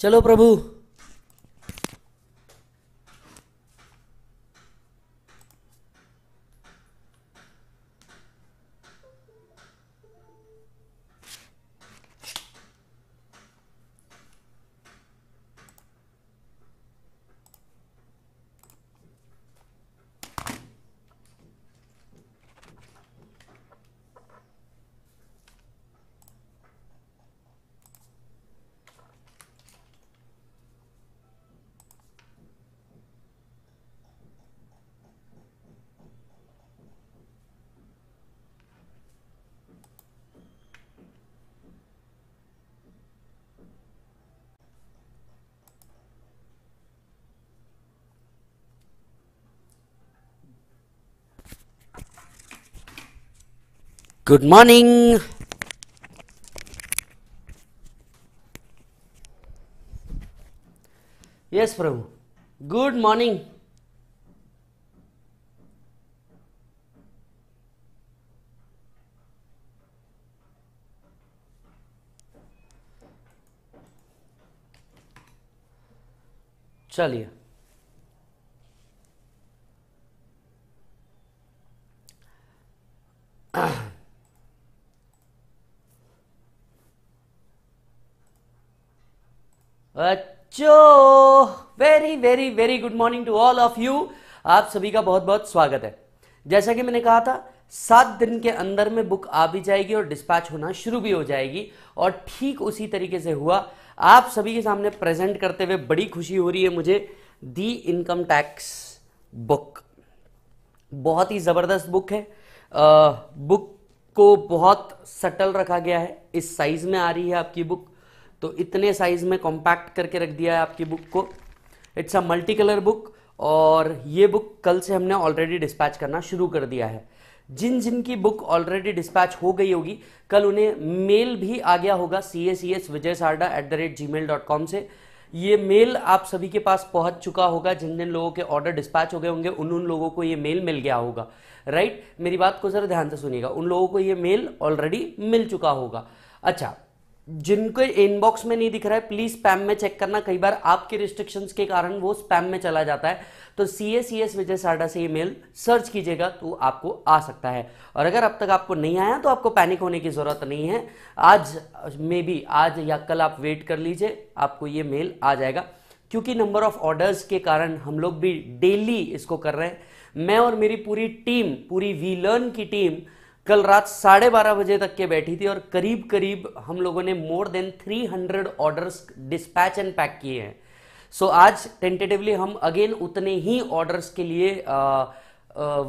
चलो प्रभु Good morning. Yes, Prabhu. Good morning. चलिए अच्छो very very very good morning to all of you आप सभी का बहुत बहुत स्वागत है जैसा कि मैंने कहा था सात दिन के अंदर में बुक आ भी जाएगी और डिस्पैच होना शुरू भी हो जाएगी और ठीक उसी तरीके से हुआ आप सभी के सामने प्रेजेंट करते हुए बड़ी खुशी हो रही है मुझे दी इनकम टैक्स बुक बहुत ही ज़बरदस्त बुक है आ, बुक को बहुत सटल रखा गया है इस साइज में आ रही है आपकी बुक तो इतने साइज में कॉम्पैक्ट करके रख दिया है आपकी बुक को it's a multi colour book और ये बुक कल से हमने ऑलरेडी डिस्पैच करना शुरू कर दिया है जिन जिन की बुक ऑलरेडी डिस्पैच हो गई होगी कल उन्हें मेल भी आ गया होगा C S C S Vijay Sarda at the rate Gmail dot com से ये मेल आप सभी के पास पहुंच चुका होगा जिन जिन लोगों के ऑर्डर डिस्पैच हो गए होंगे उन उन लोगों को ये मेल मिल गया होगा राइट मेरी बात को ज़रा ध्यान से सुनिएगा उन लोगों को ये मेल ऑलरेडी मिल चुका होगा अच्छा जिनको इनबॉक्स में नहीं दिख रहा है प्लीज स्पैम में चेक करना कई बार आपके रिस्ट्रिक्शंस के कारण वो स्पैम में चला जाता है तो सी एस सी एस विजय साडा से ईमेल सर्च कीजिएगा तो आपको आ सकता है और अगर अब तक आपको नहीं आया तो आपको पैनिक होने की ज़रूरत नहीं है आज मे बी आज या कल आप वेट कर लीजिए आपको ये मेल आ जाएगा क्योंकि नंबर ऑफ ऑर्डर्स के कारण हम लोग भी डेली इसको कर रहे हैं मैं और मेरी पूरी टीम पूरी वी लर्न की टीम कल रात साढ़े बारह बजे तक के बैठी थी और करीब करीब हम लोगों ने more than 300 orders dispatch and pack किए हैं सो so, आज टेंटेटिवली हम अगेन उतने ही ऑर्डर्स के लिए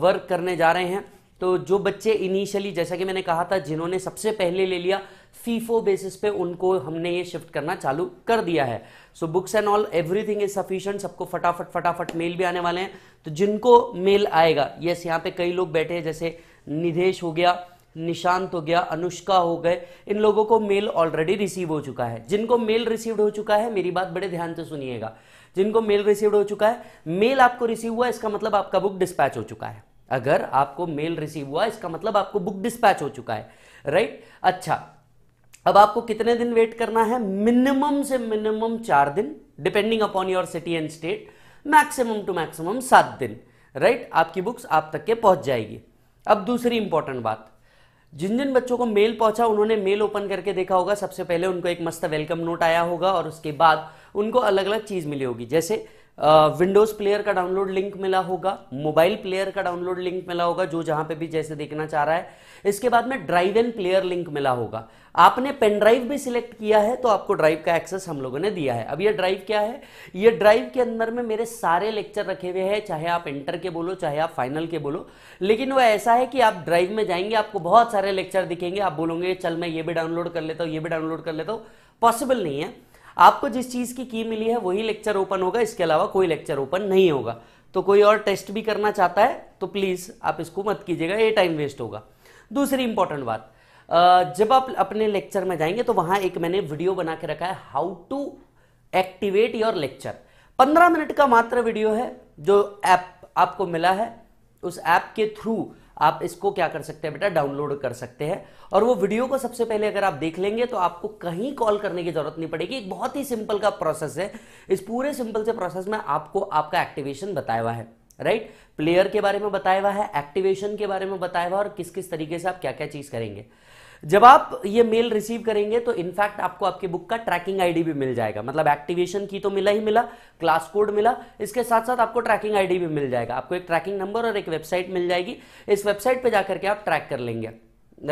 वर्क करने जा रहे हैं तो जो बच्चे इनिशियली जैसा कि मैंने कहा था जिन्होंने सबसे पहले ले लिया फीफो बेसिस पे उनको हमने ये शिफ्ट करना चालू कर दिया है so books and all everything is sufficient सबको फटाफट फटाफट मेल भी आने वाले हैं तो जिनको मेल आएगा यस yes, यहाँ पे कई लोग बैठे हैं जैसे निधेश हो गया निशांत हो गया अनुष्का हो गए इन लोगों को मेल ऑलरेडी रिसीव हो चुका है जिनको मेल रिसीव्ड हो चुका है मेरी बात बड़े ध्यान से सुनिएगा जिनको मेल रिसीव्ड हो चुका है मेल आपको रिसीव हुआ इसका मतलब आपका बुक डिस्पैच हो चुका है अगर आपको मेल रिसीव हुआ इसका मतलब आपको बुक डिस्पैच हो चुका है राइट अच्छा अब आपको कितने दिन वेट करना है मिनिमम से मिनिमम चार दिन depending upon your city and state maximum to maximum सात दिन राइट आपकी बुक्स आप तक के पहुंच जाएगी अब दूसरी इंपॉर्टेंट बात जिन जिन बच्चों को मेल पहुंचा उन्होंने मेल ओपन करके देखा होगा सबसे पहले उनको एक मस्त वेलकम नोट आया होगा और उसके बाद उनको अलग अलग चीज़ मिली होगी जैसे विंडोज प्लेयर का डाउनलोड लिंक मिला होगा मोबाइल प्लेयर का डाउनलोड लिंक मिला होगा जो जहां पे भी जैसे देखना चाह रहा है इसके बाद में ड्राइव एंड प्लेयर लिंक मिला होगा आपने पेन ड्राइव भी सिलेक्ट किया है तो आपको ड्राइव का एक्सेस हम लोगों ने दिया है अब ये ड्राइव क्या है ये ड्राइव के अंदर में मेरे सारे लेक्चर रखे हुए हैं चाहे आप इंटर के बोलो चाहे आप फाइनल के बोलो लेकिन वो ऐसा है कि आप ड्राइव में जाएंगे आपको बहुत सारे लेक्चर दिखेंगे आप बोलोगे चल मैं ये भी डाउनलोड कर लेता हूँ ये भी डाउनलोड कर लेता हूँ पॉसिबल नहीं है आपको जिस चीज़ की की मिली है वही लेक्चर ओपन होगा इसके अलावा कोई लेक्चर ओपन नहीं होगा तो कोई और टेस्ट भी करना चाहता है तो प्लीज़ आप इसको मत कीजिएगा ये टाइम वेस्ट होगा दूसरी इंपॉर्टेंट बात जब आप अपने लेक्चर में जाएंगे तो वहां एक मैंने वीडियो बना के रखा है how to activate your lecture पंद्रह मिनट का मात्र वीडियो है जो ऐप आपको मिला है उस ऐप के थ्रू आप इसको क्या कर सकते हैं बेटा डाउनलोड कर सकते हैं और वो वीडियो को सबसे पहले अगर आप देख लेंगे तो आपको कहीं कॉल करने की जरूरत नहीं पड़ेगी एक बहुत ही सिंपल का प्रोसेस है इस पूरे सिंपल से प्रोसेस में आपको आपका एक्टिवेशन बताया हुआ है राइट right? प्लेयर के बारे में बताया हुआ है एक्टिवेशन के बारे में बताया हुआ और किस किस तरीके से आप क्या क्या चीज़ करेंगे जब आप ये मेल रिसीव करेंगे तो इनफैक्ट आपको आपकी बुक का ट्रैकिंग आईडी भी मिल जाएगा मतलब एक्टिवेशन की तो मिला ही मिला क्लास कोड मिला इसके साथ साथ आपको ट्रैकिंग आईडी भी मिल जाएगा आपको एक ट्रैकिंग नंबर और एक वेबसाइट मिल जाएगी इस वेबसाइट पर जाकर के आप ट्रैक कर लेंगे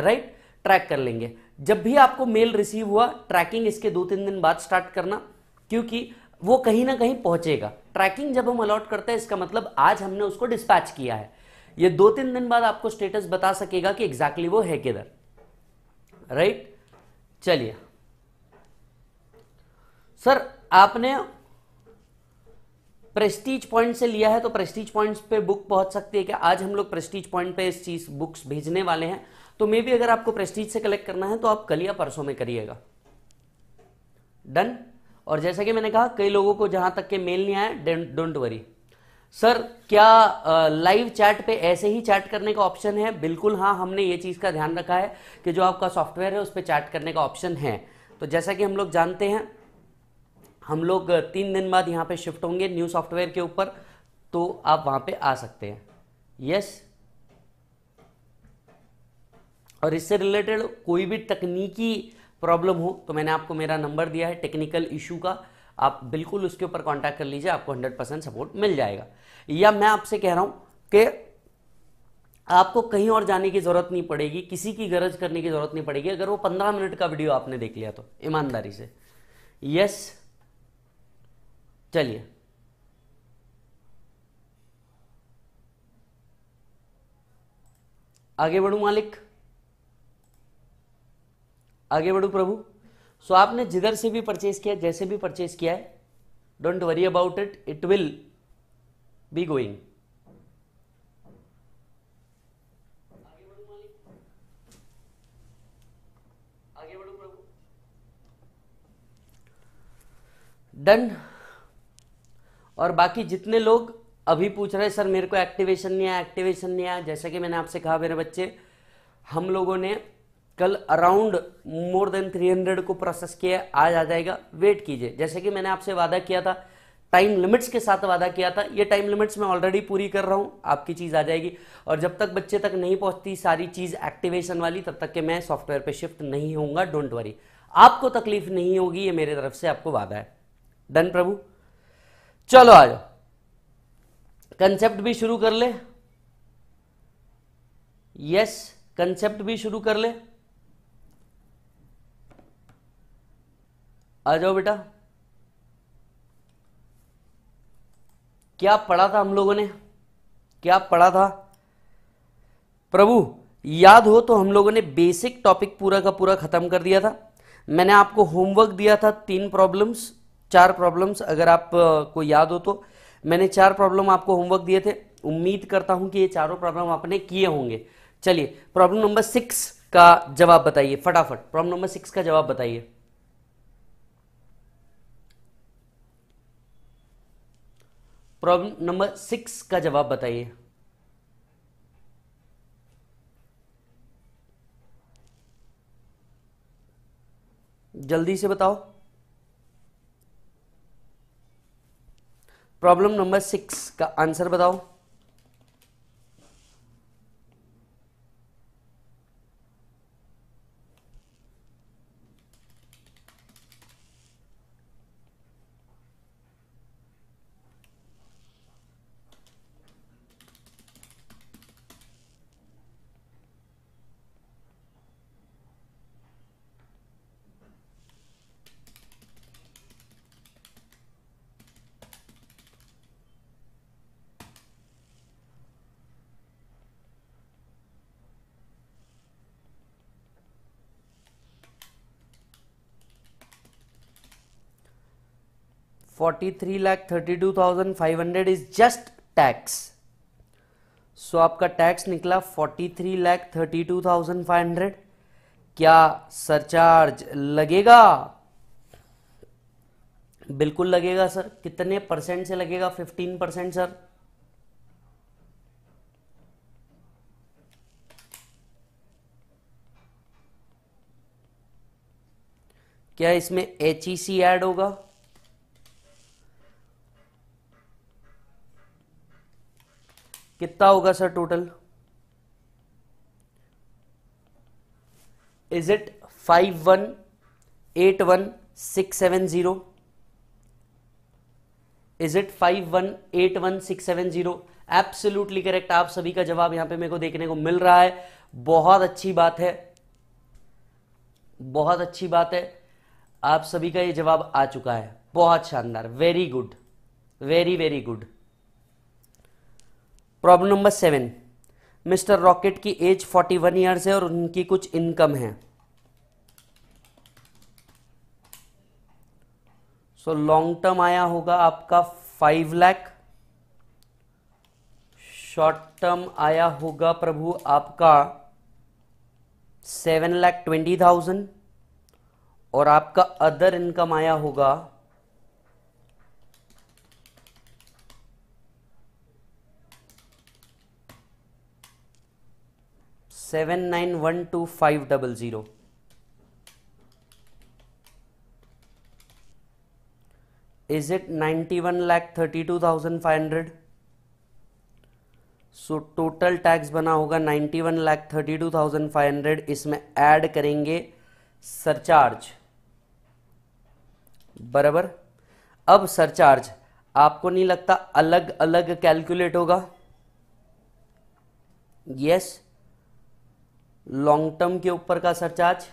राइट ट्रैक कर लेंगे जब भी आपको मेल रिसीव हुआ ट्रैकिंग इसके दो तीन दिन बाद स्टार्ट करना क्योंकि वो कहीं ना कहीं पहुंचेगा ट्रैकिंग जब हम अलॉट करते हैं इसका मतलब आज हमने उसको डिस्पैच किया है ये दो तीन दिन बाद आपको स्टेटस बता सकेगा कि एग्जैक्टली exactly वो है किधर राइट चलिए सर आपने प्रेस्टीज पॉइंट से लिया है तो प्रेस्टीज पॉइंट्स पे बुक पहुंच सकती है क्या आज हम लोग प्रेस्टीज पॉइंट पे इस चीज बुक्स भेजने वाले हैं तो मे भी अगर आपको प्रेस्टीज से कलेक्ट करना है तो आप कल या परसों में करिएगा डन और जैसा कि मैंने कहा कई लोगों को जहां तक के मेल नहीं आया डोंट वरी सर क्या लाइव चैट पे ऐसे ही चैट करने का ऑप्शन है बिल्कुल हाँ हमने ये चीज़ का ध्यान रखा है कि जो आपका सॉफ्टवेयर है उस पर चैट करने का ऑप्शन है तो जैसा कि हम लोग जानते हैं हम लोग तीन दिन बाद यहाँ पे शिफ्ट होंगे न्यू सॉफ्टवेयर के ऊपर तो आप वहाँ पे आ सकते हैं यस और इससे रिलेटेड कोई भी तकनीकी प्रॉब्लम हो तो मैंने आपको मेरा नंबर दिया है टेक्निकल इशू का आप बिल्कुल उसके ऊपर कॉन्टैक्ट कर लीजिए आपको हंड्रेड परसेंट सपोर्ट मिल जाएगा या मैं आपसे कह रहा हूं कि आपको कहीं और जाने की ज़रूरत नहीं पड़ेगी किसी की गरज करने की ज़रूरत नहीं पड़ेगी अगर वो पंद्रह मिनट का वीडियो आपने देख लिया तो ईमानदारी से यस चलिए आगे बढ़ू मालिक आगे बढ़ू प्रभु सो so, आपने जिधर से भी परचेज किया जैसे भी परचेज किया है don't worry about it it will be going done और बाकी जितने लोग अभी पूछ रहे सर मेरे को एक्टिवेशन नहीं आया एक्टिवेशन नहीं आया जैसा कि मैंने आपसे कहा मेरे बच्चे हम लोगों ने कल अराउंड मोर देन 300 को प्रोसेस किया आज आ जाएगा वेट कीजिए जैसे कि मैंने आपसे वादा किया था टाइम लिमिट्स के साथ वादा किया था ये टाइम लिमिट्स मैं ऑलरेडी पूरी कर रहा हूँ आपकी चीज़ आ जाएगी और जब तक बच्चे तक नहीं पहुँचती सारी चीज़ एक्टिवेशन वाली तब तक के मैं सॉफ्टवेयर पे शिफ्ट नहीं होऊंगा डोंट वरी आपको तकलीफ नहीं होगी ये मेरे तरफ से आपको वादा है डन प्रभु चलो आ जाओ कंसेप्ट भी शुरू कर ले यस yes, कंसेप्ट भी शुरू कर ले आ जाओ बेटा क्या पढ़ा था हम लोगों ने क्या पढ़ा था प्रभु याद हो तो हम लोगों ने बेसिक टॉपिक पूरा का पूरा खत्म कर दिया था मैंने आपको होमवर्क दिया था तीन प्रॉब्लम्स चार प्रॉब्लम्स अगर आप को याद हो तो मैंने चार प्रॉब्लम आपको होमवर्क दिए थे उम्मीद करता हूं कि ये चारों प्रॉब्लम आपने किए होंगे चलिए प्रॉब्लम नंबर सिक्स का जवाब बताइए फटाफट प्रॉब्लम नंबर सिक्स का जवाब बताइए प्रॉब्लम नंबर सिक्स का जवाब बताइए जल्दी से बताओ प्रॉब्लम नंबर सिक्स का आंसर बताओ 43 lakh 32,500 is just tax so आपका टैक्स निकला 43 लाख 32,500 क्या सरचार्ज लगेगा बिल्कुल लगेगा सर कितने परसेंट से लगेगा 15 परसेंट सर क्या इसमें एच ई सी एड होगा कितना होगा sir total is it five one eight one six seven zero is it five one eight one six seven zero absolutely correct आप सभी का जवाब यहां पे मेरे को देखने को मिल रहा है बहुत अच्छी बात है बहुत अच्छी बात है आप सभी का ये जवाब आ चुका है बहुत शानदार very good very very good problem number seven mister rocket की एज फोर्टी वन ईयर्स है और उनकी कुछ इनकम है सो लॉन्ग टर्म आया होगा आपका फाइव लैख शॉर्ट टर्म आया होगा प्रभु आपका सेवन लैख ट्वेंटी थाउजेंड और आपका अदर इनकम आया होगा seven nine one two five double zero is it ninety one lakh thirty two thousand five hundred so total tax बना होगा ninety one lakh thirty two thousand five hundred इसमें add करेंगे surcharge बराबर अब सरचार्ज आपको नहीं लगता अलग अलग कैलकुलेट होगा यस yes, लॉन्ग टर्म के ऊपर का सरचार्ज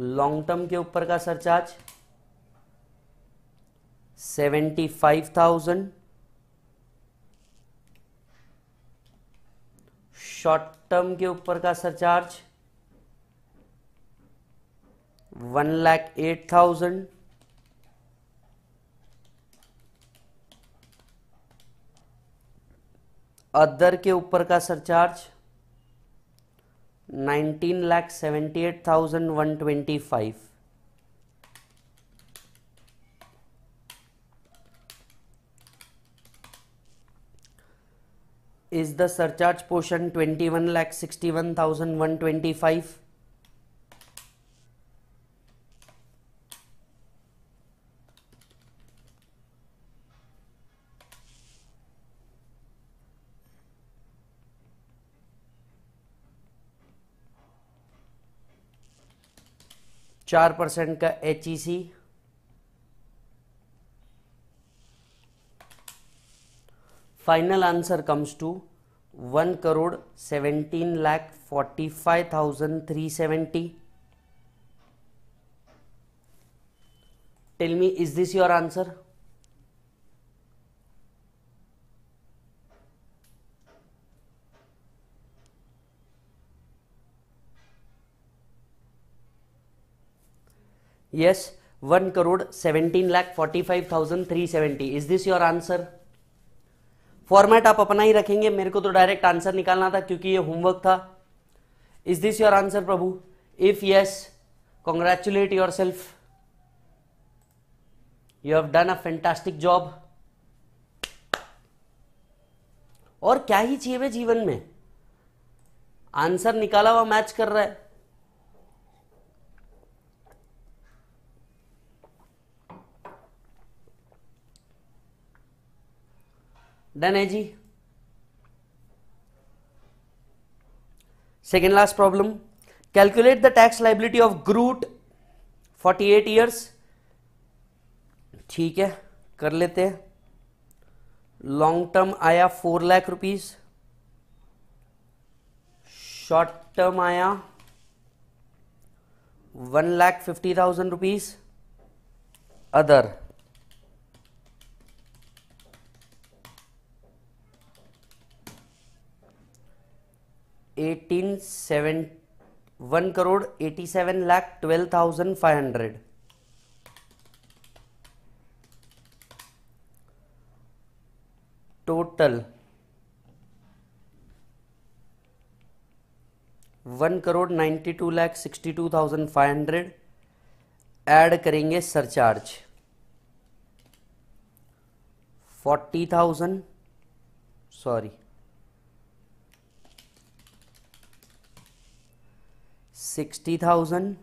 लॉन्ग टर्म के ऊपर का surcharge seventy five thousand short term के ऊपर का surcharge one lakh eight thousand other के ऊपर का surcharge nineteen lakh seventy eight thousand one twenty five lakh sixty one thousand 21 twenty 61,125 चार परसेंट का H E C final answer comes to one crore seventeen lakh forty five thousand three seventy tell me is this your answer one crore lakh forty five thousand three seventy is this your answer format आप अपना ही रखेंगे मेरे को तो direct answer निकालना था क्योंकि ये होमवर्क था is this your answer Prabhu if yes congratulate yourself you have done a fantastic job और क्या ही चाहिए जीवन में आंसर निकाला हुआ मैच कर रहा है डन है जी second last problem calculate the tax liability of groot 48 eight years ठीक है कर लेते हैं लॉन्ग टर्म आया four lakh rupees short term आया one lakh fifty thousand rupees other eighteen seven one crore eighty seven lakh twelve thousand five hundred total one crore ninety two lakh sixty two thousand five hundred add करेंगे surcharge forty thousand sorry Sixty thousand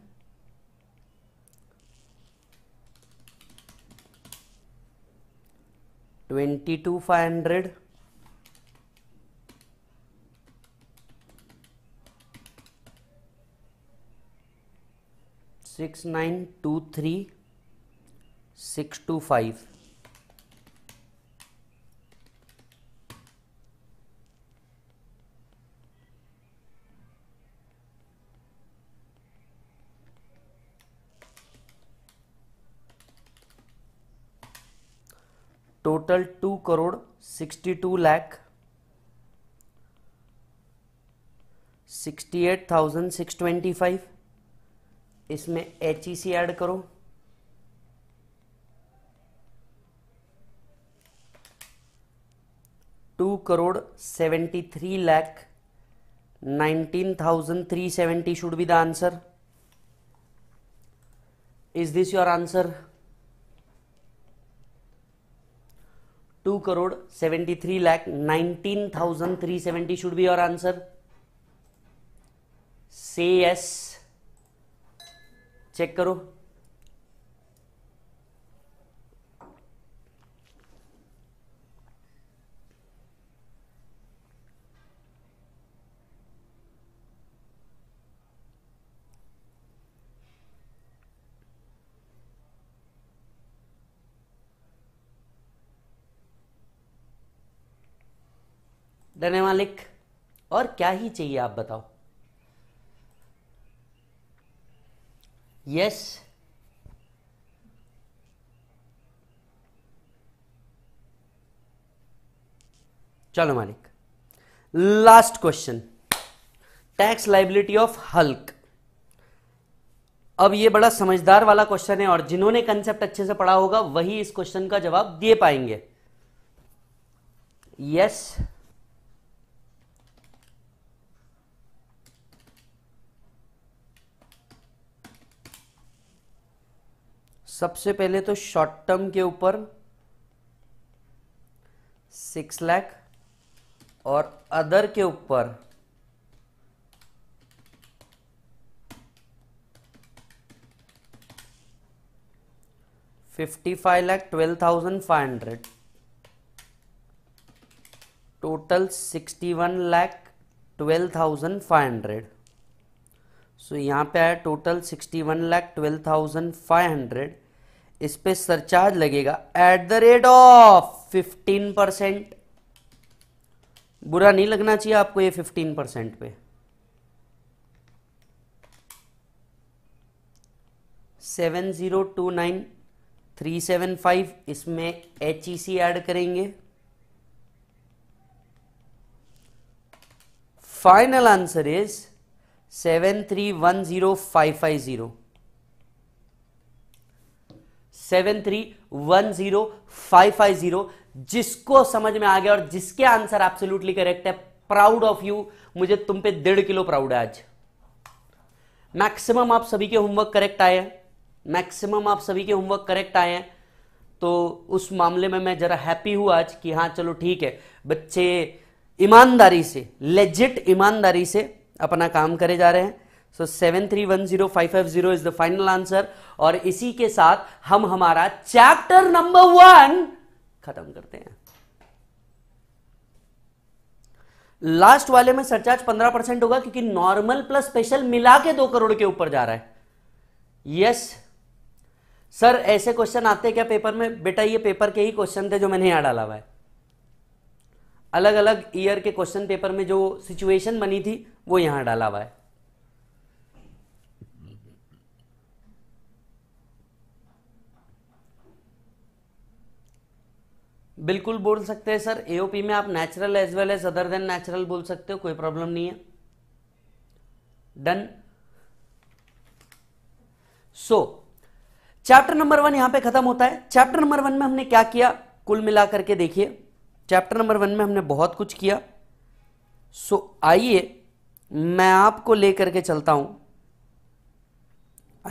twenty-two five hundred six nine two three six two five. 625 total two crore sixty two lakh sixty eight thousand six twenty five इसमें H E C add करो two crore seventy three lakh nineteen thousand three seventy should be the answer is this your answer 2 crore 73 lakh 19,370 should be your answer. Say yes. Check करो डने मालिक और क्या ही चाहिए आप बताओ yes चलो मालिक last question tax liability of hulk अब ये बड़ा समझदार वाला क्वेश्चन है और जिन्होंने कंसेप्ट अच्छे से पढ़ा होगा वही इस क्वेश्चन का जवाब दे पाएंगे यस yes. सबसे पहले तो शॉर्ट टर्म के ऊपर सिक्स लैख और अदर के ऊपर fifty five lakh twelve thousand five hundred total sixty one lakh twelve thousand five hundred so यहाँ पे आया total sixty one lakh twelve thousand five hundred इस पर सरचार्ज लगेगा at the rate of fifteen percent बुरा नहीं लगना चाहिए आपको ये फिफ्टीन परसेंट पे seven zero two nine three seven five इसमें एच ई सी एड करेंगे final answer is seven three one zero five five zero seven three one zero five five zero जिसको समझ में आ गया और जिसके आंसर एब्सोल्युटली करेक्ट है प्राउड ऑफ यू मुझे तुम पे डेढ़ किलो प्राउड है आज मैक्सिमम आप सभी के होमवर्क करेक्ट आए हैं मैक्सिमम आप सभी के होमवर्क करेक्ट आए हैं तो उस मामले में मैं जरा हैप्पी हूं आज कि हाँ चलो ठीक है बच्चे ईमानदारी से लेजिट ईमानदारी से अपना काम करे जा रहे हैं so seven three one zero five five zero is the final answer और इसी के साथ हम हमारा चैप्टर नंबर वन खत्म करते हैं लास्ट वाले में सरचार्ज पंद्रह परसेंट होगा क्योंकि नॉर्मल प्लस स्पेशल मिला के दो करोड़ के ऊपर जा रहा है यस yes. सर ऐसे क्वेश्चन आते क्या पेपर में बेटा ये पेपर के ही क्वेश्चन थे जो मैंने यहां डाला हुआ है अलग अलग ईयर के क्वेश्चन पेपर में जो सिचुएशन बनी थी वो यहां डाला हुआ है बिल्कुल बोल सकते हैं सर एओपी में आप natural as well as other than natural बोल सकते हो कोई प्रॉब्लम नहीं है done so chapter number one यहां पे खत्म होता है चैप्टर नंबर वन में हमने क्या किया कुल मिलाकर के देखिए चैप्टर नंबर वन में हमने बहुत कुछ किया सो so, आइए मैं आपको लेकर के चलता हूं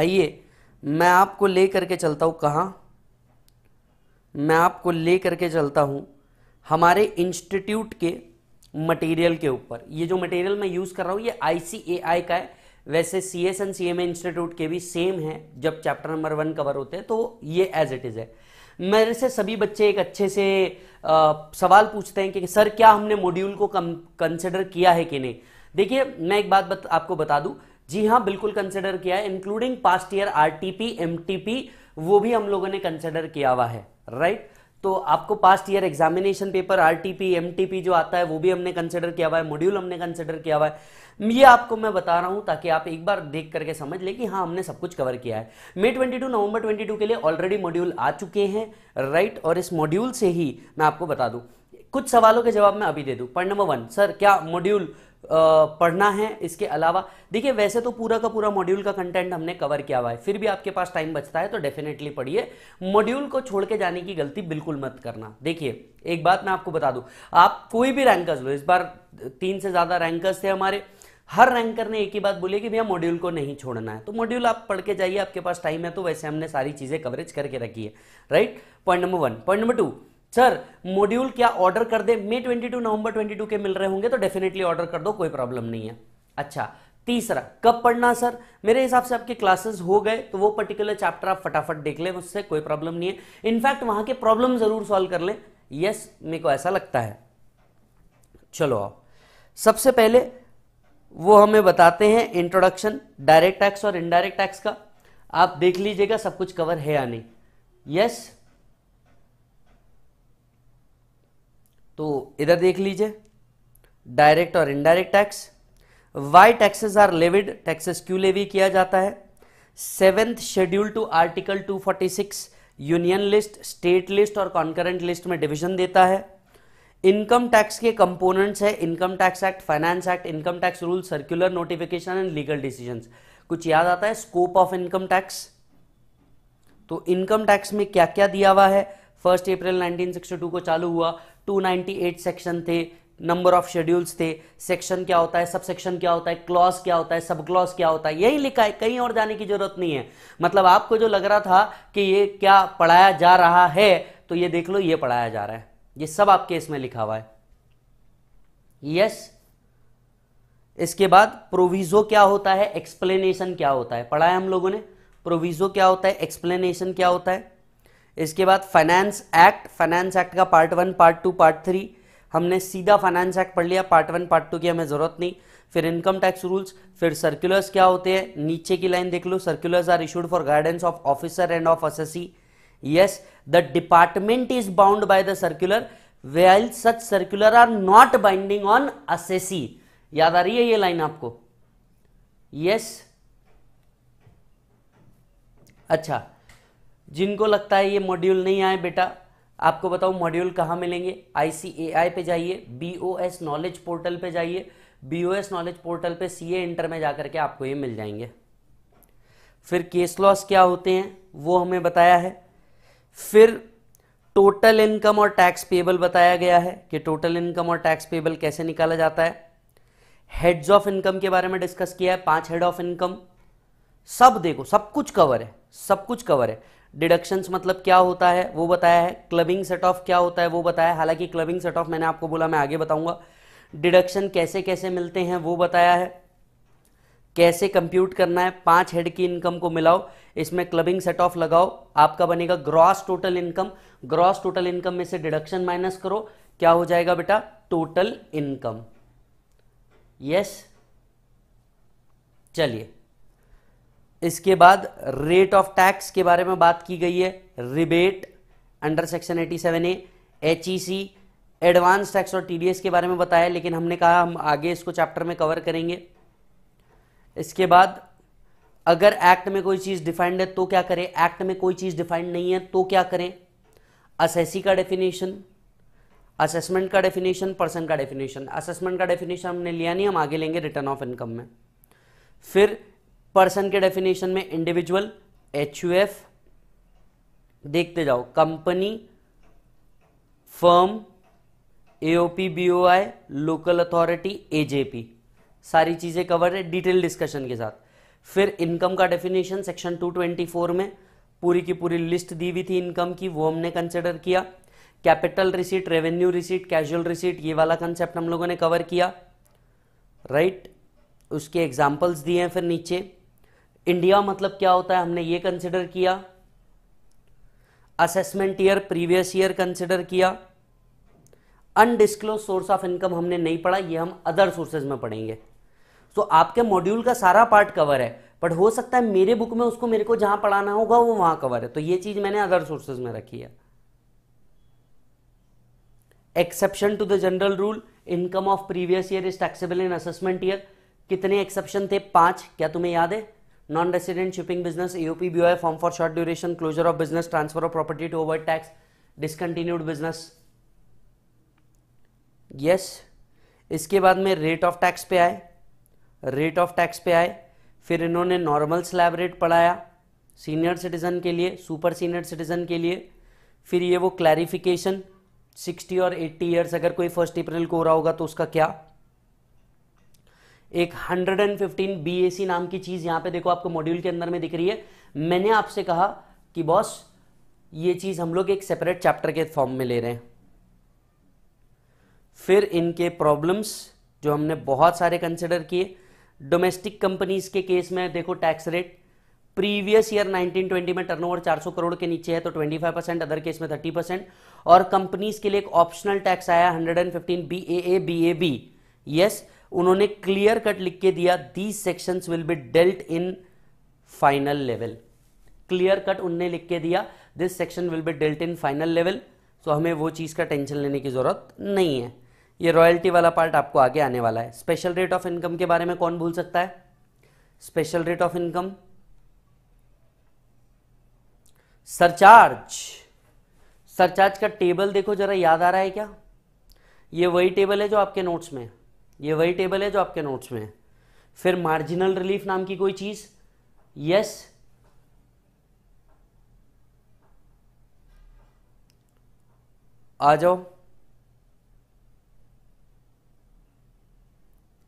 आइए मैं आपको लेकर के चलता हूं कहां मैं आपको ले करके चलता हूँ हमारे इंस्टीट्यूट के मटेरियल के ऊपर ये जो मटेरियल मैं यूज़ कर रहा हूँ ये आई का है वैसे C S and C M institute के भी सेम है जब चैप्टर नंबर वन कवर होते हैं तो ये एज इट इज़ है मेरे से सभी बच्चे एक अच्छे से आ, सवाल पूछते हैं कि सर क्या हमने मॉड्यूल को कम कंसिडर किया है कि नहीं देखिए मैं एक बात बत, आपको बता दूं जी हाँ बिल्कुल कंसिडर किया है including past year R T P M T P वो भी हम लोगों ने कंसिडर किया हुआ है राइट तो आपको past year examination paper RTP MTP जो आता है वो भी हमने कंसिडर किया हुआ है मॉड्यूल हमने कंसिडर किया हुआ है ये आपको मैं बता रहा हूं ताकि आप एक बार देख करके समझ लें कि हाँ हमने सब कुछ कवर किया है मे 22 नवंबर 22 के लिए ऑलरेडी मॉड्यूल आ चुके हैं राइट और इस मॉड्यूल से ही मैं आपको बता दूं कुछ सवालों के जवाब मैं अभी दे दूं पॉइंट नंबर वन सर क्या मॉड्यूल पढ़ना है इसके अलावा देखिए वैसे तो पूरा का पूरा मॉड्यूल का कंटेंट हमने कवर किया हुआ है फिर भी आपके पास टाइम बचता है तो डेफिनेटली पढ़िए मॉड्यूल को छोड़ के जाने की गलती बिल्कुल मत करना देखिए एक बात मैं आपको बता दूं आप कोई भी रैंकर्स लो इस बार तीन से ज़्यादा रैंकर्स थे हमारे हर रैंकर ने एक ही बात बोली कि भैया मॉड्यूल को नहीं छोड़ना है तो मॉड्यूल आप पढ़ के जाइए आपके पास टाइम है तो वैसे हमने सारी चीज़ें कवरेज करके रखी है right point number one point number two sir module क्या ऑर्डर कर दे मे 22 नवंबर 22 के मिल रहे होंगे तो डेफिनेटली ऑर्डर कर दो कोई प्रॉब्लम नहीं है अच्छा तीसरा कब पढ़ना सर मेरे हिसाब से आपके क्लासेस हो गए तो वो पर्टिकुलर चैप्टर आप फटाफट देख लें उससे कोई प्रॉब्लम नहीं है इनफैक्ट वहां के प्रॉब्लम जरूर सॉल्व कर लें यस मेरे को ऐसा लगता है चलो आओ सबसे पहले वो हमें बताते हैं इंट्रोडक्शन डायरेक्ट टैक्स और इनडायरेक्ट टैक्स का आप देख लीजिएगा सब कुछ कवर है या नहीं यस yes? तो इधर देख लीजिए डायरेक्ट और indirect tax why taxes are levied taxes क्यों लेवी किया जाता है seventh schedule to article 246 union list state list और कॉन्करेंट लिस्ट में डिवीजन देता है इनकम टैक्स के कंपोनेंट्स है income tax act finance act income tax rule circular notification and legal decision कुछ याद आता है स्कोप ऑफ इनकम टैक्स तो इनकम टैक्स में क्या क्या दिया हुआ है फर्स्ट अप्रैल 1962 को चालू हुआ 298 सेक्शन थे नंबर ऑफ शेड्यूल्स थे सेक्शन क्या होता है सब सेक्शन क्या होता है क्लॉज क्या होता है सब क्लॉज क्या होता है यही लिखा है कहीं और जाने की जरूरत नहीं है मतलब आपको जो लग रहा था कि ये क्या पढ़ाया जा रहा है तो ये देख लो ये पढ़ाया जा रहा है ये सब आपके इसमें लिखा हुआ है यस इसके बाद प्रोविजो क्या होता है एक्सप्लेनेशन क्या होता है पढ़ाया हम लोगों ने प्रोविजो क्या होता है एक्सप्लेनेशन क्या होता है इसके बाद फाइनेंस एक्ट फाइनेंस एक्ट का part one part two part three हमने सीधा फाइनेंस एक्ट पढ़ लिया पार्ट वन पार्ट टू की हमें ज़रूरत नहीं फिर इनकम टैक्स रूल्स फिर सर्कुलर्स क्या होते हैं नीचे की लाइन देख लो circulars are issued for guidance of officer and of assessee yes the department is bound by the circular while such circular are not binding as assessee याद आ रही है ये लाइन आपको यस yes. अच्छा जिनको लगता है ये मॉड्यूल नहीं आए बेटा आपको बताओ मॉड्यूल कहाँ मिलेंगे आई पे जाइए बी नॉलेज पोर्टल पे जाइए बी नॉलेज पोर्टल पे सी इंटर में जाकर के आपको ये मिल जाएंगे फिर केस लॉस क्या होते हैं वो हमें बताया है फिर टोटल इनकम और टैक्स पेबल बताया गया है कि टोटल इनकम और टैक्स पेबल कैसे निकाला जाता है हेड्स ऑफ इनकम के बारे में डिस्कस किया है पांच हेड ऑफ इनकम सब देखो सब कुछ कवर है सब कुछ कवर है डिडक्शंस मतलब क्या होता है वो बताया है क्लबिंग सेट ऑफ क्या होता है वो बताया है हालांकि क्लबिंग सेट ऑफ मैंने आपको बोला मैं आगे बताऊंगा डिडक्शन कैसे कैसे मिलते हैं वो बताया है कैसे कंप्यूट करना है पांच हेड की इनकम को मिलाओ इसमें क्लबिंग सेट ऑफ लगाओ आपका बनेगा gross total income gross total income में से डिडक्शन माइनस करो क्या हो जाएगा बेटा टोटल इनकम यस चलिए इसके बाद रेट ऑफ टैक्स के बारे में बात की गई है rebate under section 87 A H E C advance tax और टीडीएस के बारे में बताया लेकिन हमने कहा हम आगे इसको चैप्टर में कवर करेंगे इसके बाद अगर एक्ट में कोई चीज़ डिफाइंड है तो क्या करें एक्ट में कोई चीज़ डिफाइंड नहीं है तो क्या करें असेसी का डेफिनेशन असेसमेंट का डेफिनेशन पर्सन का डेफिनेशन असेसमेंट का डेफिनेशन हमने लिया नहीं हम आगे लेंगे रिटर्न ऑफ इनकम में फिर पर्सन के डेफिनेशन में इंडिविजुअल एच देखते जाओ company firm AOP BOI local authority AJP सारी चीजें कवर है डिटेल डिस्कशन के साथ फिर इनकम का डेफिनेशन सेक्शन 224 में पूरी की पूरी लिस्ट दी हुई थी इनकम की वो हमने कंसिडर किया capital receipt revenue receipt casual receipt ये वाला कंसेप्ट हम लोगों ने कवर किया राइट right? उसके एग्जाम्पल्स दिए हैं फिर नीचे इंडिया मतलब क्या होता है हमने ये कंसिडर किया assessment year previous year consider किया अनडिस्क्लोज सोर्स ऑफ इनकम हमने नहीं पढ़ा ये हम अदर सोर्सेज में पढ़ेंगे तो आपके मॉड्यूल का सारा पार्ट कवर है बट हो सकता है मेरे बुक में उसको मेरे को जहां पढ़ाना होगा वो वहां कवर है तो ये चीज मैंने अदर सोर्सेज में रखी है exception to the general rule income of previous year is taxable in assessment year कितने एक्सेप्शन थे पांच क्या तुम्हें याद है non resident shipping business AOP B है form for short duration closure of business transfer of property to over tax discontinued business yes इसके बाद में रेट ऑफ टैक्स पे आए रेट ऑफ टैक्स पे आए फिर इन्होंने नॉर्मल स्लैब रेट पढ़ाया सीनियर सिटीजन के लिए सुपर सीनियर सिटीजन के लिए फिर ये वो क्लैरिफिकेशन 60 और 80 इयर्स अगर कोई फर्स्ट अप्रैल को हो रहा होगा तो उसका क्या एक 115 BAC नाम की चीज़ यहां पे देखो आपको मॉड्यूल के अंदर में दिख रही है मैंने आपसे कहा कि बॉस ये चीज़ हम लोग एक सेपरेट चैप्टर के फॉर्म में ले रहे हैं फिर इनके प्रॉब्लम्स जो हमने बहुत सारे कंसिडर किए डोमेस्टिक कंपनीज के केस में देखो टैक्स रेट प्रीवियस ईयर 1920 में टर्नओवर 400 करोड़ के नीचे है तो 25 परसेंट अदर केस में 30 परसेंट और कंपनीज के लिए एक ऑप्शनल टैक्स आया 115 B A A B A B yes उन्होंने क्लियर कट लिख के दिया the section will be dealt in final level clear cut उनने लिख के दिया this section will be dealt in final level so हमें वो चीज़ का टेंशन लेने की ज़रूरत नहीं है ये रॉयल्टी वाला पार्ट आपको आगे आने वाला है स्पेशल रेट ऑफ इनकम के बारे में कौन भूल सकता है special rate of income surcharge surcharge का टेबल देखो जरा याद आ रहा है क्या ये वही टेबल है जो आपके नोट्स में है ये वही टेबल है जो आपके नोट्स में है फिर मार्जिनल रिलीफ नाम की कोई चीज यस आ जाओ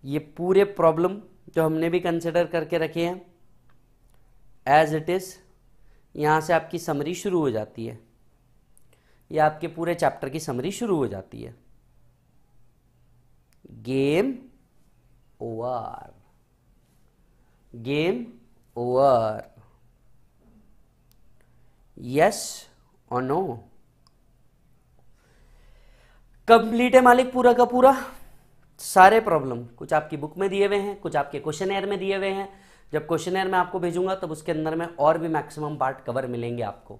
ये पूरे प्रॉब्लम जो हमने भी कंसिडर करके रखे हैं एज इट इज़ यहां से आपकी समरी शुरू हो जाती है या आपके पूरे चैप्टर की समरी शुरू हो जाती है game over game over yes और नो कंप्लीट है मालिक पूरा का पूरा सारे प्रॉब्लम कुछ आपकी बुक में दिए हुए हैं कुछ आपके क्वेश्चन एयर में दिए हुए हैं जब क्वेश्चन एयर में आपको भेजूंगा तब उसके अंदर में और भी मैक्सिमम पार्ट कवर मिलेंगे आपको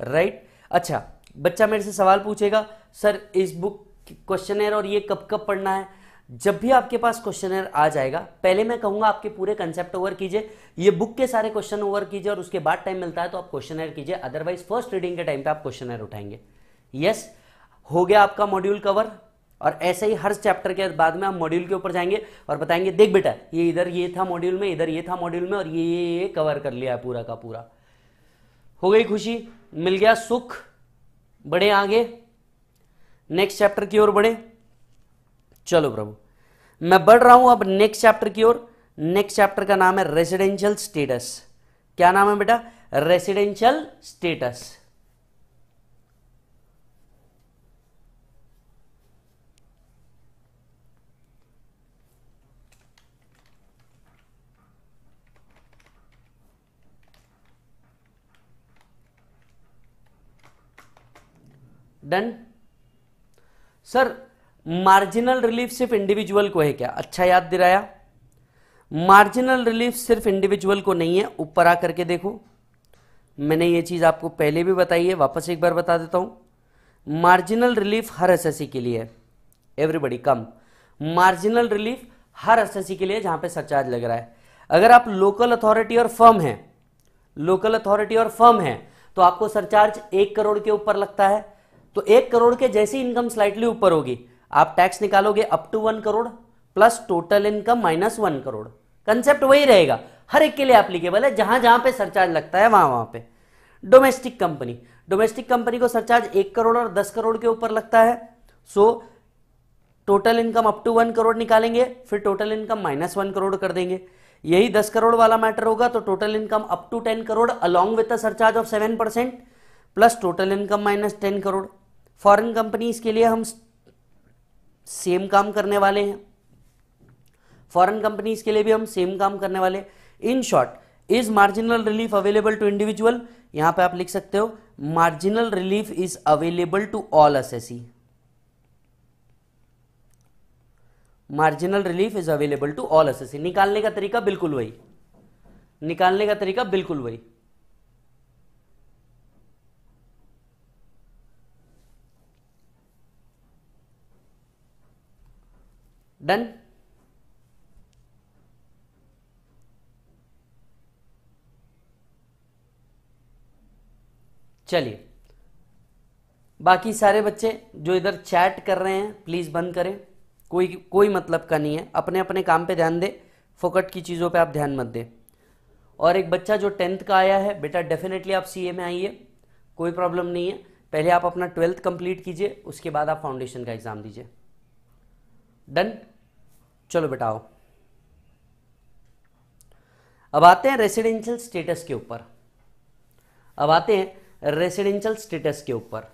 राइट अच्छा बच्चा मेरे से सवाल पूछेगा सर इस बुक क्वेश्चन एयर और ये कब कब पढ़ना है जब भी आपके पास क्वेश्चन आ जाएगा पहले मैं कहूंगा आपके पूरे कंसेप्ट ओवर कीजिए ये बुक के सारे क्वेश्चन ओवर कीजिए और उसके बाद टाइम मिलता है तो आप क्वेश्चन कीजिए अदरवाइज फर्स्ट रीडिंग के टाइम पे आप क्वेश्चन उठाएंगे यस yes, हो गया आपका मॉड्यूल कवर और ऐसे ही हर चैप्टर के बाद में हम मॉड्यूल के ऊपर जाएंगे और बताएंगे देख बेटा ये इधर ये था मॉड्यूल में इधर ये था मॉड्यूल में और ये ये, ये कवर कर लिया है पूरा का पूरा हो गई खुशी मिल गया सुख बढ़े आगे नेक्स्ट चैप्टर की ओर बढ़े चलो प्रभु मैं बढ़ रहा हूं अब नेक्स्ट चैप्टर की ओर नेक्स्ट चैप्टर का नाम है रेसिडेंशियल स्टेटस क्या नाम है बेटा residential status done sir marginal relief सिर्फ इंडिविजुअल को है क्या अच्छा याद दिलाया मार्जिनल रिलीफ सिर्फ इंडिविजुअल को नहीं है ऊपर आकर के देखो मैंने ये चीज़ आपको पहले भी बताई है वापस एक बार बता देता हूं मार्जिनल रिलीफ हर एस के लिए है एवरीबडी कम मार्जिनल रिलीफ हर एस के लिए जहां पे सरचार्ज लग रहा है अगर आप लोकल अथॉरिटी और फर्म है लोकल अथॉरिटी और फर्म है तो आपको सरचार्ज एक करोड़ के ऊपर लगता है तो एक करोड़ के जैसी इनकम स्लाइटली ऊपर होगी आप टैक्स निकालोगे up to one crore plus total income minus one crore concept वही रहेगा हर एक के लिए एप्लीकेबल है जहां जहां पे सरचार्ज लगता है वहां वहां पे डोमेस्टिक कंपनी डोमेस्टिक कंपनी को सरचार्ज एक करोड़ और दस करोड़ के ऊपर लगता है so total income up to one crore निकालेंगे फिर total income minus one crore कर देंगे यही दस करोड़ वाला मैटर होगा तो total income up to ten crore along with surcharge of seven percent plus total income minus ten crore foreign companies के लिए हम सेम काम करने वाले हैं फॉरेन कंपनीज के लिए भी हम सेम काम करने वाले in short is marginal relief available to individual यहां पे आप लिख सकते हो marginal relief is available to all assessee marginal relief is available to all assessee निकालने का तरीका बिल्कुल वही निकालने का तरीका बिल्कुल वही डन चलिए बाकी सारे बच्चे जो इधर चैट कर रहे हैं प्लीज़ बंद करें कोई कोई मतलब का नहीं है अपने अपने काम पे ध्यान दे फोकट की चीज़ों पे आप ध्यान मत दें और एक बच्चा जो टेंथ का आया है बेटा डेफिनेटली आप सीए में आइए कोई प्रॉब्लम नहीं है पहले आप अपना ट्वेल्थ कंप्लीट कीजिए उसके बाद आप फाउंडेशन का एग्ज़ाम दीजिए डन चलो बेटाओ अब आते हैं रेसिडेंशियल स्टेटस के ऊपर अब आते हैं रेसिडेंशियल स्टेटस के ऊपर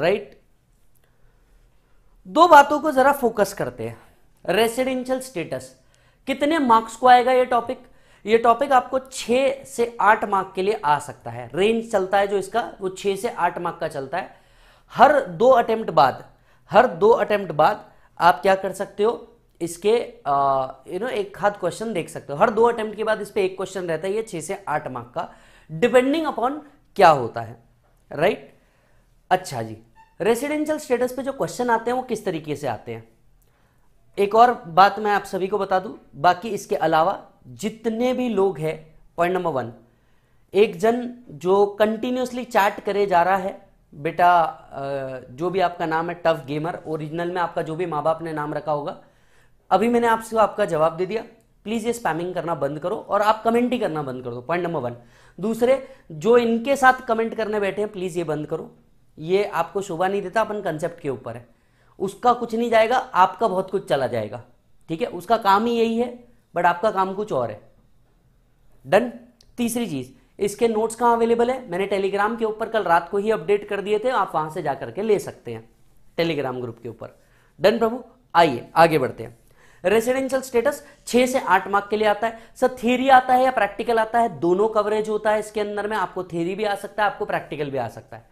राइट दो बातों को जरा फोकस करते हैं रेसिडेंशियल स्टेटस कितने मार्क्स को आएगा ये टॉपिक ये टॉपिक आपको छह से आठ मार्क के लिए आ सकता है रेंज चलता है जो इसका वो छह से आठ मार्क का चलता है हर दो अटेम्प्ट बाद हर दो अटेम्प्ट बाद आप क्या कर सकते हो इसके यू नो एक खाद क्वेश्चन देख सकते हो हर दो अटेम्प्ट के बाद इस पर एक क्वेश्चन रहता है ये छह से आठ मार्क का डिपेंडिंग अपॉन क्या होता है राइट अच्छा जी रेसिडेंशियल स्टेटस पे जो क्वेश्चन आते हैं वो किस तरीके से आते हैं एक और बात मैं आप सभी को बता दूं बाकी इसके अलावा जितने भी लोग हैं पॉइंट नंबर वन एक जन जो कंटिन्यूसली चैट करे जा रहा है बेटा जो भी आपका नाम है टफ गेमर ओरिजिनल में आपका जो भी माँ बाप ने नाम रखा होगा अभी मैंने आपसे आपका जवाब दे दिया प्लीज़ ये स्पैमिंग करना बंद करो और आप कमेंट ही करना बंद कर दो पॉइंट नंबर वन दूसरे जो इनके साथ कमेंट करने बैठे हैं प्लीज़ ये बंद करो ये आपको शोभा नहीं देता अपन कंसेप्ट के ऊपर है उसका कुछ नहीं जाएगा आपका बहुत कुछ चला जाएगा ठीक है उसका काम ही यही है बट आपका काम कुछ और है डन तीसरी चीज़ इसके नोट्स कहाँ अवेलेबल है मैंने टेलीग्राम के ऊपर कल रात को ही अपडेट कर दिए थे आप वहां से जाकर के ले सकते हैं टेलीग्राम ग्रुप के ऊपर डन प्रभु आइए आगे बढ़ते हैं रेसिडेंशियल स्टेटस छह से आठ मार्क के लिए आता है सर थ्योरी आता है या प्रैक्टिकल आता है दोनों कवरेज होता है इसके अंदर में आपको थ्योरी भी आ सकता है आपको प्रैक्टिकल भी आ सकता है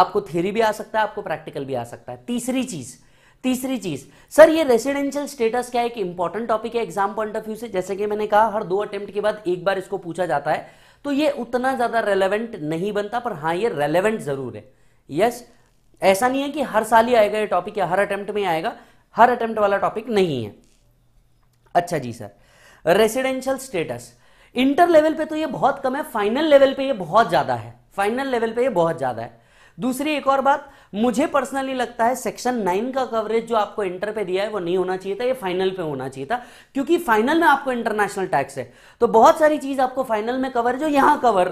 आपको थ्योरी भी आ सकता है आपको प्रैक्टिकल भी आ सकता है तीसरी चीज तीसरी चीज सर ये रेसिडेंशियल स्टेटस क्या एक इंपॉर्टेंट टॉपिक है एग्जाम पॉइंट ऑफ व्यू से जैसे कि मैंने कहा हर दो अटेम्प्ट के बाद एक बार इसको पूछा जाता है तो ये उतना ज़्यादा रेलेवेंट नहीं बनता पर हाँ ये रेलेवेंट ज़रूर है यस yes, ऐसा नहीं है कि हर साल ही आएगा ये टॉपिक या हर अटेम्प्ट में आएगा हर अटेम्प्ट वाला टॉपिक नहीं है अच्छा जी sir residential status inter level पे तो ये बहुत कम है फाइनल लेवल पे ये बहुत ज़्यादा है फाइनल लेवल पे ये बहुत ज़्यादा है दूसरी एक और बात मुझे पर्सनली लगता है सेक्शन नाइन का कवरेज जो आपको इंटर पे दिया है वो नहीं होना चाहिए था ये फाइनल पे होना चाहिए था क्योंकि फाइनल में आपको इंटरनेशनल टैक्स है तो बहुत सारी चीज आपको फाइनल में कवर है जो यहां कवर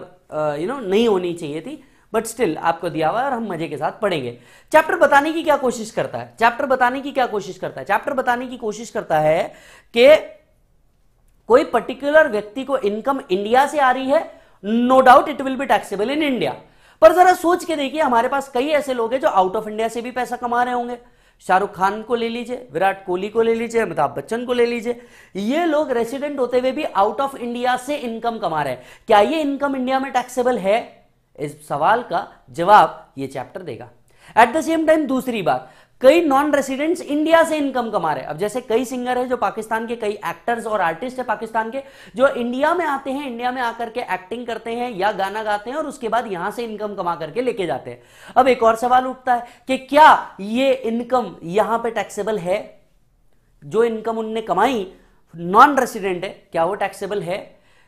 यू नो नहीं होनी चाहिए थी बट स्टिल आपको दिया हुआ है और हम मजे के साथ पढ़ेंगे चैप्टर बताने की क्या कोशिश करता है चैप्टर बताने की क्या कोशिश करता है चैप्टर बताने की कोशिश करता है कि कोई पर्टिकुलर व्यक्ति को इनकम इंडिया से आ रही है no doubt it will be taxable in India पर जरा सोच के देखिए हमारे पास कई ऐसे लोग हैं जो आउट ऑफ इंडिया से भी पैसा कमा रहे होंगे शाहरुख खान को ले लीजिए विराट कोहली को ले लीजिए अमिताभ बच्चन को ले लीजिए ये लोग रेसिडेंट होते हुए भी आउट ऑफ इंडिया से इनकम कमा रहे हैं क्या ये इनकम इंडिया में टैक्सेबल है इस सवाल का जवाब ये चैप्टर देगा एट द सेम टाइम दूसरी बात कई नॉन रेसिडेंट्स इंडिया से इनकम कमा रहे हैं अब जैसे कई सिंगर है जो पाकिस्तान के कई एक्टर्स और आर्टिस्ट है पाकिस्तान के जो इंडिया में आते हैं इंडिया में आकर के एक्टिंग करते हैं या गाना गाते हैं और उसके बाद यहां से इनकम कमा करके लेके जाते हैं अब एक और सवाल उठता है कि क्या ये इनकम यहां पर टैक्सेबल है जो इनकम उनने कमाई नॉन रेसिडेंट है क्या वो टैक्सेबल है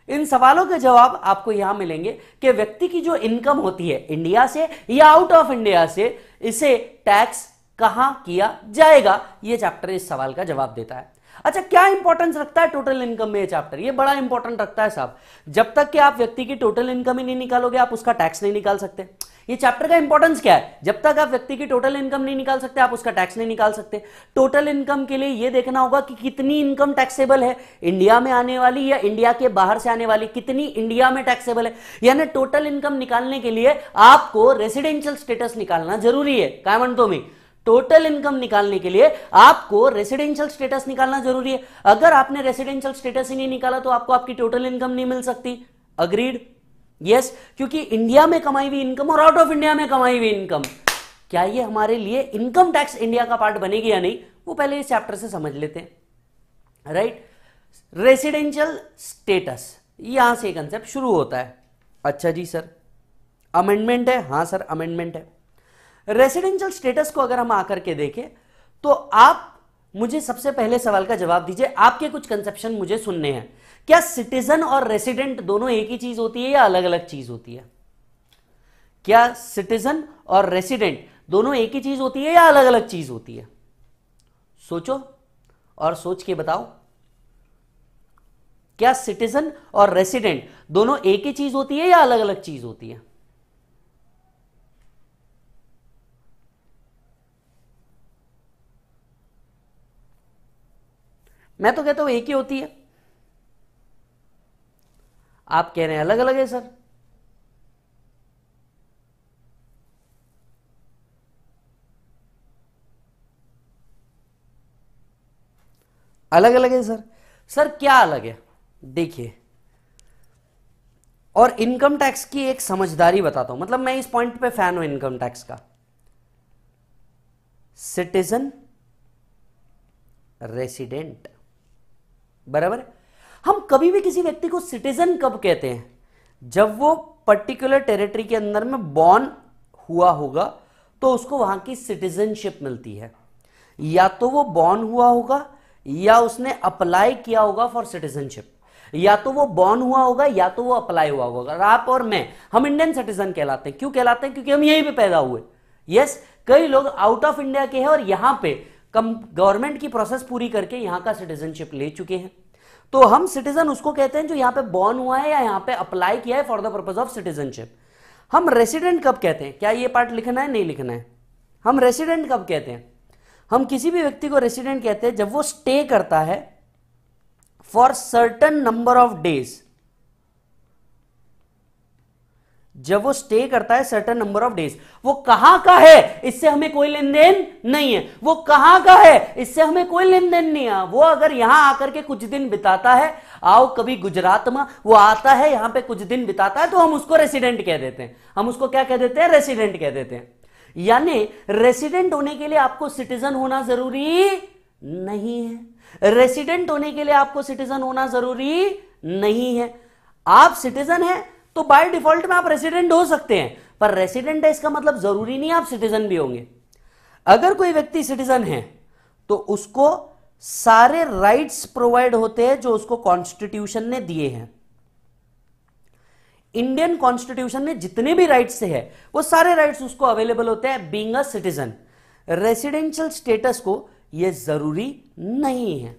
इन सवालों के जवाब आपको यहां मिलेंगे कि व्यक्ति की जो इनकम होती है इंडिया से या आउट ऑफ इंडिया से इसे टैक्स कहां किया जाएगा यह चैप्टर इस सवाल का जवाब देता है अच्छा क्या इंपॉर्टेंस रखता है टोटल इनकम में चैप्टर ये बड़ा इंपॉर्टेंट रखता है साहब जब तक कि आप व्यक्ति की टोटल इनकम ही नहीं निकालोगे आप उसका टैक्स नहीं निकाल सकते ये चैप्टर का इंपॉर्टेंस क्या है जब तक आप व्यक्ति की टोटल इनकम नहीं निकाल सकते आप उसका टैक्स नहीं निकाल सकते टोटल इनकम के लिए ये देखना होगा कि कितनी इनकम टैक्सेबल है इंडिया में आने वाली या इंडिया के बाहर से आने वाली कितनी इंडिया में टैक्सेबल है यानी टोटल इनकम निकालने के लिए आपको रेसिडेंशियल स्टेटस निकालना जरूरी है काय में टोटल इनकम निकालने के लिए आपको रेसिडेंशियल स्टेटस निकालना जरूरी है अगर आपने रेसिडेंशियल स्टेटस ही नहीं निकाला तो आपको आपकी टोटल इनकम नहीं मिल सकती अग्रीड यस yes, क्योंकि इंडिया में कमाई हुई इनकम और आउट ऑफ इंडिया में कमाई हुई इनकम क्या ये हमारे लिए इनकम टैक्स इंडिया का पार्ट बनेगी या नहीं वो पहले इस चैप्टर से समझ लेते हैं राइट रेसिडेंशियल स्टेटस यहां से कंसेप्ट शुरू होता है अच्छा जी सर अमेंडमेंट है हाँ सर अमेंडमेंट है रेसिडेंशियल स्टेटस को अगर हम आकर के देखें तो आप मुझे सबसे पहले सवाल का जवाब दीजिए आपके कुछ कंसेप्शन मुझे सुनने हैं क्या सिटीजन और रेसिडेंट दोनों एक ही चीज होती है या अलग अलग चीज होती है क्या सिटीजन और रेसिडेंट दोनों एक ही चीज होती है या अलग अलग चीज होती है सोचो और सोच के बताओ क्या सिटीजन और रेसिडेंट दोनों एक ही चीज होती है या अलग अलग चीज होती है मैं तो कहता हूं एक ही होती है आप कह रहे हैं अलग अलग है सर अलग अलग है सर सर क्या अलग है देखिए और इनकम टैक्स की एक समझदारी बताता हूं मतलब मैं इस पॉइंट पे फैन हूं इनकम टैक्स का सिटीजन रेसिडेंट बराबर हम कभी भी किसी व्यक्ति को सिटीजन कब कहते हैं जब वो पर्टिकुलर टेरिटरी के अंदर में बॉर्न हुआ होगा तो उसको वहां की सिटीजनशिप मिलती है या तो वो बॉर्न हुआ होगा या उसने अप्लाई किया होगा फॉर सिटीजनशिप या तो वो बॉर्न हुआ होगा या तो वो अप्लाई हुआ होगा अगर आप और मैं हम इंडियन सिटीजन कहलाते हैं क्यों कहलाते हैं क्योंकि हम यहीं पे पैदा हुए यस yes, कई लोग आउट ऑफ इंडिया के हैं और यहां पे कम गवर्नमेंट की प्रोसेस पूरी करके यहां का सिटीजनशिप ले चुके हैं तो हम सिटीजन उसको कहते हैं जो यहां पे बॉर्न हुआ है या यहां पे अप्लाई किया है for the purpose of citizenship हम रेसिडेंट कब कहते हैं क्या ये पार्ट लिखना है नहीं लिखना है हम रेसिडेंट कब कहते हैं हम किसी भी व्यक्ति को रेसिडेंट कहते हैं जब वो स्टे करता है for certain number of days जब वो स्टे करता है सर्टन नंबर ऑफ डेज वो कहां का है इससे हमें कोई लेन देन नहीं है वो कहां का है इससे हमें कोई लेन देन नहीं है वो अगर यहां आकर के कुछ दिन बिताता है आओ कभी गुजरात में वो आता है यहां पे कुछ दिन बिताता है तो हम उसको रेसिडेंट कह देते हैं हम उसको क्या कह देते हैं रेसिडेंट कह देते हैं यानी रेसिडेंट होने के लिए आपको सिटीजन होना जरूरी नहीं है रेसिडेंट होने के लिए आपको सिटीजन होना जरूरी नहीं है आप सिटीजन है तो बाय डिफॉल्ट में आप रेसिडेंट हो सकते हैं पर रेसिडेंट है इसका मतलब जरूरी नहीं आप सिटीजन भी होंगे अगर कोई व्यक्ति सिटीजन है तो उसको सारे राइट्स प्रोवाइड होते हैं जो उसको कॉन्स्टिट्यूशन ने दिए हैं इंडियन कॉन्स्टिट्यूशन में जितने भी राइट्स है वो सारे राइट्स उसको अवेलेबल होते हैं being a citizen residential status को ये जरूरी नहीं है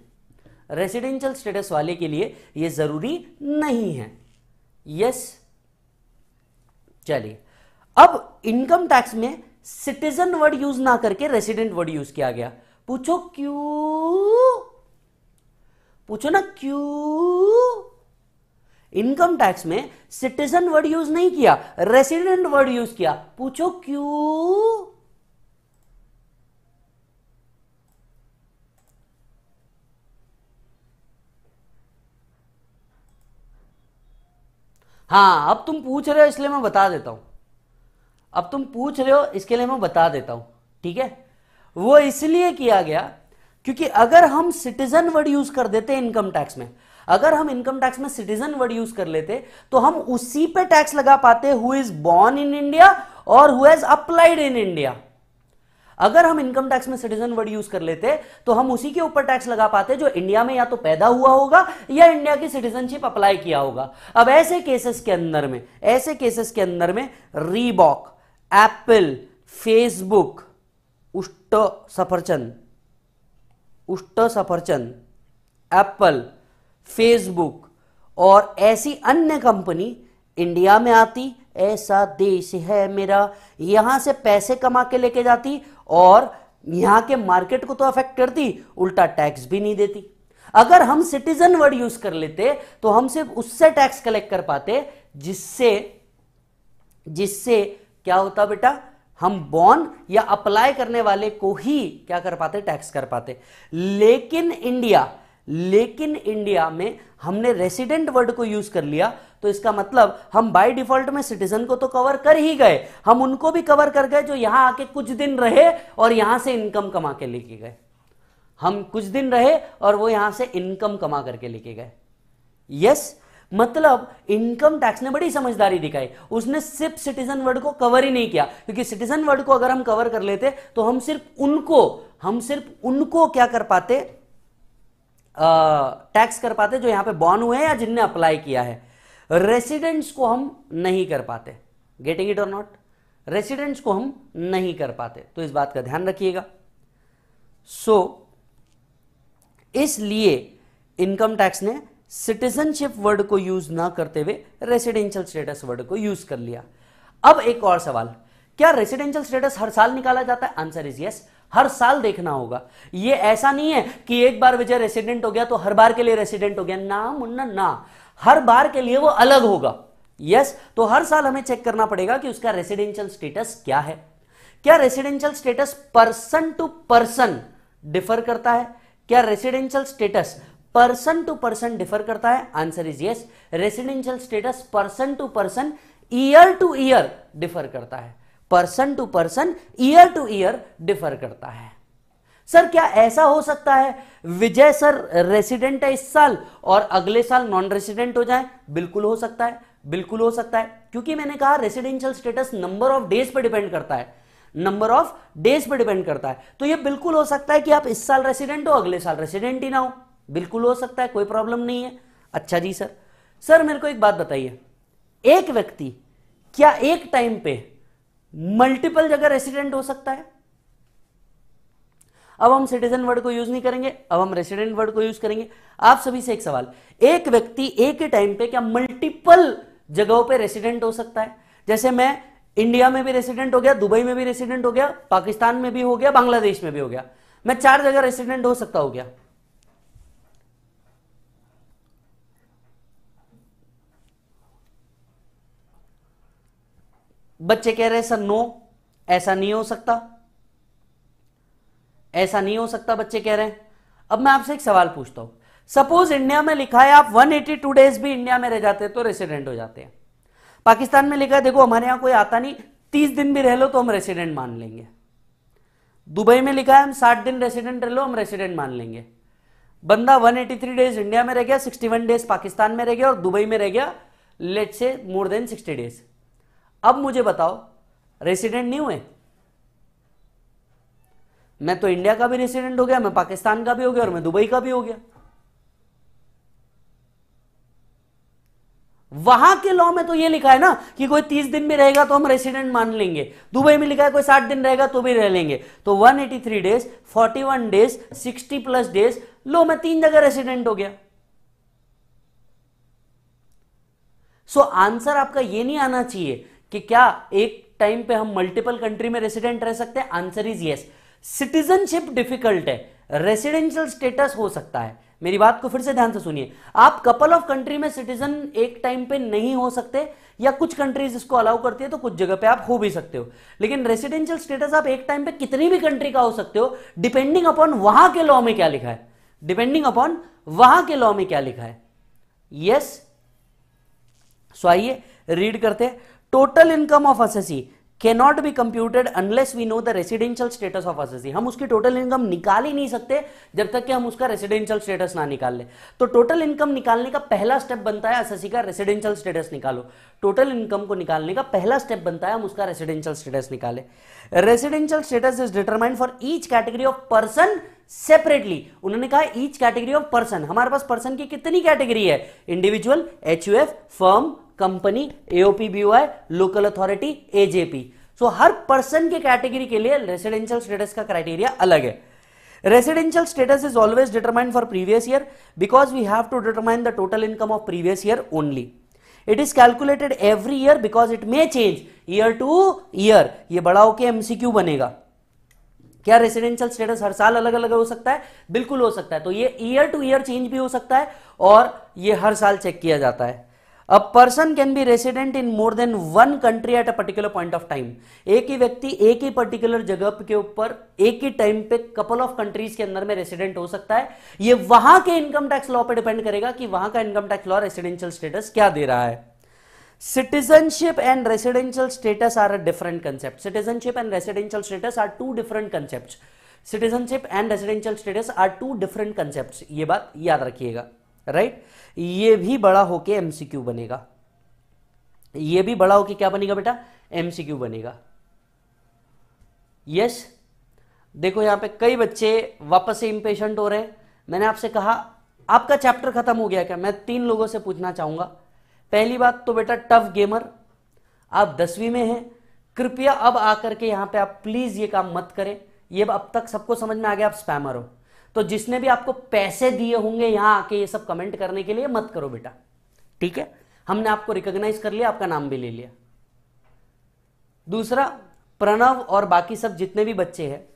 रेसिडेंशियल स्टेटस वाले के लिए ये जरूरी नहीं है यस yes, चलिए अब इनकम टैक्स में सिटीजन वर्ड यूज ना करके रेसिडेंट वर्ड यूज किया गया पूछो क्यों पूछो ना क्यों इनकम टैक्स में सिटीजन वर्ड यूज नहीं किया रेसिडेंट वर्ड यूज किया पूछो क्यों हाँ अब तुम पूछ रहे हो इसलिए मैं बता देता हूं अब तुम पूछ रहे हो इसके लिए मैं बता देता हूं ठीक है वो इसलिए किया गया क्योंकि अगर हम सिटीजन वर्ड यूज कर देते इनकम टैक्स में अगर हम इनकम टैक्स में सिटीजन वर्ड यूज कर लेते तो हम उसी पे टैक्स लगा पाते who is born in India और who has applied in India अगर हम इनकम टैक्स में सिटीजन वर्ड यूज कर लेते तो हम उसी के ऊपर टैक्स लगा पाते जो इंडिया में या तो पैदा हुआ होगा या इंडिया की सिटीजनशिप अप्लाई किया होगा अब ऐसे केसेस के अंदर में ऐसे केसेस के अंदर में रीबॉक एप्पल फेसबुक उष्ट सफरचंद उष्ट सफरचंद एप्पल फेसबुक और ऐसी अन्य कंपनी इंडिया में आती ऐसा देश है मेरा यहां से पैसे कमा के लेके जाती और यहां के मार्केट को तो अफेक्ट करती उल्टा टैक्स भी नहीं देती अगर हम सिटीजन वर्ड यूज कर लेते तो हम सिर्फ उससे टैक्स कलेक्ट कर पाते जिससे जिससे क्या होता बेटा हम बॉन या अप्लाई करने वाले को ही क्या कर पाते टैक्स कर पाते लेकिन इंडिया लेकिन इंडिया में हमने रेसिडेंट वर्ड को यूज कर लिया तो इसका मतलब हम बाय डिफॉल्ट में सिटीजन को तो कवर कर ही गए हम उनको भी कवर कर गए जो यहां आके कुछ दिन रहे और यहां से इनकम कमा के लेके गए हम कुछ दिन रहे और वो यहां से इनकम कमा करके लेके गए यस मतलब इनकम टैक्स ने बड़ी समझदारी दिखाई उसने सिर्फ सिटीजन वर्ड को कवर ही नहीं किया क्योंकि सिटीजन वर्ड को अगर हम कवर कर लेते तो हम सिर्फ उनको हम सिर्फ उनको क्या कर पाते टैक्स कर पाते जो यहां पे बॉर्न हुए हैं या जिनने अप्लाई किया है रेसिडेंट्स को हम नहीं कर पाते गेटिंग इट और नॉट रेसिडेंट्स को हम नहीं कर पाते तो इस बात का ध्यान रखिएगा सो so, इसलिए इनकम टैक्स ने सिटीजनशिप वर्ड को यूज ना करते हुए रेसिडेंशियल स्टेटस वर्ड को यूज कर लिया अब एक और सवाल क्या रेसिडेंशियल स्टेटस हर साल निकाला जाता है आंसर इज यस हर साल देखना होगा ये ऐसा नहीं है कि एक बार विजय रेसिडेंट हो गया तो हर बार के लिए रेसिडेंट हो गया ना मुन्ना ना हर बार के लिए वो अलग होगा यस yes, तो हर साल हमें चेक करना पड़ेगा कि उसका रेसिडेंशियल स्टेटस क्या है क्या residential status person to person differ करता है क्या residential status person to person differ करता है answer is yes residential status person to person year to year differ करता है person to person year to year differ करता है sir क्या ऐसा हो सकता है विजय सर रेसिडेंट है इस साल और अगले साल नॉन रेसिडेंट हो जाए बिल्कुल हो सकता है बिल्कुल हो सकता है क्योंकि मैंने कहा residential status number of days पर डिपेंड करता है नंबर ऑफ डेज पर डिपेंड करता है तो ये बिल्कुल हो सकता है कि आप इस साल रेसिडेंट हो अगले साल रेसिडेंट ही ना हो बिल्कुल हो सकता है कोई प्रॉब्लम नहीं है अच्छा जी सर सर मेरे को एक बात बताइए एक व्यक्ति क्या एक टाइम पे मल्टीपल जगह रेसिडेंट हो सकता है अब हम सिटीजन वर्ड को यूज नहीं करेंगे अब हम रेसिडेंट वर्ड को यूज करेंगे आप सभी से एक सवाल एक व्यक्ति एक ही टाइम पे क्या मल्टीपल जगहों पे रेसिडेंट हो सकता है जैसे मैं इंडिया में भी रेसिडेंट हो गया दुबई में भी रेसिडेंट हो गया पाकिस्तान में भी हो गया बांग्लादेश में भी हो गया मैं चार जगह रेसिडेंट हो सकता हो गया बच्चे कह रहे सर नो ऐसा नहीं हो सकता ऐसा नहीं हो सकता बच्चे कह रहे हैं अब मैं आपसे एक सवाल पूछता हूं सपोज इंडिया में लिखा है आप 182 डेज भी इंडिया में रह जाते हैं तो रेसिडेंट हो जाते हैं पाकिस्तान में लिखा है देखो हमारे यहां कोई आता नहीं तीस दिन भी रह लो तो हम रेसिडेंट मान लेंगे दुबई में लिखा है हम साठ दिन रेसिडेंट रह लो हम रेसिडेंट मान लेंगे बंदा 183 डेज इंडिया में रह गया 61 डेज पाकिस्तान में रह गया और दुबई में रह गया लेट से मोर देन 60 डेज अब मुझे बताओ रेसिडेंट नहीं हुए मैं तो इंडिया का भी रेसिडेंट हो गया मैं पाकिस्तान का भी हो गया और मैं दुबई का भी हो गया वहां के लॉ में तो ये लिखा है ना कि कोई तीस दिन भी रहेगा तो हम रेसिडेंट मान लेंगे दुबई में लिखा है कोई साठ दिन रहेगा तो भी रह लेंगे तो 183 डेज 41 डेज 60 प्लस डेज लो मैं तीन जगह रेसिडेंट हो गया सो so, आंसर आपका ये नहीं आना चाहिए कि क्या एक टाइम पे हम मल्टीपल कंट्री में रेसिडेंट रह सकते हैं answer is yes citizenship difficult है रेसिडेंशियल स्टेटस हो सकता है मेरी बात को फिर से ध्यान से सुनिए आप कपल ऑफ कंट्री में सिटीजन एक टाइम पे नहीं हो सकते या कुछ कंट्रीज इसको अलाउ करती है तो कुछ जगह पे आप हो भी सकते हो लेकिन रेसिडेंशियल स्टेटस आप एक टाइम पे कितनी भी कंट्री का हो सकते हो डिपेंडिंग अपॉन वहां के लॉ में क्या लिखा है डिपेंडिंग अपॉन वहां के लॉ में क्या लिखा है यस सो आइए रीड करते हैं total income of assessee cannot be computed unless we know the residential status of assessee हम उसकी total income निकाल ही नहीं सकते जब तक कि हम उसका residential status ना निकाल ले तो total income निकालने का पहला step बनता है assessee का residential status निकालो total income को निकालने का पहला step बनता है हम उसका residential status निकाले residential status is determined for each category of person separately उन्होंने कहा ईच कैटेगरी ऑफ पर्सन हमारे पास पर्सन की कितनी कैटेगरी है individual H firm company AOP BOI local authority AJP so हर पर्सन के कैटेगरी के लिए रेसिडेंशियल स्टेटस का क्राइटेरिया अलग है residential status is always determined for previous year because we have to determine the total income of previous year only it is calculated every year because it may change year to year ये बड़ा होके MCQ बनेगा क्या residential status हर साल अलग अलग हो सकता है बिल्कुल हो सकता है तो ये ईयर टू ईयर चेंज भी हो सकता है और ये हर साल चेक किया जाता है a person can be resident in more than one country at a particular point of time एक ही व्यक्ति एक ही पर्टिकुलर जगह के ऊपर एक ही टाइम पे कपल ऑफ कंट्रीज के अंदर में रेसिडेंट हो सकता है ये वहां के इनकम टैक्स लॉ पर डिपेंड करेगा कि वहां का income tax law residential status क्या दे रहा है citizenship and residential status are a different concept citizenship and residential status are two different concept citizenship and residential status are two different concept ये बात याद रखिएगा राइट ये भी बड़ा होके एमसीक्यू बनेगा ये भी बड़ा होके क्या बनेगा बेटा एमसीक्यू बनेगा यस देखो यहां पे कई बच्चे वापस से इम्पेशेंट हो रहे हैं मैंने आपसे कहा आपका चैप्टर खत्म हो गया क्या मैं तीन लोगों से पूछना चाहूंगा पहली बात तो बेटा टफ गेमर आप दसवीं में हैं कृपया अब आकर के यहां पे आप प्लीज ये काम मत करें ये अब तक सबको समझ में आ गया आप स्पैमर हो तो जिसने भी आपको पैसे दिए होंगे यहां आके ये सब कमेंट करने के लिए मत करो बेटा ठीक है हमने आपको रिकॉग्नाइज कर लिया आपका नाम भी ले लिया दूसरा प्रणव और बाकी सब जितने भी बच्चे हैं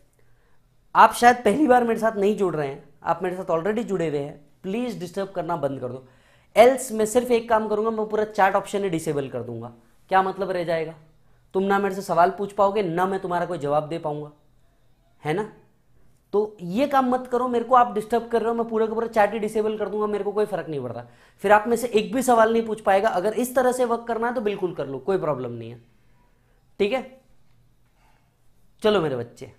आप शायद पहली बार मेरे साथ नहीं जुड़ रहे हैं आप मेरे साथ ऑलरेडी जुड़े हुए हैं प्लीज डिस्टर्ब करना बंद कर दो एल्स मैं सिर्फ एक काम करूंगा मैं पूरा चैट ऑप्शन ही डिसेबल कर दूंगा क्या मतलब रह जाएगा तुम ना मेरे से सवाल पूछ पाओगे ना मैं तुम्हारा कोई जवाब दे पाऊंगा है ना तो ये काम मत करो मेरे को आप डिस्टर्ब कर रहे हो मैं पूरा का पूरा चैट ही डिसेबल कर दूंगा मेरे को कोई फर्क नहीं पड़ता फिर आप में से एक भी सवाल नहीं पूछ पाएगा अगर इस तरह से वर्क करना है तो बिल्कुल कर लो कोई प्रॉब्लम नहीं है ठीक है चलो मेरे बच्चे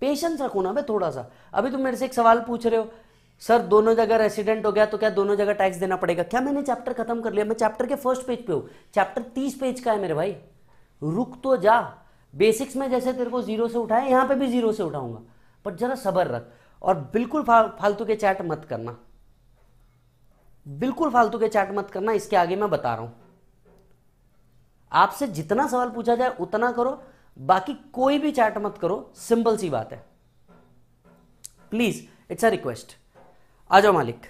पेशेंस रखो ना भाई थोड़ा सा अभी तुम मेरे से एक सवाल पूछ रहे हो सर दोनों जगह एक्सीडेंट हो गया तो क्या दोनों जगह टैक्स देना पड़ेगा क्या मैंने चैप्टर खत्म कर लिया मैं चैप्टर के फर्स्ट पेज पे हूँ चैप्टर तीस पेज का है मेरे भाई रुक तो जा बेसिक्स में जैसे तेरे को जीरो से उठाया यहां पे भी जीरो से उठाऊंगा पर ज़रा सबर रख और बिल्कुल फालतू के चैट मत करना बिल्कुल फालतू के चैट मत करना इसके आगे मैं बता रहा हूं आपसे जितना सवाल पूछा जाए उतना करो बाकी कोई भी चैट मत करो सिंपल सी बात है प्लीज इट्स अ रिक्वेस्ट आ जाओ मालिक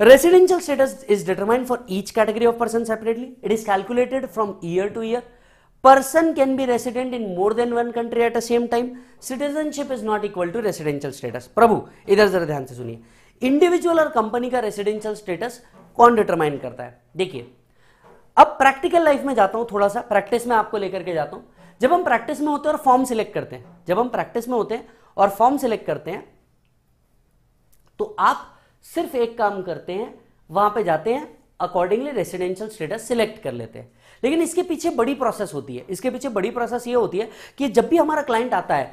residential status is determined for each category of person separately it is calculated from year to year person can be resident in more than one country at the same time citizenship is not equal to residential status प्रभु इधर जरा ध्यान से सुनिए individual और company का residential status कौन determine करता है देखिए अब प्रैक्टिकल लाइफ में जाता हूं थोड़ा सा प्रैक्टिस में आपको लेकर के जाता हूं जब हम प्रैक्टिस में होते हैं और फॉर्म सिलेक्ट करते हैं जब हम प्रैक्टिस में होते हैं और फॉर्म सिलेक्ट करते हैं तो आप सिर्फ एक काम करते हैं वहां पे जाते हैं अकॉर्डिंगली रेसिडेंशियल स्टेटस सिलेक्ट कर लेते हैं लेकिन इसके पीछे बड़ी प्रोसेस होती है इसके पीछे बड़ी प्रोसेस ये होती है कि जब भी हमारा क्लाइंट आता है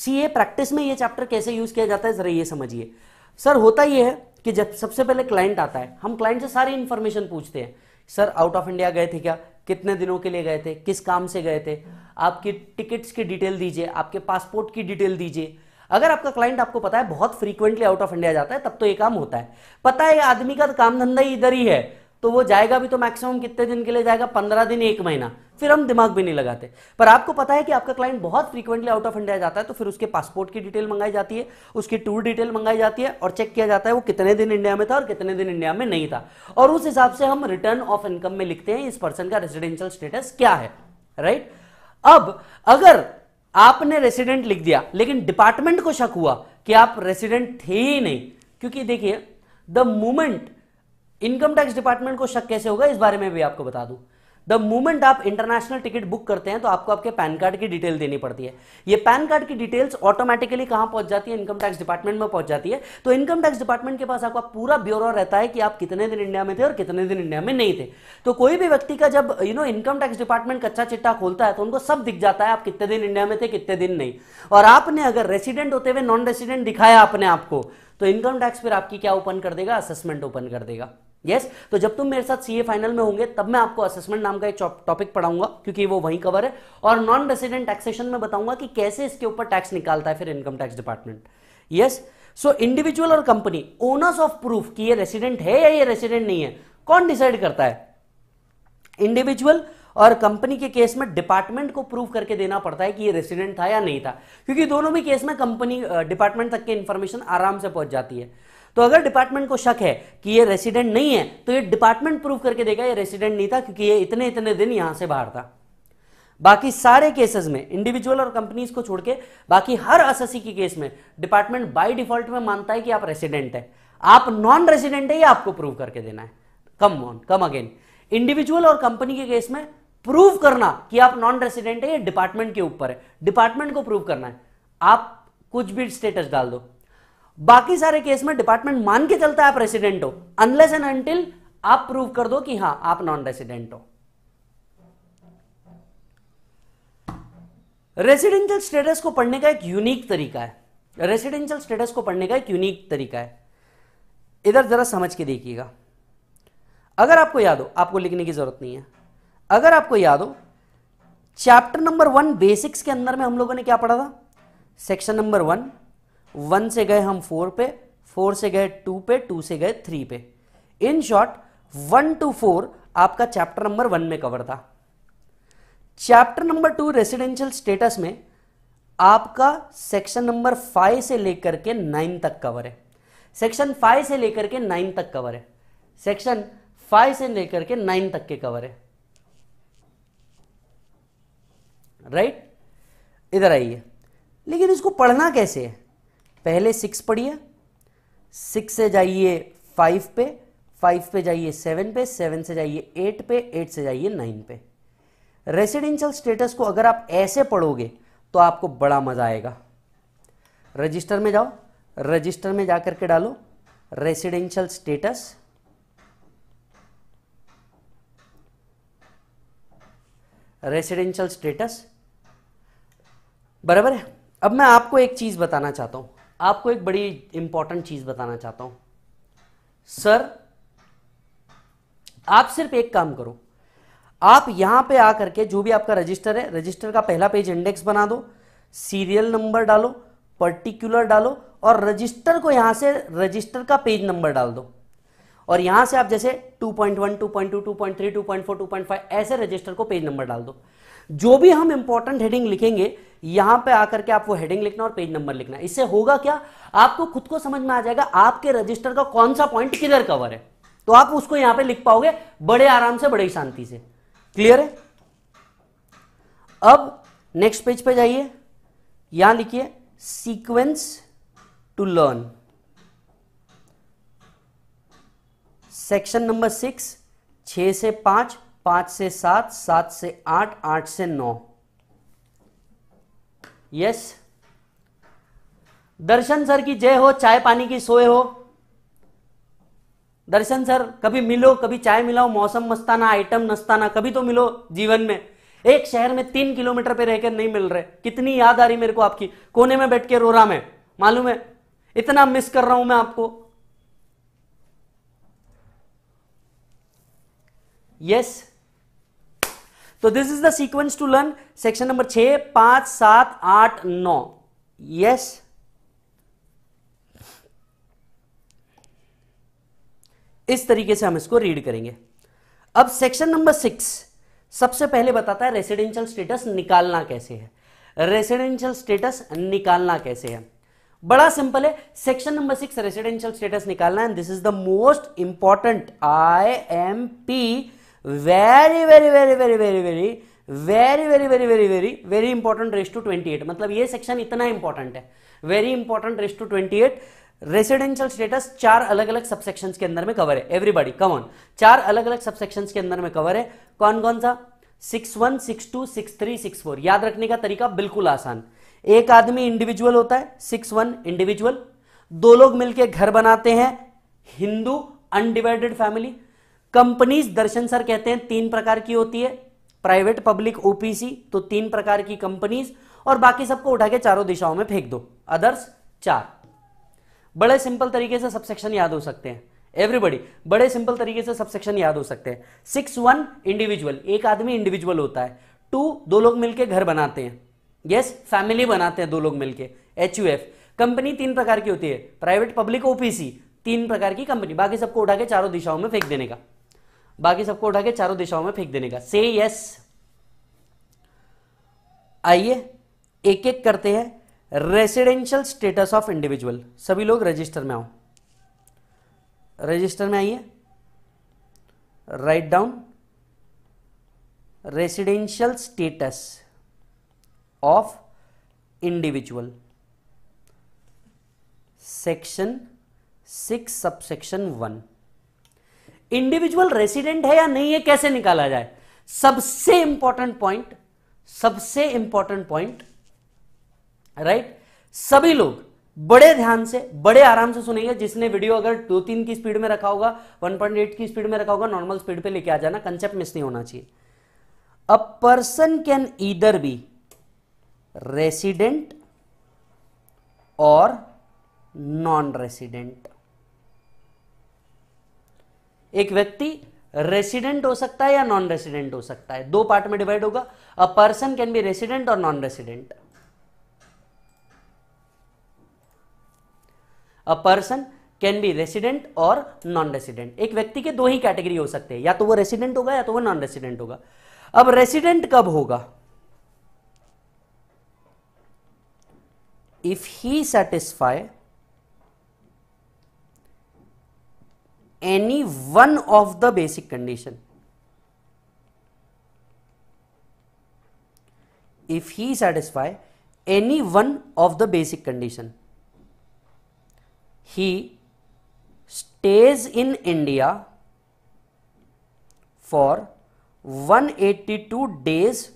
सी प्रैक्टिस में ये चैप्टर कैसे यूज किया जाता है जरा ये समझिए सर होता ये है कि जब सबसे पहले क्लाइंट आता है हम क्लाइंट से सारी इंफॉर्मेशन पूछते हैं सर आउट ऑफ इंडिया गए थे क्या कितने दिनों के लिए गए थे किस काम से गए थे आपकी टिकट्स की डिटेल दीजिए आपके पासपोर्ट की डिटेल दीजिए अगर आपका क्लाइंट आपको पता है बहुत फ्रीक्वेंटली आउट ऑफ इंडिया जाता है तब तो ये काम होता है पता है आदमी का तो काम धंधा ही इधर ही है तो वो जाएगा भी तो मैक्सिमम कितने दिन के लिए जाएगा पंद्रह दिन एक महीना फिर हम दिमाग भी नहीं लगाते पर आपको पता है कि आपका क्लाइंट बहुत फ्रीक्वेंटली आउट ऑफ इंडिया जाता है तो फिर उसके पासपोर्ट की डिटेल मंगाई जाती है उसकी टूर डिटेल मंगाई जाती है और चेक किया जाता है वो कितने दिन इंडिया में था और कितने दिन इंडिया में नहीं था और उस हिसाब से हम रिटर्न ऑफ इनकम में लिखते हैं इस पर्सन का रेसिडेंशियल स्टेटस क्या है राइट अब अगर आपने रेसिडेंट लिख दिया लेकिन डिपार्टमेंट को शक हुआ कि आप रेसिडेंट थे ही नहीं क्योंकि देखिए the moment income tax department को शक कैसे होगा इस बारे में भी आपको बता दू द मोमेंट आप इंटरनेशनल टिकट बुक करते हैं तो आपको आपके पैन कार्ड की डिटेल देनी पड़ती है ये पैन कार्ड की डिटेल्स ऑटोमेटिकली कहां पहुंच जाती है इनकम टैक्स डिपार्टमेंट में पहुंच जाती है तो इनकम टैक्स डिपार्टमेंट के पास आपका पूरा ब्यूरो रहता है कि आप कितने दिन इंडिया में थे और कितने दिन इंडिया में नहीं थे तो कोई भी व्यक्ति का जब you know income tax department कच्चा चिट्टा खोलता है तो उनको सब दिख जाता है आप कितने दिन इंडिया में थे कितने दिन नहीं और आपने अगर रेसिडेंट होते हुए नॉन रेसिडेंट दिखाया आपने आपको तो इनकम टैक्स फिर आपकी क्या ओपन कर देगा असेसमेंट ओपन कर देगा यस तो जब तुम मेरे साथ सीए फाइनल में होंगे तब मैं आपको असेसमेंट नाम का एक टॉपिक पढ़ाऊंगा क्योंकि वो वहीं कवर है और नॉन रेसिडेंट टैक्सेशन में बताऊंगा कि कैसे इसके ऊपर टैक्स निकालता है फिर income tax department yes so individual और कंपनी ओनर्स ऑफ प्रूफ कि ये रेसिडेंट है या ये रेसिडेंट नहीं है कौन डिसाइड करता है इंडिविजुअल और कंपनी के केस में डिपार्टमेंट को प्रूफ करके देना पड़ता है कि ये रेसिडेंट था या नहीं था क्योंकि दोनों भी केस में कंपनी डिपार्टमेंट तक के इंफॉर्मेशन आराम से पहुंच जाती है तो अगर डिपार्टमेंट को शक है कि ये रेसिडेंट नहीं है तो ये डिपार्टमेंट प्रूव करके देगा ये रेसिडेंट नहीं था क्योंकि ये इतने इतने दिन यहां से बाहर था बाकी सारे केसेस में इंडिविजुअल और कंपनीज को छोड़ के बाकी हर अससी के केस में डिपार्टमेंट बाय डिफॉल्ट में मानता है कि आप रेसिडेंट है आप नॉन रेसिडेंट है ये आपको प्रूव करके देना है come on come again individual और कंपनी के केस में प्रूव करना कि आप नॉन रेसिडेंट है ये डिपार्टमेंट के ऊपर है डिपार्टमेंट को प्रूव करना है आप कुछ भी स्टेटस डाल दो बाकी सारे केस में डिपार्टमेंट मान के चलता है आप रेसिडेंट हो अनलेस एंड अनटिल आप प्रूव कर दो कि हां आप नॉन रेसिडेंट हो रेसिडेंशियल स्टेटस को पढ़ने का एक यूनिक तरीका है रेसिडेंशियल स्टेटस को पढ़ने का एक यूनिक तरीका है इधर जरा समझ के देखिएगा अगर आपको याद हो आपको लिखने की जरूरत नहीं है अगर आपको याद हो चैप्टर नंबर वन बेसिक्स के अंदर में हम लोगों ने क्या पढ़ा था सेक्शन नंबर वन वन से गए हम फोर पे फोर से गए टू पे टू से गए थ्री पे in short one two four आपका चैप्टर नंबर वन में कवर था chapter number two residential status में आपका सेक्शन नंबर फाइव से लेकर के नाइन तक कवर है सेक्शन फाइव से लेकर के नाइन तक कवर है सेक्शन फाइव से लेकर के नाइन तक के कवर है राइट right? इधर आइए लेकिन इसको पढ़ना कैसे है पहले सिक्स पढ़िए सिक्स से जाइए फाइव पे फाइव पे जाइए सेवन पे सेवन से जाइए एट पे एट से जाइए नाइन पे रेसिडेंशियल स्टेटस को अगर आप ऐसे पढ़ोगे तो आपको बड़ा मज़ा आएगा रजिस्टर में जाओ रजिस्टर में जाकर के डालो रेसिडेंशियल स्टेटस रेसिडेंशियल स्टेटस बराबर है अब मैं आपको एक चीज़ बताना चाहता हूं आपको एक बड़ी इंपॉर्टेंट चीज बताना चाहता हूं सर आप सिर्फ एक काम करो आप यहां पे आकर के जो भी आपका रजिस्टर है रजिस्टर का पहला पेज इंडेक्स बना दो सीरियल नंबर डालो पर्टिकुलर डालो और रजिस्टर को यहां से रजिस्टर का पेज नंबर डाल दो और यहां से आप जैसे 2.1, 2.2, 2.3, 2.4, 2.5 ऐसे रजिस्टर को पेज नंबर डाल दो जो भी हम इंपॉर्टेंट हेडिंग लिखेंगे यहां पे आकर के आप वो हेडिंग लिखना और पेज नंबर लिखना इससे होगा क्या आपको खुद को समझ में आ जाएगा आपके रजिस्टर का कौन सा पॉइंट किधर कवर है तो आप उसको यहां पे लिख पाओगे बड़े आराम से बड़ी शांति से क्लियर है अब नेक्स्ट पेज पे जाइए यहां लिखिए sequence to learn section number six छ से पांच पांच से सात सात से आठ आठ से नौ यस दर्शन सर की जय हो चाय पानी की सोए हो दर्शन सर कभी मिलो कभी चाय मिलाओ मौसम मस्ताना आइटम नस्ताना कभी तो मिलो जीवन में एक शहर में तीन किलोमीटर पे रहकर नहीं मिल रहे कितनी याद आ रही मेरे को आपकी कोने में बैठ के रो रहा मैं मालूम है इतना मिस कर रहा हूं मैं आपको यस तो this is the sequence to learn section number छह पांच सात आठ नौ यस इस तरीके से हम इसको रीड करेंगे अब सेक्शन नंबर सिक्स सबसे पहले बताता है रेसिडेंशियल स्टेटस निकालना कैसे है रेसिडेंशियल स्टेटस निकालना कैसे है बड़ा सिंपल है section number six residential status निकालना है this is the most important I M P very very very very very very very very very very very very important race to eight मतलब ये सेक्शन इतना इंपॉर्टेंट है very important race to twenty eight residential status चार अलग अलग subsection के अंदर में कवर है एवरीबॉडी कम ऑन चार अलग अलग सबसेक्शन के अंदर में कवर है कौन कौन सा six one six two six three six four याद रखने का तरीका बिल्कुल आसान एक आदमी इंडिविजुअल होता है सिक्स वन इंडिविजुअल दो लोग मिलकर घर बनाते हैं Hindu undivided family companies Darshan sir कहते हैं तीन प्रकार की होती है प्राइवेट पब्लिक ओपीसी तो तीन प्रकार की कंपनीज और बाकी सबको उठा के चारों दिशाओं में फेंक दो अदर्स चार बड़े सिंपल तरीके से सबसेक्शन याद हो सकते हैं एवरीबडी बड़े सिंपल तरीके से सबसेक्शन याद हो सकते हैं सिक्स वन इंडिविजुअल एक आदमी इंडिविजुअल होता है टू दो लोग मिलकर घर बनाते हैं यस yes, फैमिली बनाते हैं दो लोग मिलकर एच यू एफ कंपनी तीन प्रकार की होती है प्राइवेट पब्लिक ओपीसी तीन प्रकार की कंपनी बाकी सबको उठा के चारों दिशाओं में फेंक देने का बाकी सबको उठा के चारों दिशाओं में फेंक देने का से यस आइए एक एक करते हैं रेसिडेंशियल स्टेटस ऑफ इंडिविजुअल सभी लोग रजिस्टर में आओ रजिस्टर में आइए write down residential status of individual section six subsection one individual resident है या नहीं है कैसे निकाला जाए सबसे इंपॉर्टेंट पॉइंट सबसे इंपॉर्टेंट पॉइंट राइट सभी लोग बड़े ध्यान से बड़े आराम से सुनेंगे जिसने वीडियो अगर दो तीन की स्पीड में रखा होगा 1.8 की स्पीड में रखा होगा नॉर्मल स्पीड पे लेके आ जाना कंसेप्ट मिस नहीं होना चाहिए a person can either be resident और नॉन रेसिडेंट एक व्यक्ति रेसिडेंट हो सकता है या नॉन रेसिडेंट हो सकता है दो पार्ट में डिवाइड होगा a person can be resident और non resident a person can be resident और नॉन रेसिडेंट एक व्यक्ति के दो ही कैटेगरी हो सकते हैं या तो वो रेसिडेंट होगा या तो वो नॉन रेसिडेंट होगा अब रेसिडेंट कब होगा if he satisfy any one of the basic condition. If he satisfy any one of the basic condition, he stays in India for 182 days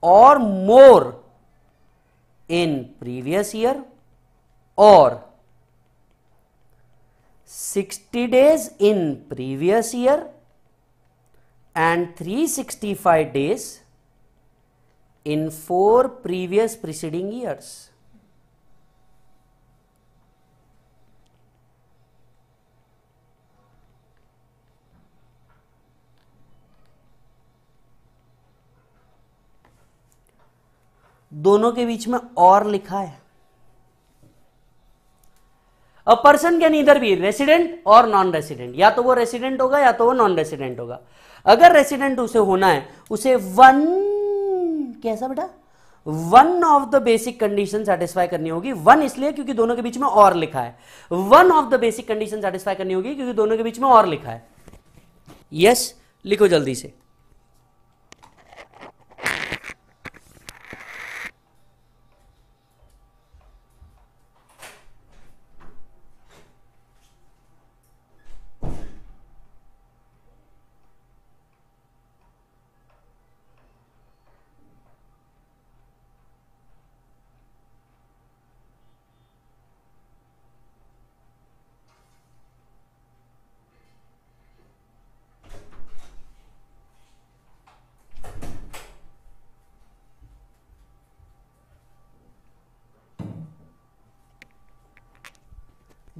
or more in previous year or 60 days in previous year and 365 days in four previous preceding years. दोनों के बीच में और लिखा है a person can इधर भी resident और non resident या तो वो रेसिडेंट होगा या तो वो नॉन रेसिडेंट होगा अगर रेसिडेंट उसे होना है उसे वन कैसा बेटा one of the basic condition satisfy करनी होगी वन इसलिए क्योंकि दोनों के बीच में और लिखा है one of the basic condition satisfy करनी होगी क्योंकि दोनों के बीच में और लिखा है यस yes, लिखो जल्दी से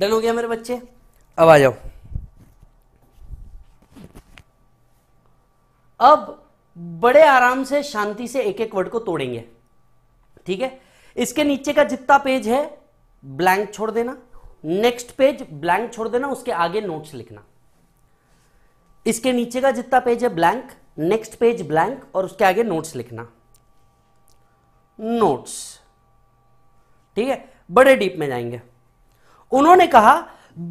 डन हो गया मेरे बच्चे अब आ जाओ अब बड़े आराम से शांति से एक एक वर्ड को तोड़ेंगे ठीक है इसके नीचे का जितना पेज है ब्लैंक छोड़ देना नेक्स्ट पेज ब्लैंक छोड़ देना उसके आगे नोट्स लिखना इसके नीचे का जितना पेज है ब्लैंक नेक्स्ट पेज ब्लैंक और उसके आगे नोट्स लिखना नोट्स ठीक है बड़े डीप में जाएंगे उन्होंने कहा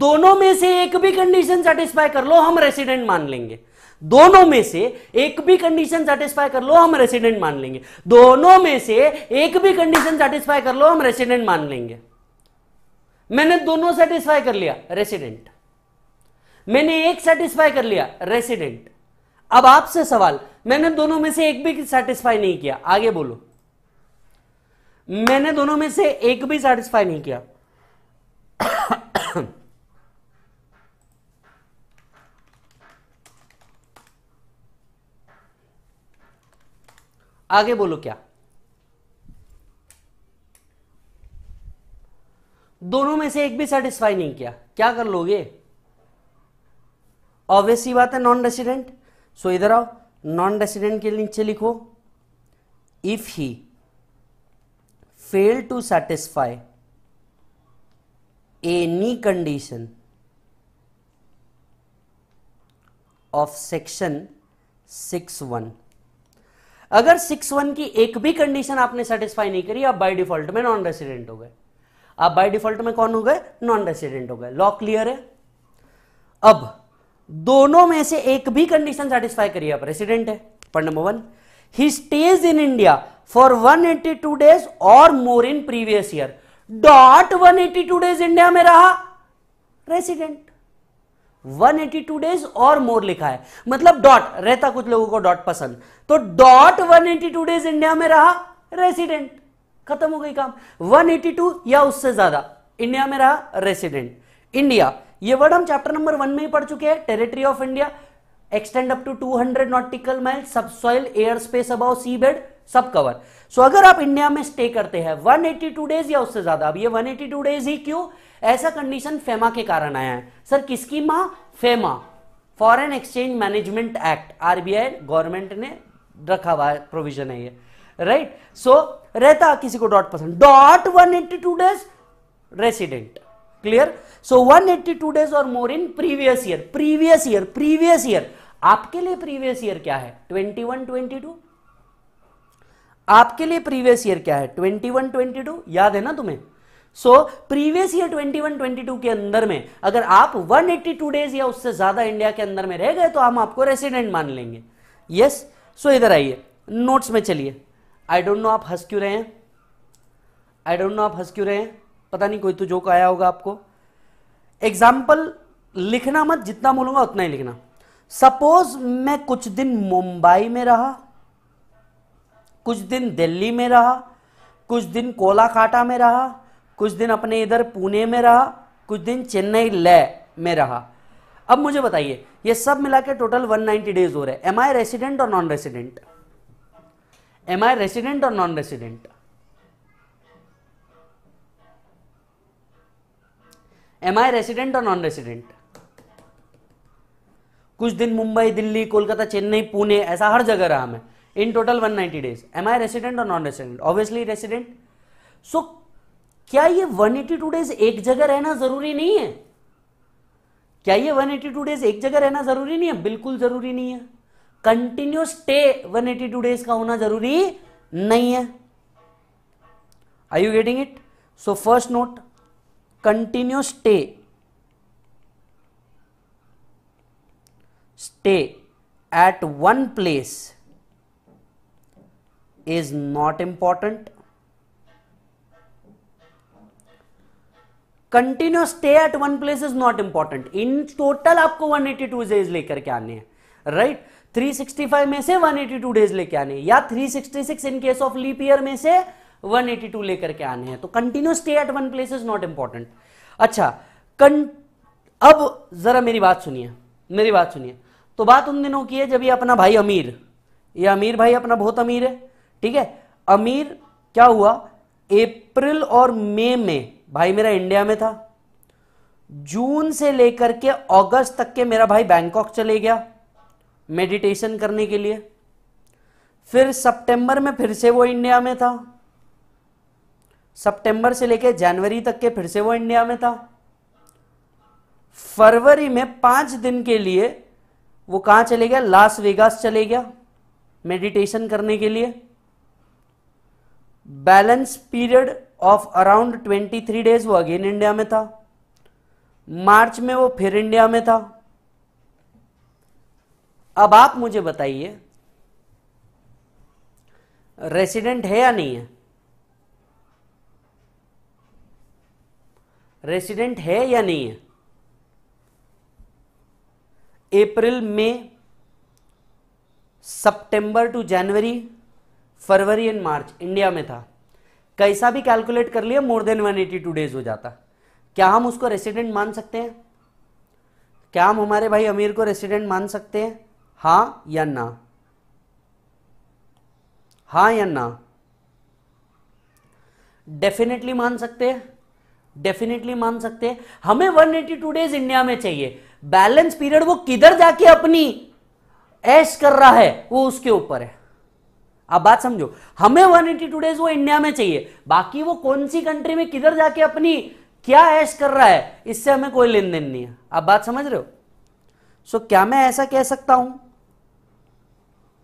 दोनों में से एक भी कंडीशन सेटिस्फाई कर लो हम रेसिडेंट मान लेंगे दोनों में से एक भी कंडीशन सेटिस्फाई कर लो हम रेसिडेंट मान लेंगे दोनों में से एक भी कंडीशन सेटिस्फाई कर लो हम रेसिडेंट मान लेंगे मैंने दोनों सेटिस्फाई कर लिया रेसिडेंट मैंने एक सेटिस्फाई कर लिया रेसिडेंट अब आपसे सवाल मैंने दोनों में से एक भी सेटिस्फाई नहीं किया आगे बोलो मैंने दोनों में से एक भी सेटिस्फाई नहीं किया आगे बोलो क्या दोनों में से एक भी सेटिस्फाई नहीं किया क्या कर लोगे ऑब्वियस ही बात है नॉन रेसिडेंट सो इधर आओ नॉन रेसिडेंट के नीचे लिखो if he fail to satisfy any condition of section six one अगर सिक्स वन की एक भी कंडीशन आपने सेटिस्फाई नहीं करी आप बाय डिफॉल्ट में नॉन रेसिडेंट हो गए आप बाय डिफॉल्ट में कौन हो गए नॉन रेसिडेंट हो गए लॉ क्लियर है अब दोनों में से एक भी कंडीशन सेटिस्फाई करिए आप रेसिडेंट है point number one he stays in India for one eighty two days और more in previous year dot one eighty two days India में रहा रेसिडेंट 182 डेज और मोर लिखा है मतलब डॉट रहता कुछ लोगों को डॉट पसंद तो डॉट 182 डेज इंडिया में रहा रेसिडेंट खत्म हो गई काम 182 या उससे ज्यादा इंडिया में रहा रेसिडेंट इंडिया ये वर्ड हम चैप्टर नंबर वन में ही पढ़ चुके हैं territory of India extend up to 200 nautical mile subsoil air space above sea bed सब कवर सो so, अगर आप इंडिया में स्टे करते हैं 182 डेज या उससे ज्यादा अब ये 182 डेज ही क्यों ऐसा कंडीशन फेमा e के कारण आया है सर किसकी मां FEMA foreign exchange management act RBI government ने रखा हुआ प्रोविजन है ये राइट सो so, रहता किसी को डॉट पसंद dot one days resident clear so one days और more in previous year previous year previous year आपके लिए प्रीवियस ईयर क्या है ट्वेंटी वन आपके लिए प्रीवियस ईयर क्या है ट्वेंटी वन ट्वेंटी टू याद है ना तुम्हें सो प्रीवियस ईयर 21 22 के अंदर में अगर आप 182 डेज या उससे ज्यादा इंडिया के अंदर में रह गए तो हम आपको रेसिडेंट मान लेंगे यस सो इधर आइए नोट्स में चलिए आई डोंट नो आप हंस क्यों रहे हैं आई डोंट नो आप हंस क्यों रहे हैं पता नहीं कोई तो जोक आया होगा आपको एग्जाम्पल लिखना मत जितना बोलूंगा उतना ही लिखना सपोज मैं कुछ दिन मुंबई में रहा कुछ दिन दिल्ली में रहा कुछ दिन कोलाकाटा में रहा कुछ दिन अपने इधर पुणे में रहा कुछ दिन चेन्नई लय में रहा अब मुझे बताइए ये सब मिला के टोटल 190 डेज हो रहे हैं एम आई रेसिडेंट और non resident am I resident और non resident am I resident और नॉन रेसिडेंट कुछ दिन मुंबई दिल्ली कोलकाता चेन्नई पुणे ऐसा हर जगह रहा मैं total one 190 days am I resident और non resident obviously resident so क्या ये 182 डेज एक जगह रहना जरूरी नहीं है क्या ये 182 डेज एक जगह रहना जरूरी नहीं है बिल्कुल जरूरी नहीं है कंटिन्यू स्टे 182 डेज का होना जरूरी नहीं है are you getting it so first note continue stay stay at one place is not important continue stay at one place is not important in total आपको 182 डेज लेकर के आने हैं राइट right? 365 में से 182 डेज लेके आने हैं या 366 in case of leap year में से 182 लेकर के आने हैं तो continue stay at one place is not important अच्छा कं... अब जरा मेरी बात सुनिए मेरी बात सुनिए तो बात उन दिनों की है जब ये अपना भाई अमीर ये अमीर भाई अपना बहुत अमीर है ठीक है अमीर क्या हुआ अप्रैल और मई में भाई मेरा इंडिया में था जून से लेकर के अगस्त तक के मेरा भाई बैंकॉक चले गया मेडिटेशन करने के लिए फिर सितंबर में फिर से वो इंडिया में था सितंबर से लेकर जनवरी तक के फिर से वो इंडिया में था फरवरी में पांच दिन के लिए वो कहां चले गया लास वेगास चले गया मेडिटेशन करने के लिए balance period of around 23 days वो अगेन इंडिया में था मार्च में वो फिर इंडिया में था अब आप मुझे बताइए रेसिडेंट है या नहीं है रेसिडेंट है या नहीं है April May September to January February and March India में था कैसा भी कैलकुलेट कर लिया मोर देन 182 डेज हो जाता क्या हम उसको रेसिडेंट मान सकते हैं क्या हम हमारे भाई अमीर को रेसिडेंट मान सकते हैं हाँ या ना हाँ या ना डेफिनेटली मान सकते हैं डेफिनेटली मान सकते हैं हमें 182 डेज इंडिया में चाहिए बैलेंस पीरियड वो किधर जाके अपनी ऐश कर रहा है वो उसके ऊपर है आप बात समझो हमें 182 डेज वो इंडिया में चाहिए बाकी वो कौन सी कंट्री में किधर जाके अपनी क्या ऐश कर रहा है इससे हमें कोई लेन देन नहीं है आप बात समझ रहे हो सो so, क्या मैं ऐसा कह सकता हूं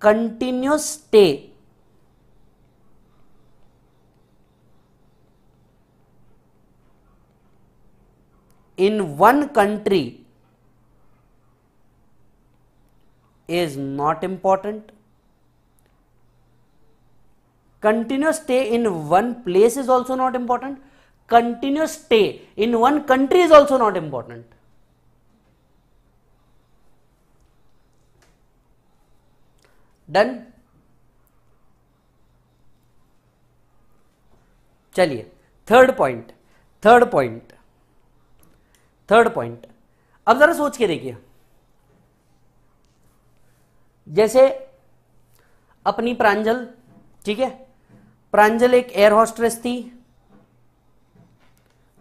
continuous stay in one country is not important continuous stay in one place is also not important continuous stay in one country is also not important done चलिए third point third point third point अब जरा सोच के देखिए जैसे अपनी प्रांजल ठीक है प्रांजल एक एयर हॉस्ट्रेस थी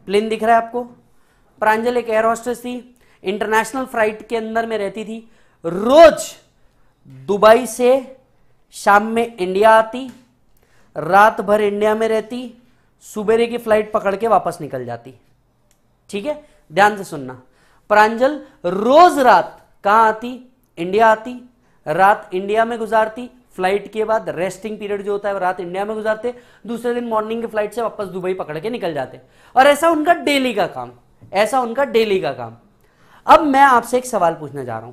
प्लेन दिख रहा है आपको प्रांजल एक एयर हॉस्ट्रेस थी इंटरनेशनल फ्लाइट के अंदर में रहती थी रोज दुबई से शाम में इंडिया आती रात भर इंडिया में रहती सुबेरे की फ्लाइट पकड़ के वापस निकल जाती ठीक है ध्यान से सुनना प्रांजल रोज रात कहां आती इंडिया आती रात इंडिया में गुजारती फ्लाइट के बाद रेस्टिंग पीरियड जो होता है रात इंडिया में गुजारते दूसरे दिन मॉर्निंग के फ्लाइट से वापस दुबई पकड़ के निकल जाते और ऐसा उनका डेली का काम ऐसा उनका डेली का काम अब मैं आपसे एक सवाल पूछने जा रहा हूं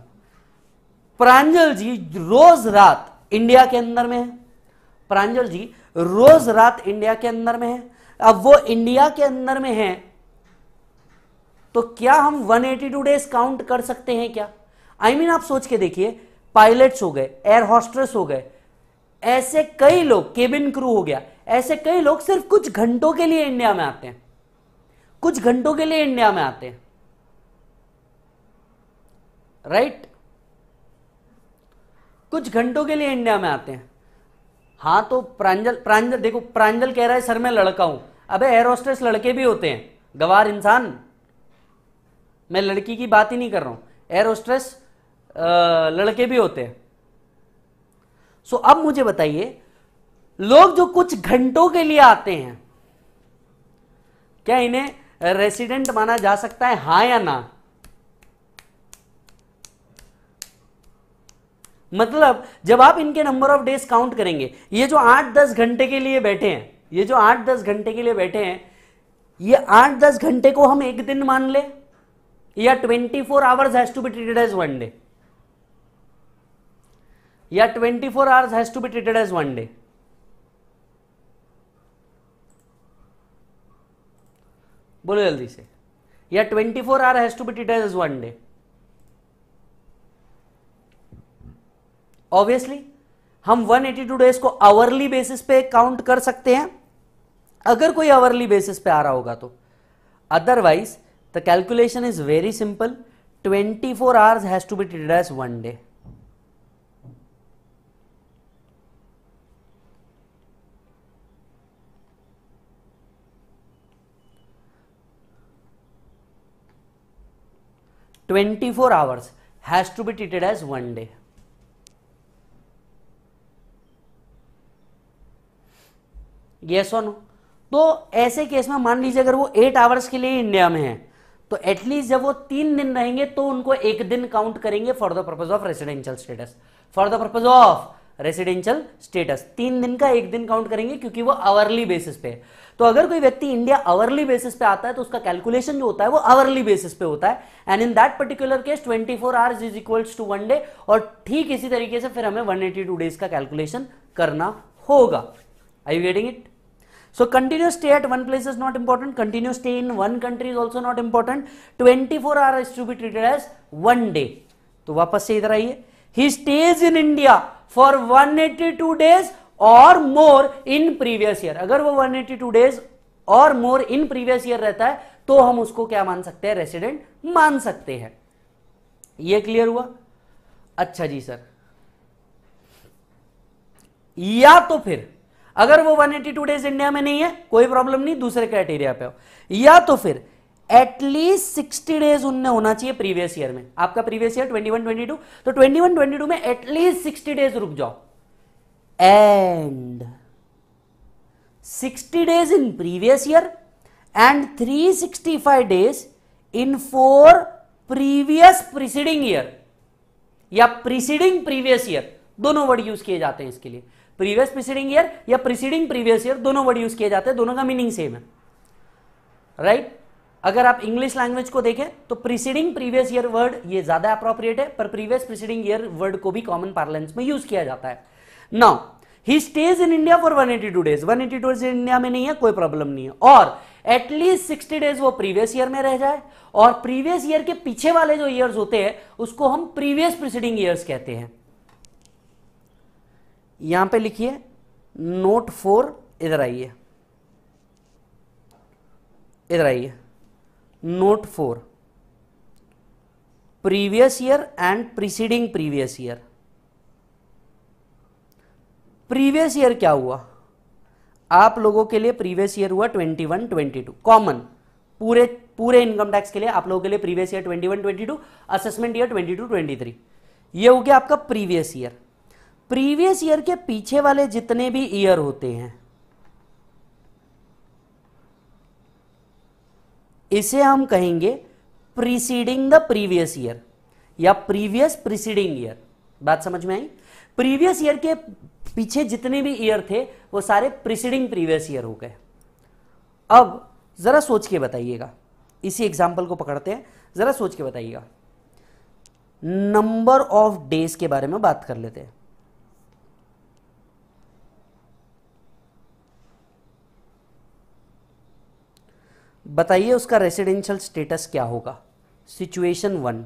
प्रांजल जी रोज रात इंडिया के अंदर में है प्रांजल जी रोज रात इंडिया के अंदर में है अब वो इंडिया के अंदर में है तो क्या हम 182 डेज काउंट कर सकते हैं क्या आई I मीन mean, आप सोच के देखिए पायलट्स हो गए एयर होस्टर्स हो गए ऐसे कई लोग केबिन क्रू हो गया ऐसे कई लोग सिर्फ कुछ घंटों के लिए इंडिया में आते हैं कुछ घंटों के लिए इंडिया में आते हैं राइट right? कुछ घंटों के लिए इंडिया में आते हैं हाँ तो प्रांजल प्रांजल देखो प्रांजल कह रहा है सर मैं लड़का हूं अबे एरोस्ट्रेस लड़के भी होते हैं गवार इंसान मैं लड़की की बात ही नहीं कर रहा हूं एरोस्ट्रेस लड़के भी होते हैं सो अब मुझे बताइए लोग जो कुछ घंटों के लिए आते हैं क्या इन्हें रेसिडेंट माना जा सकता है हा या ना मतलब जब आप इनके नंबर ऑफ डेज काउंट करेंगे ये जो आठ दस घंटे के लिए बैठे हैं ये जो आठ दस घंटे के लिए बैठे हैं ये आठ दस घंटे को हम एक दिन मान ले या twenty four hours has to be treated as one day या 24 four hours has to be treated as one day बोलो जल्दी से या 24 four hour has to be treated as one day obviously हम 182 डेज को आवरली बेसिस पे count कर सकते हैं अगर कोई आवरली बेसिस पे आ रहा होगा तो otherwise the calculation is very simple 24 four hours has to be treated as one day four hours has to be treated as one day yes और नो तो ऐसे केस में मान लीजिए अगर वो एट आवर्स के लिए इंडिया में है तो एटलीस्ट जब वो तीन दिन रहेंगे तो उनको एक दिन काउंट करेंगे for the purpose of residential status for the purpose of residential status तीन दिन का एक दिन काउंट करेंगे क्योंकि वो आवरली बेसिस पे है तो अगर कोई व्यक्ति इंडिया अवरली बेसिस पे आता है तो उसका कैलकुलेशन जो होता है वो अवरली बेसिस पे होता है and in that particular case 24 four hours is equals to one day और ठीक इसी तरीके से फिर हमें 182 डेज का कैलकुलेशन करना होगा I you getting it so continue stay at one place is not important continue stay in one country is also not important twenty four hour is to be treated as one day तो वापस से इधर आइए he stays in India for one eighty two days और more in previous year अगर वो 182 days और more in previous year रहता है तो हम उसको क्या मान सकते हैं रेसिडेंट मान सकते हैं ये क्लियर हुआ अच्छा जी सर या तो फिर अगर वो 182 डेज इंडिया में नहीं है कोई प्रॉब्लम नहीं दूसरे क्राइटेरिया पे हो या तो फिर एटलीस्ट 60 डेज उनने होना चाहिए प्रीवियस ईयर में आपका प्रीवियस ईयर 21 22 तो 21 22 में एटलीस्ट 60 डेज रुक जाओ and sixty days in previous year and three sixty five days in four previous preceding year या प्रीसीडिंग प्रीवियस ईयर दोनों वर्ड यूज किए जाते हैं इसके लिए प्रीवियस प्रिसीडिंग ईयर या प्रिसीडिंग प्रीवियस ईयर दोनों वर्ड यूज किए जाते हैं दोनों का मीनिंग सेम है राइट right? अगर आप इंग्लिश लैंग्वेज को देखें तो प्रीसीडिंग प्रीवियस ईयर वर्ड ये ज्यादा अप्रोप्रिएट है पर प्रीवियस प्रीसीडिंग ईयर वर्ड को भी कॉमन पार्लेंस में यूज किया जाता है now he stays in India for 182 days to days India में नहीं है कोई प्रॉब्लम नहीं है और एटलीस्ट 60 डेज वो प्रीवियस ईयर में रह जाए और प्रीवियस ईयर के पीछे वाले जो ईयर्स होते हैं उसको हम प्रीवियस प्रिसीडिंग ईयर्स कहते हैं यहां पे लिखिए नोट फोर इधर आइए इधर आइए note four previous year and preceding previous year previous year क्या हुआ आप लोगों के लिए प्रीवियस ईयर हुआ 21 22 कॉमन पूरे पूरे इनकम टैक्स के लिए आप लोगों के लिए प्रीवियस ईयर 21 22 असेसमेंट ईयर 22 23 ये हो गया आपका प्रीवियस ईयर प्रीवियस ईयर के पीछे वाले जितने भी ईयर होते हैं इसे हम कहेंगे प्रीसीडिंग द प्रीवियस ईयर या प्रीवियस प्रीसीडिंग ईयर बात समझ में आई प्रीवियस ईयर के पीछे जितने भी ईयर थे वो सारे प्रिसीडिंग प्रीवियस ईयर हो गए अब ज़रा सोच के बताइएगा इसी एग्जाम्पल को पकड़ते हैं ज़रा सोच के बताइएगा नंबर ऑफ डेज के बारे में बात कर लेते हैं बताइए उसका रेसिडेंशियल स्टेटस क्या होगा सिचुएशन वन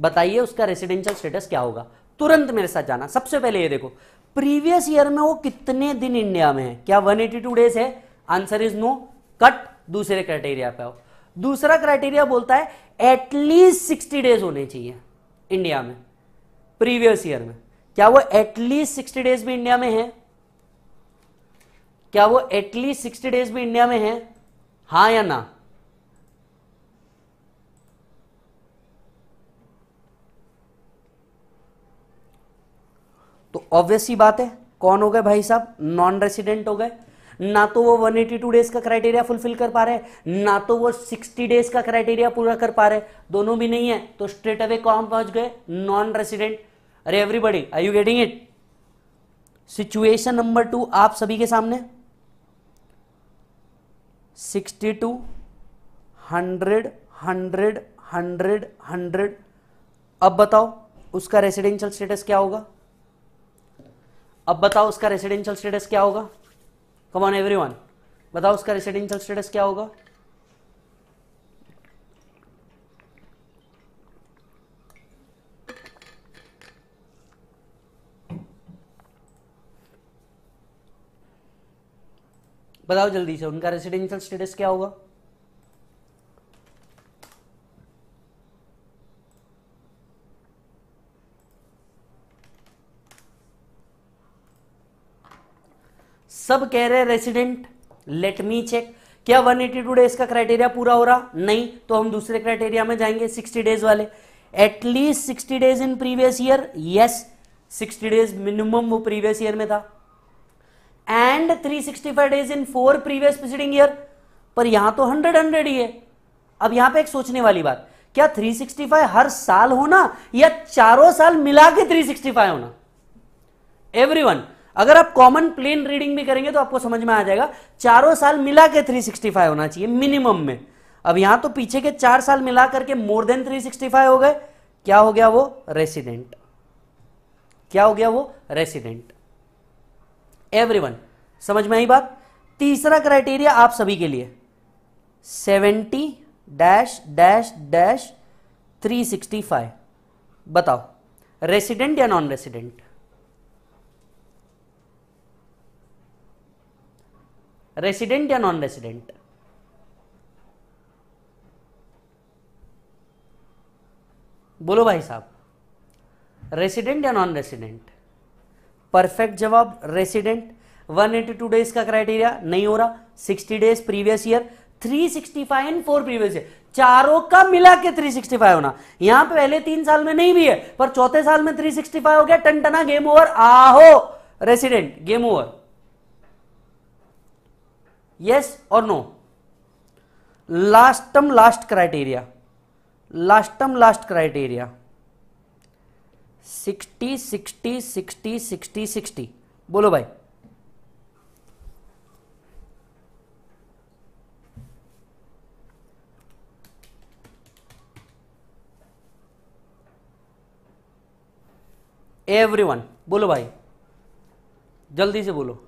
बताइए उसका रेसिडेंशियल स्टेटस क्या होगा तुरंत मेरे साथ जाना सबसे पहले ये देखो प्रीवियस ईयर में वो कितने दिन इंडिया में है क्या 182 डेज है आंसर इज नो कट दूसरे क्राइटेरिया पे आओ दूसरा क्राइटेरिया बोलता है एटलीस्ट 60 डेज होने चाहिए इंडिया में प्रीवियस ईयर में क्या वो एटलीस्ट 60 डेज भी इंडिया में है क्या वो एटलीस्ट 60 डेज भी इंडिया में है हाँ या ना ऑब्वियस ही बात है कौन हो गए भाई साहब नॉन रेसिडेंट हो गए ना तो वो 182 डेज का क्राइटेरिया फुलफिल कर पा रहे ना तो वो 60 डेज का क्राइटेरिया पूरा कर पा रहे दोनों भी नहीं है तो स्ट्रेट अवे कौन पहुंच गए नॉन रेसिडेंट अरे everybody are you getting it situation number two आप सभी के सामने 62, two hundred hundred hundred hundred अब बताओ उसका रेसिडेंशियल स्टेटस क्या होगा अब बताओ उसका रेसिडेंशियल स्टेटस क्या होगा कम एवरी वन बताओ उसका रेसिडेंशियल स्टेटस क्या होगा बताओ जल्दी से उनका रेसिडेंशियल स्टेटस क्या होगा सब कह रहे हैं रेसिडेंट लेट मी चेक क्या 182 डेज का क्राइटेरिया पूरा हो रहा नहीं तो हम दूसरे क्राइटेरिया में जाएंगे 60 डेज वाले at least 60 days in previous year yes 60 days minimum वो प्रीवियस ईयर में था and 365 days in four previous preceding year पर यहां तो 100 100 ही है अब यहां पे एक सोचने वाली बात क्या 365 हर साल होना या चारों साल मिला के फाइव होना वन अगर आप कॉमन प्लेन रीडिंग भी करेंगे तो आपको समझ में आ जाएगा चारों साल मिला के 365 होना चाहिए मिनिमम में अब यहां तो पीछे के चार साल मिला करके मोर देन 365 हो गए क्या हो गया वो रेसिडेंट क्या हो गया वो रेसिडेंट एवरीवन समझ में आई बात तीसरा क्राइटेरिया आप सभी के लिए seventy dash dash dash three sixty five बताओ रेसिडेंट या नॉन रेसिडेंट रेसिडेंट या नॉन रेसिडेंट बोलो भाई साहब रेसिडेंट या नॉन रेसिडेंट परफेक्ट जवाब रेसिडेंट 182 डेज का क्राइटेरिया नहीं हो रहा 60 days previous year 365 and four previous year चारों का मिला के 365 होना यहां पे पहले तीन साल में नहीं भी है पर चौथे साल में 365 हो गया टनटना गेम ओवर आहो रेसिडेंट गेम ओवर यस और नो लास्टम लास्ट क्राइटेरिया लास्टम last criteria sixty sixty sixty sixty sixty बोलो भाई एवरीवन बोलो भाई जल्दी से बोलो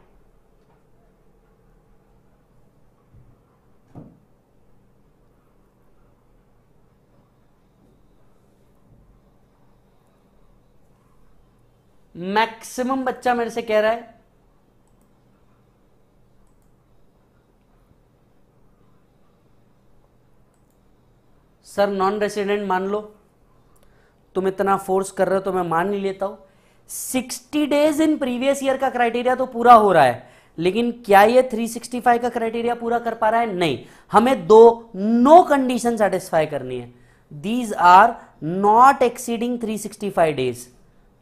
मैक्सिमम बच्चा मेरे से कह रहा है सर नॉन रेसिडेंट मान लो तुम इतना फोर्स कर रहे हो तो मैं मान नहीं लेता हूं sixty days in previous year का क्राइटेरिया तो पूरा हो रहा है लेकिन क्या ये 365 का क्राइटेरिया पूरा कर पा रहा है नहीं हमें दो नो कंडीशन सेटिस्फाई करनी है these are not exceeding 365 days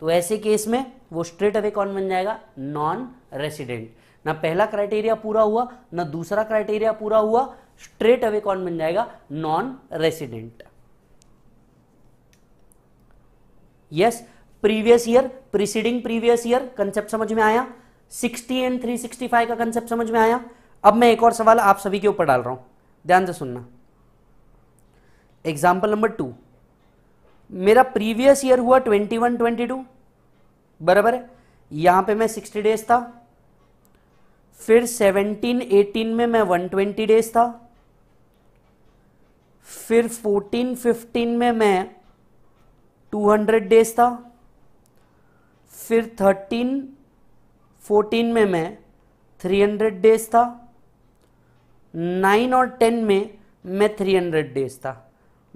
तो ऐसे केस में वो स्ट्रेट अवे कौन बन जाएगा नॉन रेसिडेंट ना पहला क्राइटेरिया पूरा हुआ ना दूसरा क्राइटेरिया पूरा हुआ स्ट्रेट अवे कौन बन जाएगा non resident yes previous year preceding previous year concept समझ में आया 60 एंड 365 का कंसेप्ट समझ में आया अब मैं एक और सवाल आप सभी के ऊपर डाल रहा हूं ध्यान से सुनना एग्जाम्पल नंबर टू मेरा प्रीवियस ईयर हुआ ट्वेंटी वन ट्वेंटी टू बराबर है यहां पे मैं सिक्सटी डेज था फिर सेवनटीन एटीन में मैं वन ट्वेंटी डेज था फिर फोर्टीन फिफ्टीन में मैं टू हंड्रेड डेज था फिर थर्टीन फोर्टीन में मैं थ्री हंड्रेड डेज था नाइन और टेन में मैं थ्री हंड्रेड डेज था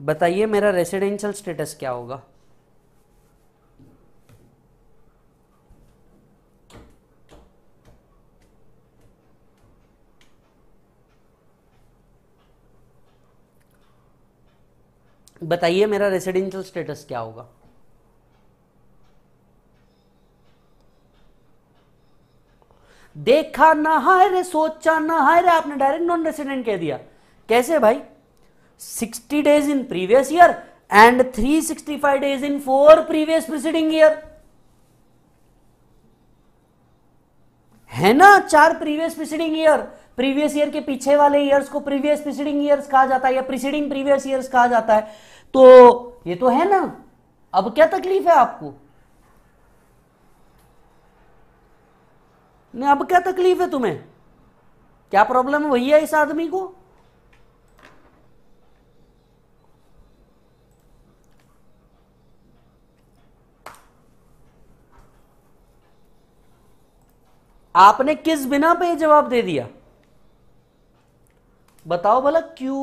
बताइए मेरा रेसिडेंशियल स्टेटस क्या होगा बताइए मेरा रेसिडेंशियल स्टेटस क्या होगा देखा ना है सोचा ना है आपने डायरेक्ट नॉन रेसिडेंट कह दिया कैसे भाई 60 days in previous year and 365 days in four previous preceding year. है ना चार previous preceding year previous year के पीछे वाले ईयर्स को प्रीवियस प्रीसीडिंग ईयर्स कहा जाता है या प्रीसीडिंग प्रीवियस ईयर्स कहा जाता है तो ये तो है ना अब क्या तकलीफ है आपको नहीं अब क्या तकलीफ है तुम्हें क्या प्रॉब्लम है वही है इस आदमी को आपने किस बिना पे जवाब दे दिया बताओ भला क्यों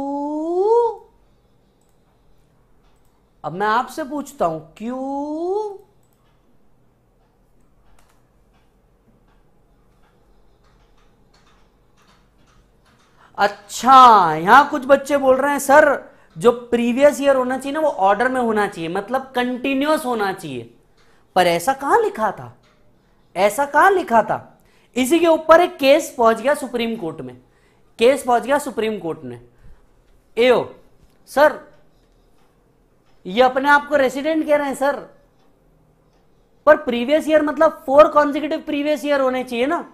अब मैं आपसे पूछता हूं क्यों अच्छा यहां कुछ बच्चे बोल रहे हैं सर जो प्रीवियस ईयर होना चाहिए ना वो ऑर्डर में होना चाहिए मतलब कंटिन्यूस होना चाहिए पर ऐसा कहां लिखा था ऐसा कहां लिखा था इसी के ऊपर एक केस पहुंच गया सुप्रीम कोर्ट में केस पहुंच गया सुप्रीम कोर्ट ने एओ सर ये अपने आप को रेसिडेंट कह रहे हैं सर पर प्रीवियस ईयर मतलब फोर कॉन्जिक्यूटिव प्रीवियस ईयर होने चाहिए ना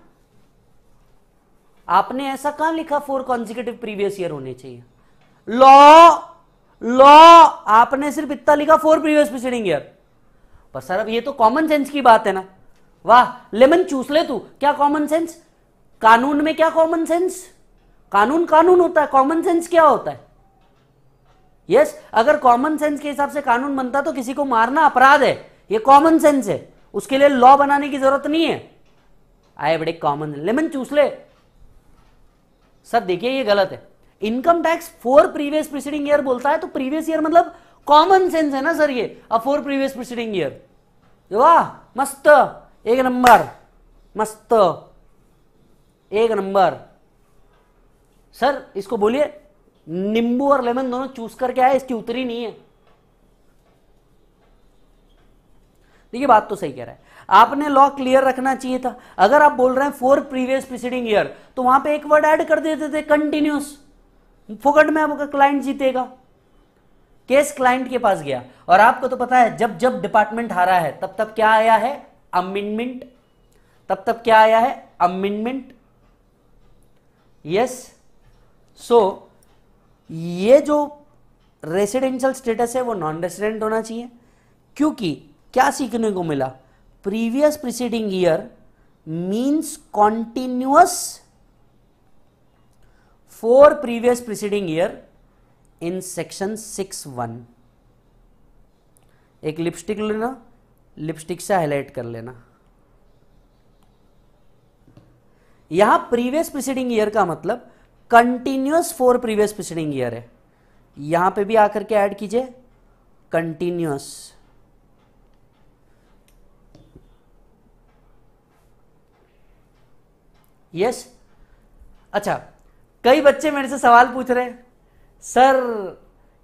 आपने ऐसा कहां लिखा फोर कॉन्जिक्यूटिव प्रीवियस ईयर होने चाहिए लॉ लॉ आपने सिर्फ इतना लिखा फोर प्रीवियस प्रीसीडिंग ईयर पर सर अब ये तो कॉमन सेंस की बात है ना वाह लेमन चूस ले तू क्या कॉमन सेंस कानून में क्या कॉमन सेंस कानून कानून होता है कॉमन सेंस क्या होता है यस yes, अगर कॉमन सेंस के हिसाब से कानून बनता तो किसी को मारना अपराध है ये कॉमन सेंस है उसके लिए लॉ बनाने की जरूरत नहीं है आए बड़े कॉमन लेमन चूस ले सर देखिए ये गलत है income tax four previous preceding year बोलता है तो प्रीवियस ईयर मतलब कॉमन सेंस है ना सर ये अब फोर प्रीवियस प्रीसीडिंग ईयर वाह मस्त एक नंबर मस्त एक नंबर सर इसको बोलिए नींबू और लेमन दोनों चूज करके आए इसकी उतरी नहीं है देखिए बात तो सही कह रहा है आपने लॉ क्लियर रखना चाहिए था अगर आप बोल रहे हैं फोर प्रीवियस प्रीसीडिंग ईयर तो वहां पे एक वर्ड ऐड कर देते थे कंटिन्यूस फोकट में आपका क्लाइंट जीतेगा केस क्लाइंट के पास गया और आपको तो पता है जब जब डिपार्टमेंट हारा है तब तब क्या आया है अमेंडमेंट तब तब क्या आया है अमेंडमेंट यस सो ये जो रेसिडेंशियल स्टेटस है वो नॉन रेसिडेंट होना चाहिए क्योंकि क्या सीखने को मिला previous preceding year means continuous four previous preceding year in section six one एक लिपस्टिक लेना लिपस्टिक से हाईलाइट कर लेना यहां प्रीवियस प्रिसीडिंग ईयर का मतलब continuous four previous preceding year है यहां पे भी आकर के ऐड कीजिए कंटिन्यूस यस अच्छा कई बच्चे मेरे से सवाल पूछ रहे हैं सर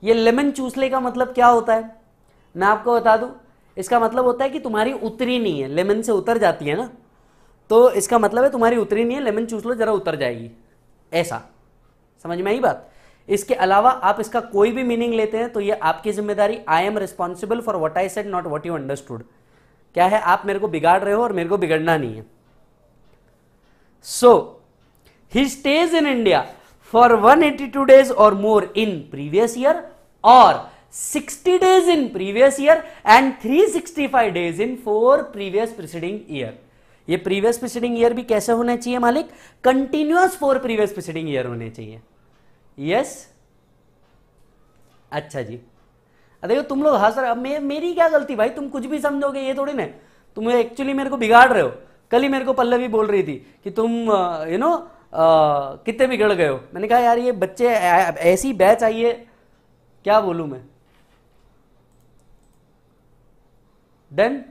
ये लेमन चूसले का मतलब क्या होता है मैं आपको बता दूं इसका मतलब होता है कि तुम्हारी उतरी नहीं है लेमन से उतर जाती है ना तो इसका मतलब है तुम्हारी उतरी नहीं है लेमन चूस लो जरा उतर जाएगी ऐसा समझ में आई बात इसके अलावा आप इसका कोई भी मीनिंग लेते हैं तो ये आपकी जिम्मेदारी I am responsible for what I set not what you understood क्या है आप मेरे को बिगाड़ रहे हो और मेरे को बिगड़ना नहीं है so he stays in India for 182 days और मोर इन प्रीवियस ईयर और 60 days in previous year and 365 days in four previous preceding year ये प्रीवियस प्रीसीडिंग ईयर भी कैसे होना चाहिए मालिक continuous four previous preceding year होने चाहिए यस yes? अच्छा जी देखो तुम लोग हाँ सर अब मे, मेरी क्या गलती भाई तुम कुछ भी समझोगे ये थोड़ी ना तुम एक्चुअली मेरे को बिगाड़ रहे हो कल ही मेरे को पल्लवी बोल रही थी कि तुम यू नो कितने बिगड़ गए हो मैंने कहा यार ये बच्चे ऐसी बैच आई है क्या बोलू मैं then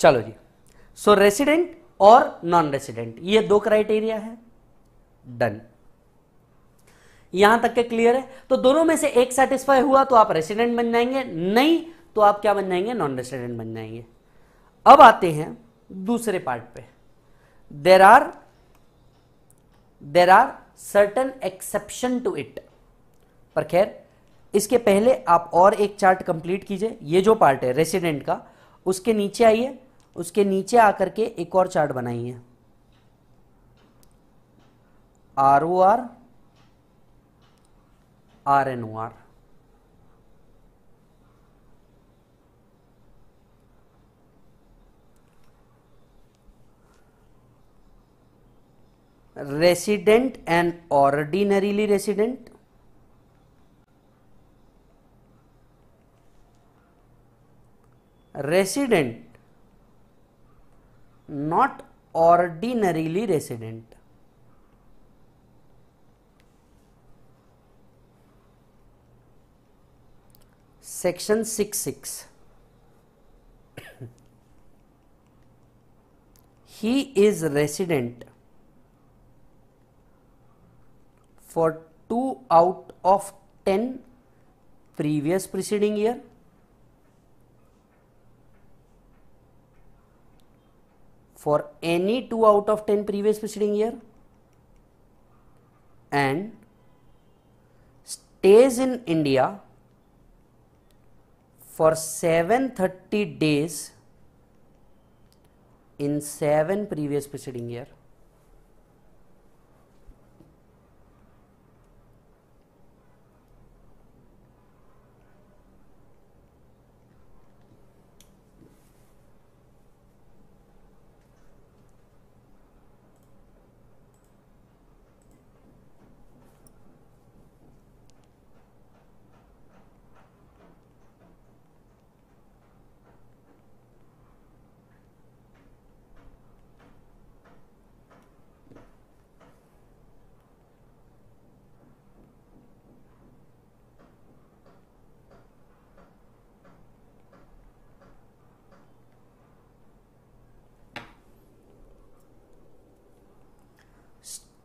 चलो जी सो रेसिडेंट और नॉन रेसिडेंट ये दो क्राइटेरिया है डन यहां तक के क्लियर है तो दोनों में से एक सेटिस्फाई हुआ तो आप रेसिडेंट बन जाएंगे नहीं तो आप क्या बन जाएंगे नॉन रेसिडेंट बन जाएंगे अब आते हैं दूसरे पार्ट पे there are there are certain exception to it पर खैर इसके पहले आप और एक चार्ट कंप्लीट कीजिए ये जो पार्ट है रेसिडेंट का उसके नीचे आइए उसके नीचे आकर के एक और चार्ट बनाइए R O R R N O R resident and ordinarily resident resident not ordinarily resident section 66 he is resident for 2 out of 10 previous preceding year for any 2 out of 10 previous preceding year and stays in India for 730 days in 7 previous preceding year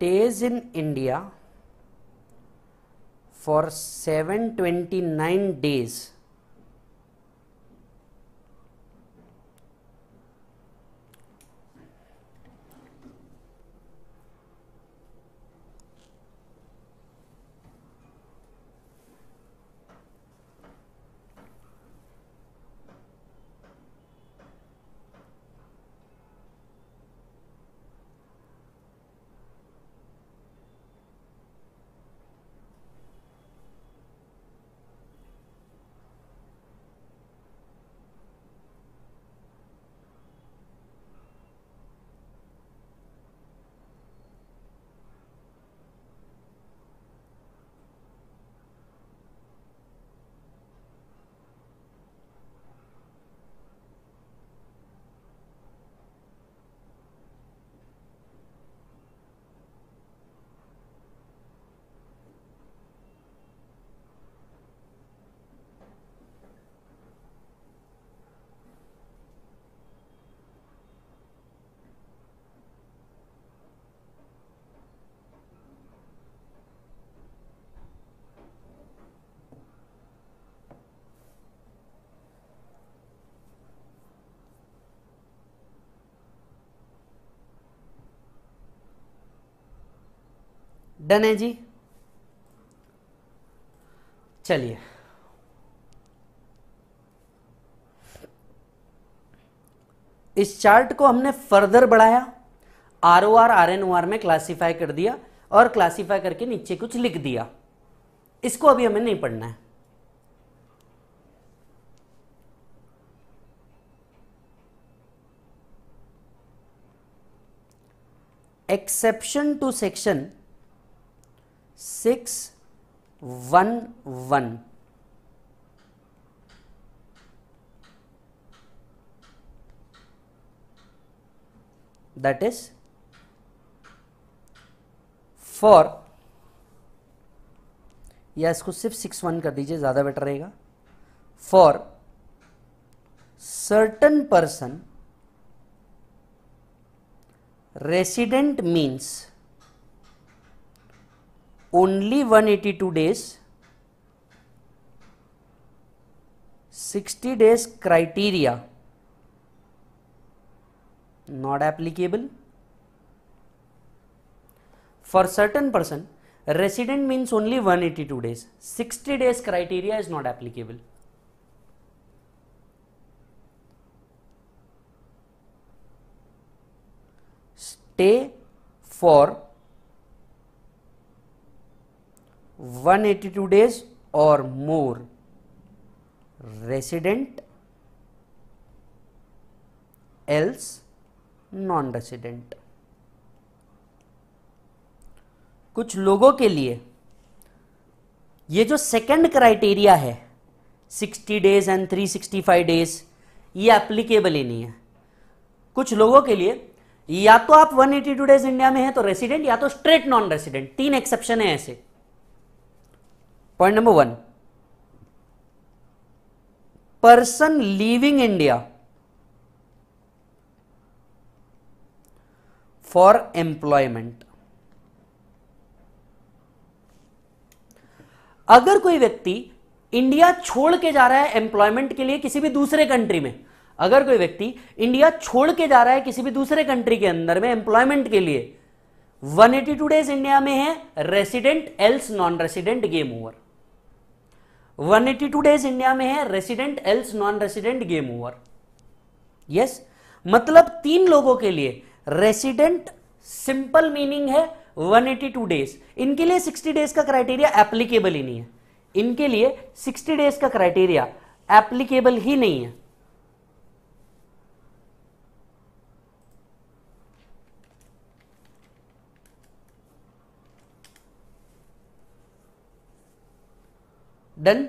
stays in India for 729 days done है जी चलिए इस chart को हमने further बढ़ाया R O R R N O R में classify कर दिया और क्लासीफाई करके नीचे कुछ लिख दिया इसको अभी हमें नहीं पढ़ना है exception to section six one one that is for या इसको सिर्फ सिक्स वन कर दीजिए ज़्यादा बेटर रहेगा for certain person resident means only 182 days 60 days criteria not applicable for certain person resident means only 182 days 60 days criteria is not applicable stay for 182 days or more resident else non resident कुछ लोगों के लिए ये जो second criteria है 60 days and 365 days ये applicable ही नहीं है कुछ लोगों के लिए या तो आप 182 डेज इंडिया में हैं तो रेसिडेंट या तो स्ट्रेट नॉन रेसिडेंट तीन एक्सेप्शन है ऐसे point number one person living India for employment अगर कोई व्यक्ति इंडिया छोड़ के जा रहा है एम्प्लॉयमेंट के लिए किसी भी दूसरे कंट्री में अगर कोई व्यक्ति इंडिया छोड़ के जा रहा है किसी भी दूसरे कंट्री के अंदर में एम्प्लॉयमेंट के लिए 182 डेज इंडिया में है resident else non resident game over 182 days India में है resident else non resident game over yes मतलब तीन लोगों के लिए रेसिडेंट सिंपल मीनिंग है 182 डेज इनके लिए 60 डेज का क्राइटेरिया एप्लीकेबल ही नहीं है इनके लिए 60 डेज का क्राइटेरिया एप्लीकेबल ही नहीं है डन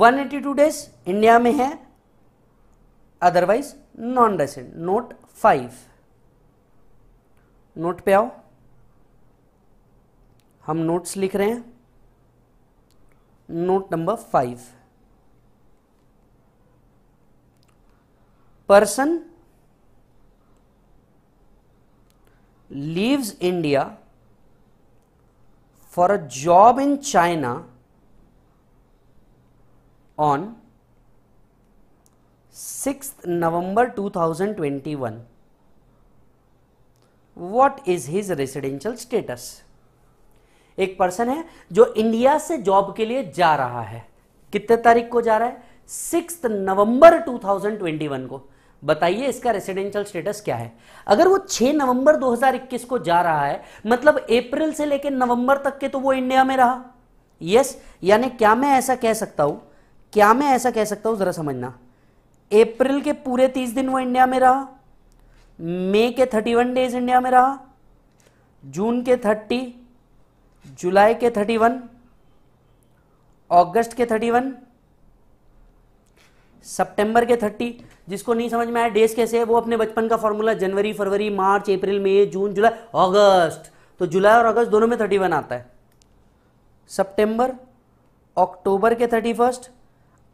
182 डेज इंडिया में है otherwise non resident note five note पे आओ हम नोट्स लिख रहे हैं note number five person leaves India for a job in China on 6th November 2021 what is his residential status एक पर्सन है जो इंडिया से जॉब के लिए जा रहा है कितने तारीख को जा रहा है सिक्स नवंबर 2021 को बताइए इसका रेसिडेंशियल स्टेटस क्या है अगर वो 6 नवंबर 2021 को जा रहा है मतलब अप्रैल से लेकर नवंबर तक के तो वो इंडिया में रहा यस यानी क्या मैं ऐसा कह सकता हूं क्या मैं ऐसा कह सकता हूं जरा समझना अप्रैल के पूरे तीस दिन वो इंडिया में रहा मई के थर्टी वन डेज इंडिया में रहा जून के थर्टी जुलाई के थर्टी वन अगस्त के थर्टी वन सितंबर के थर्टी जिसको नहीं समझ में आया डेज कैसे है वो अपने बचपन का फॉर्मूला जनवरी फरवरी मार्च अप्रैल मई जून जुलाई अगस्त तो जुलाई और अगस्त दोनों में थर्टी वन आता है सितंबर अक्टूबर के थर्टी फर्स्ट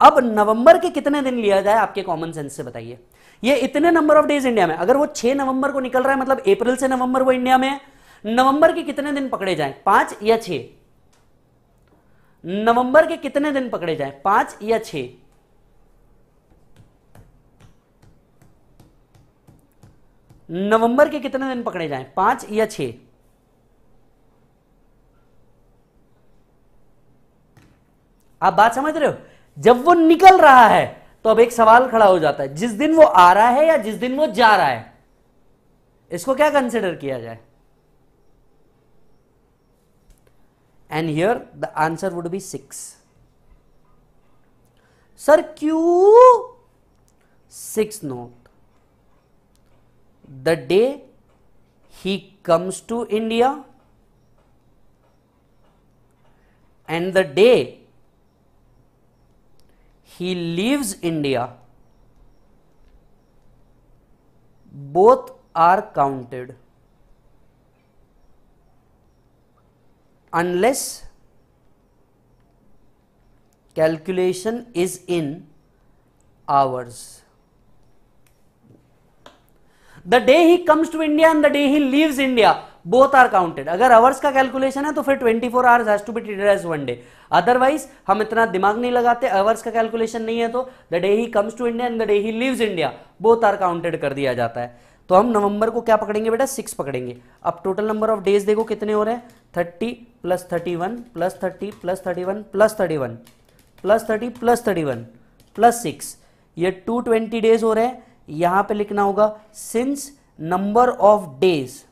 अब नवंबर के कितने दिन लिया जाए आपके कॉमन सेंस से बताइए ये इतने नंबर ऑफ डेज इंडिया में अगर वो छह नवंबर को निकल रहा है मतलब अप्रैल से नवंबर वो इंडिया में है नवंबर के कितने दिन पकड़े जाए पांच या छह नवंबर के कितने दिन पकड़े जाए पांच या छह नवंबर के कितने दिन पकड़े जाएं पांच या छह आप बात समझ रहे हो जब वो निकल रहा है तो अब एक सवाल खड़ा हो जाता है जिस दिन वो आ रहा है या जिस दिन वो जा रहा है इसको क्या कंसिडर किया जाए and here the answer would be six sir Q six no the day he comes to India and the day he leaves India, both are counted unless calculation is in hours. The day he comes to India and the day he leaves India both are counted अगर hours का calculation है तो फिर 24 four hours has to be treated as one day otherwise हम इतना दिमाग नहीं लगाते अवर्स का कैलकुलेशन नहीं है तो the day he comes to India and the day he leaves India both are counted कर दिया जाता है तो हम नवंबर को क्या पकड़ेंगे बेटा सिक्स पकड़ेंगे अब टोटल नंबर ऑफ डेज देखो कितने हो रहे हैं thirty plus thirty one plus thirty plus thirty one plus thirty one plus thirty plus thirty one plus six ये टू ट्वेंटी डेज हो रहे हैं यहां पे लिखना होगा since number of days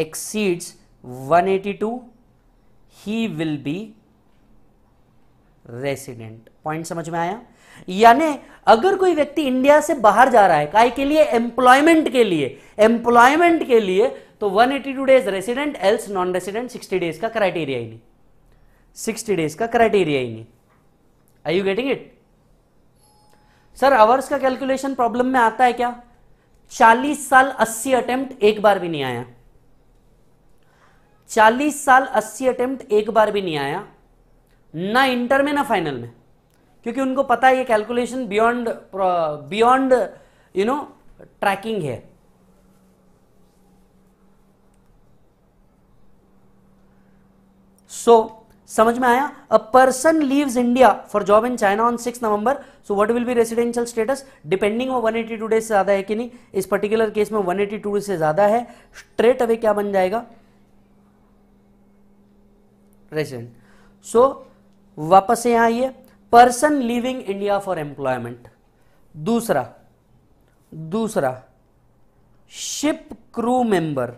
exceeds 182 he will be resident point समझ में आया यानी अगर कोई व्यक्ति इंडिया से बाहर जा रहा है काय के लिए एम्प्लॉयमेंट के लिए एम्प्लॉयमेंट के लिए तो 182 days resident else non resident 60 days का क्राइटेरिया ही नहीं 60 डेज का क्राइटेरिया ही नहीं I you getting it sir hours का कैलकुलेशन प्रॉब्लम में आता है क्या 40 साल 80 अटेम्प्ट एक बार भी नहीं आया 40 साल 80 अटेम्प्ट एक बार भी नहीं आया ना इंटर में ना फाइनल में क्योंकि उनको पता है ये calculation beyond beyond you know tracking है सो so, समझ में आया a person leaves India for job in China on six November so what will be residential status depending वो 182 डेज से ज्यादा है कि नहीं इस पर्टिकुलर केस में 182 से ज्यादा है स्ट्रेट अवे क्या बन जाएगा रेसिडेंट सो so, वापस यहां आइए person leaving India for employment दूसरा दूसरा ship crew member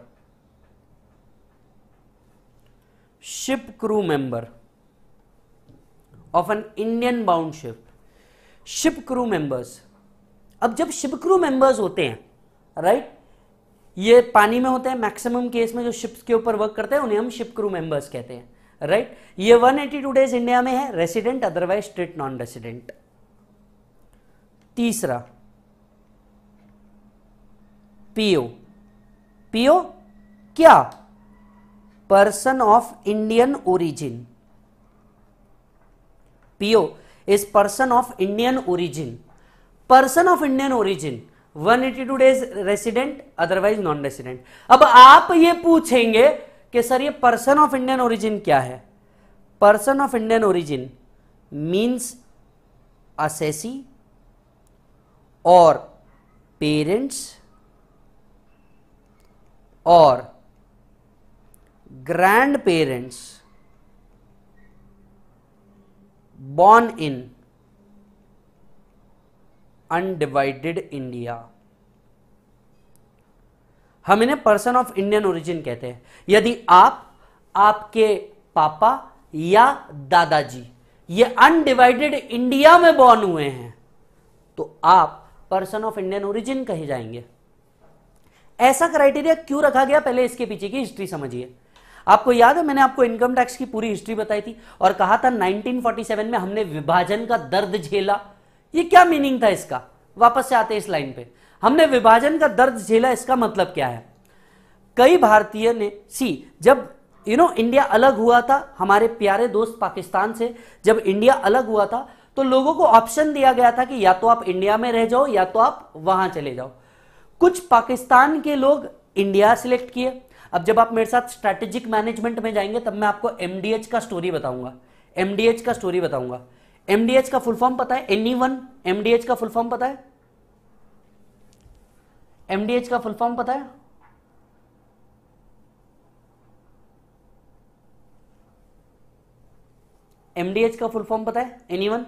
ship crew member of an Indian bound ship. Ship crew members अब जब शिप क्रू मेंबर्स होते हैं राइट ये पानी में होते हैं मैक्सिमम केस में जो शिप्स के ऊपर वर्क करते हैं उन्हें हम शिप क्रू मेंबर्स कहते हैं राइट ये 182 डेज इंडिया में है resident otherwise straight non resident तीसरा पीओ पीओ क्या person of Indian origin. PO is person of Indian origin. Person of Indian origin 182 days resident otherwise non resident. अब आप ये पूछेंगे कि सर ये पर्सन ऑफ इंडियन ओरिजिन क्या है person of Indian origin means assessee और पेरेंट्स और grandparents born in undivided India हम इन्हें पर्सन ऑफ इंडियन ओरिजिन कहते हैं यदि आप आपके पापा या दादाजी ये अनडिवाइडेड इंडिया में बॉर्न हुए हैं तो आप पर्सन ऑफ इंडियन ओरिजिन कहे जाएंगे ऐसा क्राइटेरिया क्यों रखा गया पहले इसके पीछे की हिस्ट्री समझिए आपको याद है मैंने आपको इनकम टैक्स की पूरी हिस्ट्री बताई थी और कहा था 1947 में हमने विभाजन का दर्द झेला ये क्या मीनिंग था इसका वापस से आते इस लाइन पे हमने विभाजन का दर्द झेला इसका मतलब क्या है कई भारतीय ने सी जब यू नो इंडिया अलग हुआ था हमारे प्यारे दोस्त पाकिस्तान से जब इंडिया अलग हुआ था तो लोगों को ऑप्शन दिया गया था कि या तो आप इंडिया में रह जाओ या तो आप वहां चले जाओ कुछ पाकिस्तान के लोग इंडिया सिलेक्ट किए अब जब आप मेरे साथ स्ट्रैटेजिक मैनेजमेंट में जाएंगे तब मैं आपको एमडीएच का स्टोरी बताऊंगा एमडीएच का स्टोरी बताऊंगा एमडीएच का फुल फॉर्म पता है एनी वन एमडीएच का फुल फॉर्म पता है एमडीएच का फुल फॉर्म पता है एमडीएच का फुल फॉर्म पता है एनी वन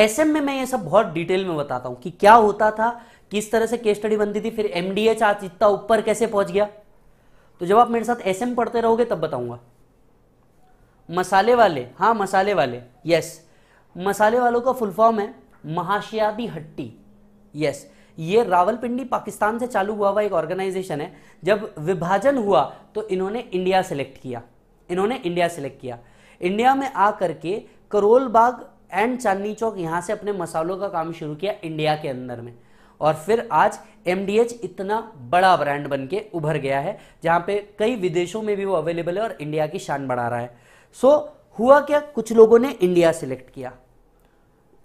एसएम में मैं ये सब बहुत डिटेल में बताता हूं कि क्या होता था किस तरह से केस स्टडी बनती थी फिर एमडीएच आज इतना ऊपर कैसे पहुंच गया तो जब आप मेरे साथ एसएम पढ़ते रहोगे तब बताऊंगा मसाले वाले हाँ मसाले वाले यस मसाले वालों का फुल फॉर्म है महाशियादी हट्टी यस ये रावलपिंडी पाकिस्तान से चालू हुआ हुआ एक ऑर्गेनाइजेशन है जब विभाजन हुआ तो इन्होंने इंडिया सेलेक्ट किया इन्होंने इंडिया सेलेक्ट किया इंडिया में आकर के करोल बाग एंड चांदनी चौक यहाँ से अपने मसालों का काम शुरू किया इंडिया के अंदर में और फिर आज एम इतना बड़ा ब्रांड बन के उभर गया है जहाँ पे कई विदेशों में भी वो अवेलेबल है और इंडिया की शान बढ़ा रहा है सो so, हुआ क्या कुछ लोगों ने इंडिया सिलेक्ट किया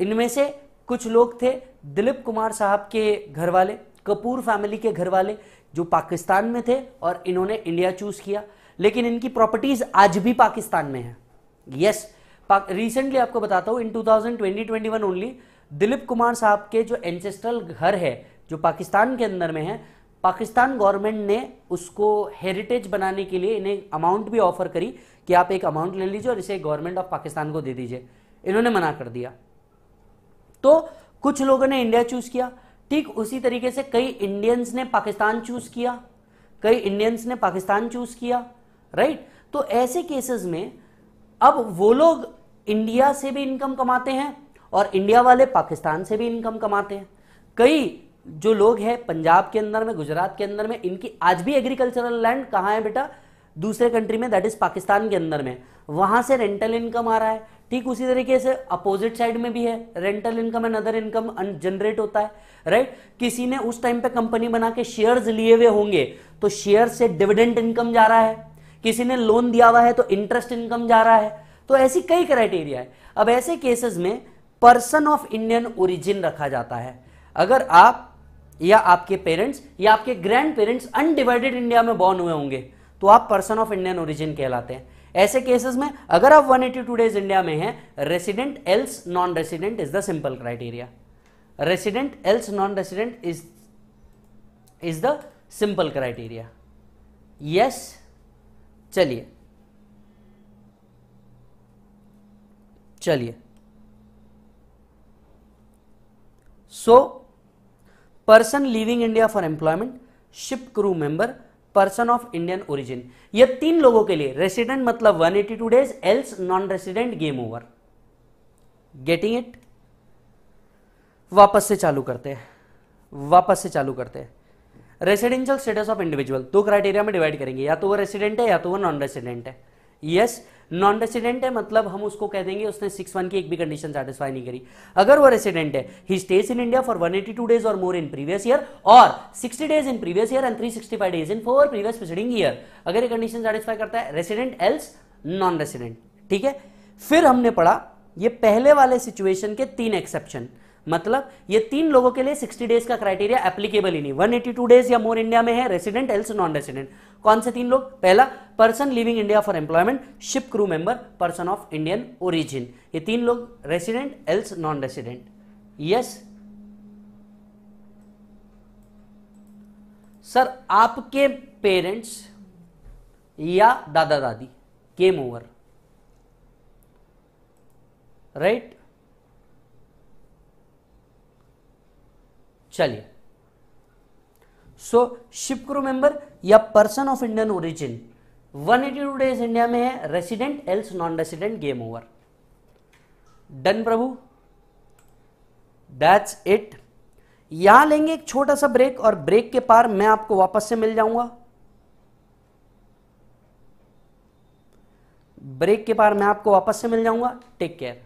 इनमें से कुछ लोग थे दिलीप कुमार साहब के घर वाले कपूर फैमिली के घर वाले जो पाकिस्तान में थे और इन्होंने इंडिया चूज़ किया लेकिन इनकी प्रॉपर्टीज़ आज भी पाकिस्तान में है यस yes, रिसेंटली आपको बताता हूँ इन 2020 2021 ओनली दिलीप कुमार साहब के जो एंसेस्ट्रल घर है जो पाकिस्तान के अंदर में है पाकिस्तान गवर्नमेंट ने उसको हेरिटेज बनाने के लिए इन्हें अमाउंट भी ऑफर करी कि आप एक अमाउंट ले लीजिए और इसे गवर्नमेंट ऑफ पाकिस्तान को दे दीजिए इन्होंने मना कर दिया तो कुछ लोगों ने इंडिया चूज किया ठीक उसी तरीके से कई इंडियंस ने पाकिस्तान चूज किया कई इंडियंस ने पाकिस्तान चूज किया राइट तो ऐसे केसेस में अब वो लोग इंडिया से भी इनकम कमाते हैं और इंडिया वाले पाकिस्तान से भी इनकम कमाते हैं कई जो लोग हैं पंजाब के अंदर में गुजरात के अंदर में इनकी आज भी एग्रीकल्चरल लैंड कहाँ है बेटा दूसरे कंट्री में दैट इज पाकिस्तान के अंदर में वहां से रेंटल इनकम आ रहा है ठीक उसी तरीके से अपोजिट साइड में भी है rental income and other income generate होता है राइट किसी ने उस टाइम पे कंपनी बना के शेयर्स लिए हुए होंगे तो शेयर से डिविडेंड इनकम जा रहा है किसी ने लोन दिया हुआ है तो इंटरेस्ट इनकम जा रहा है तो ऐसी कई क्राइटेरिया है अब ऐसे केसेस में पर्सन ऑफ इंडियन ओरिजिन रखा जाता है अगर आप या आपके पेरेंट्स या आपके ग्रैंड पेरेंट्स अनडिवाइडेड इंडिया में बॉर्न हुए होंगे तो आप पर्सन ऑफ इंडियन ओरिजिन कहलाते हैं ऐसे केसेस में अगर आप 182 डेज इंडिया में हैं resident else non resident is the simple criteria resident else non resident is is the simple criteria yes चलिए चलिए so person living India for employment ship crew member person of Indian origin ये तीन लोगों के लिए resident मतलब 182 days else non resident game over getting it वापस से चालू करते हैं वापस से चालू करते हैं रेसिडेंशियल स्टेटस ऑफ इंडिविजुअल दो क्राइटेरिया में डिवाइड करेंगे या तो वो रेसिडेंट है या तो वो नॉन रेसिडेंट है यस yes, नॉन रेसिडेंट है मतलब हम उसको कह देंगे उसने सिक्स वन की एक भी कंडीशन सेटिस्फाई नहीं करी अगर वो रेसिडेंट है he stays in India for two days और मोर इन प्रीवियस ईयर और sixty days in previous year and five days in four previous preceding year अगर ये कंडीशन सेटिस्फाई करता है रेसिडेंट एल्स नॉन रेसिडेंट ठीक है फिर हमने पढ़ा ये पहले वाले सिचुएशन के तीन एक्सेप्शन मतलब ये तीन लोगों के लिए 60 डेज का क्राइटेरिया एप्लीकेबल ही नहीं 182 डेज या मोर इंडिया में है रेसिडेंट एल्स नॉन रेसिडेंट कौन से तीन लोग पहला person living India for employment ship crew member person of Indian origin ये तीन लोग resident else non resident yes sir आपके पेरेंट्स या दादा दादी केम ओवर राइट चलिए सो शिप क्रू मेंबर या person of Indian origin 182 days India में है resident else non resident game over done Prabhu that's it यहां लेंगे एक छोटा सा ब्रेक और ब्रेक के पार मैं आपको वापस से मिल जाऊंगा ब्रेक के पार मैं आपको वापस से मिल जाऊंगा टेक केयर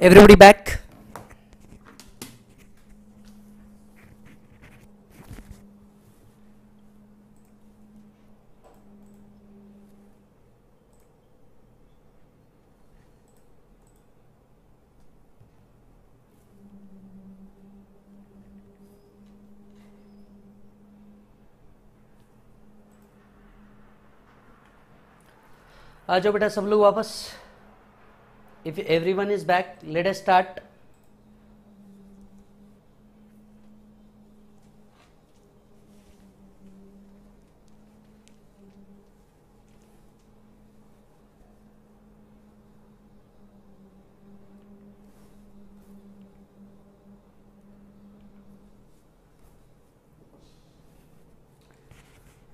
everybody back आ जाओ बेटा सब लोग वापस if everyone is back let us start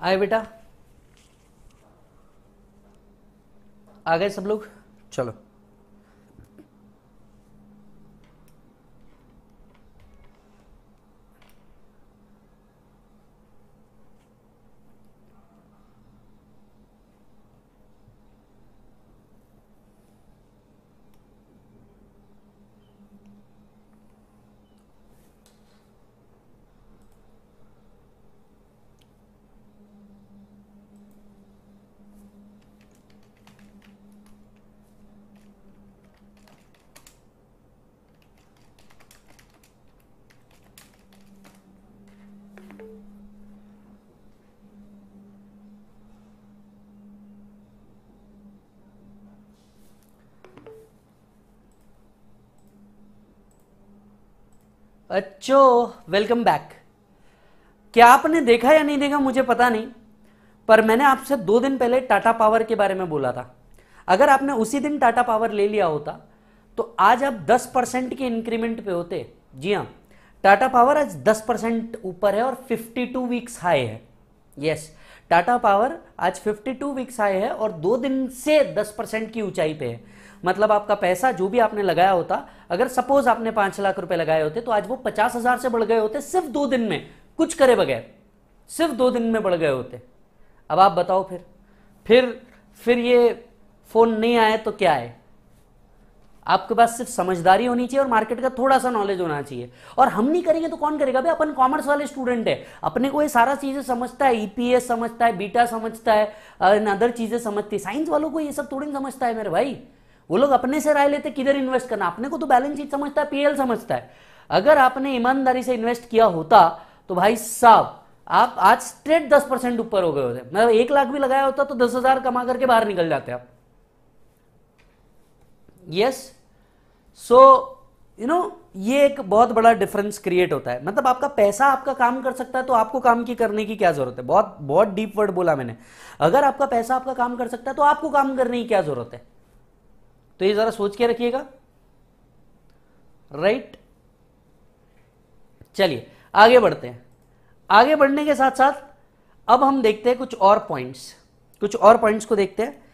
आए बेटा आ गए सब लोग चलो अच्छो वेलकम बैक क्या आपने देखा या नहीं देखा मुझे पता नहीं पर मैंने आपसे दो दिन पहले टाटा पावर के बारे में बोला था अगर आपने उसी दिन टाटा पावर ले लिया होता तो आज आप 10 परसेंट के इंक्रीमेंट पे होते जी हाँ टाटा पावर आज 10 परसेंट ऊपर है और 52 वीक्स हाई है यस टाटा पावर आज 52 वीक्स हाई है और दो दिन से 10 परसेंट की ऊंचाई पे है मतलब आपका पैसा जो भी आपने लगाया होता अगर सपोज आपने पांच लाख रुपए लगाए होते तो आज वो पचास हजार से बढ़ गए होते सिर्फ दो दिन में कुछ करे बगैर सिर्फ दो दिन में बढ़ गए होते अब आप बताओ फिर फिर फिर ये फोन नहीं आए तो क्या है आपके पास सिर्फ समझदारी होनी चाहिए और मार्केट का थोड़ा सा नॉलेज होना चाहिए और हम नहीं करेंगे तो कौन करेगा भाई अपन कॉमर्स वाले स्टूडेंट है अपने को ये सारा चीज़ें समझता है ईपीएस e समझता है बीटा समझता है अदर चीज़ें समझती है साइंस वालों को ये सब थोड़ी समझता है मेरे भाई वो लोग अपने से राय लेते किधर इन्वेस्ट करना अपने को तो बैलेंस शीट समझता है पीएल समझता है अगर आपने ईमानदारी से इन्वेस्ट किया होता तो भाई साहब आप आज स्ट्रेट दस परसेंट ऊपर हो गए होते मतलब एक लाख भी लगाया होता तो दस हजार कमा करके बाहर निकल जाते आप यस सो यू नो ये एक बहुत बड़ा डिफरेंस क्रिएट होता है मतलब आपका पैसा आपका काम कर सकता है तो आपको काम की करने की क्या जरूरत है बहुत बहुत डीप वर्ड बोला मैंने अगर आपका पैसा आपका काम कर सकता है तो आपको काम करने की क्या जरूरत है तो ये ज़रा सोच के रखिएगा राइट चलिए आगे बढ़ते हैं आगे बढ़ने के साथ साथ अब हम देखते हैं कुछ और पॉइंट्स कुछ और पॉइंट्स को देखते हैं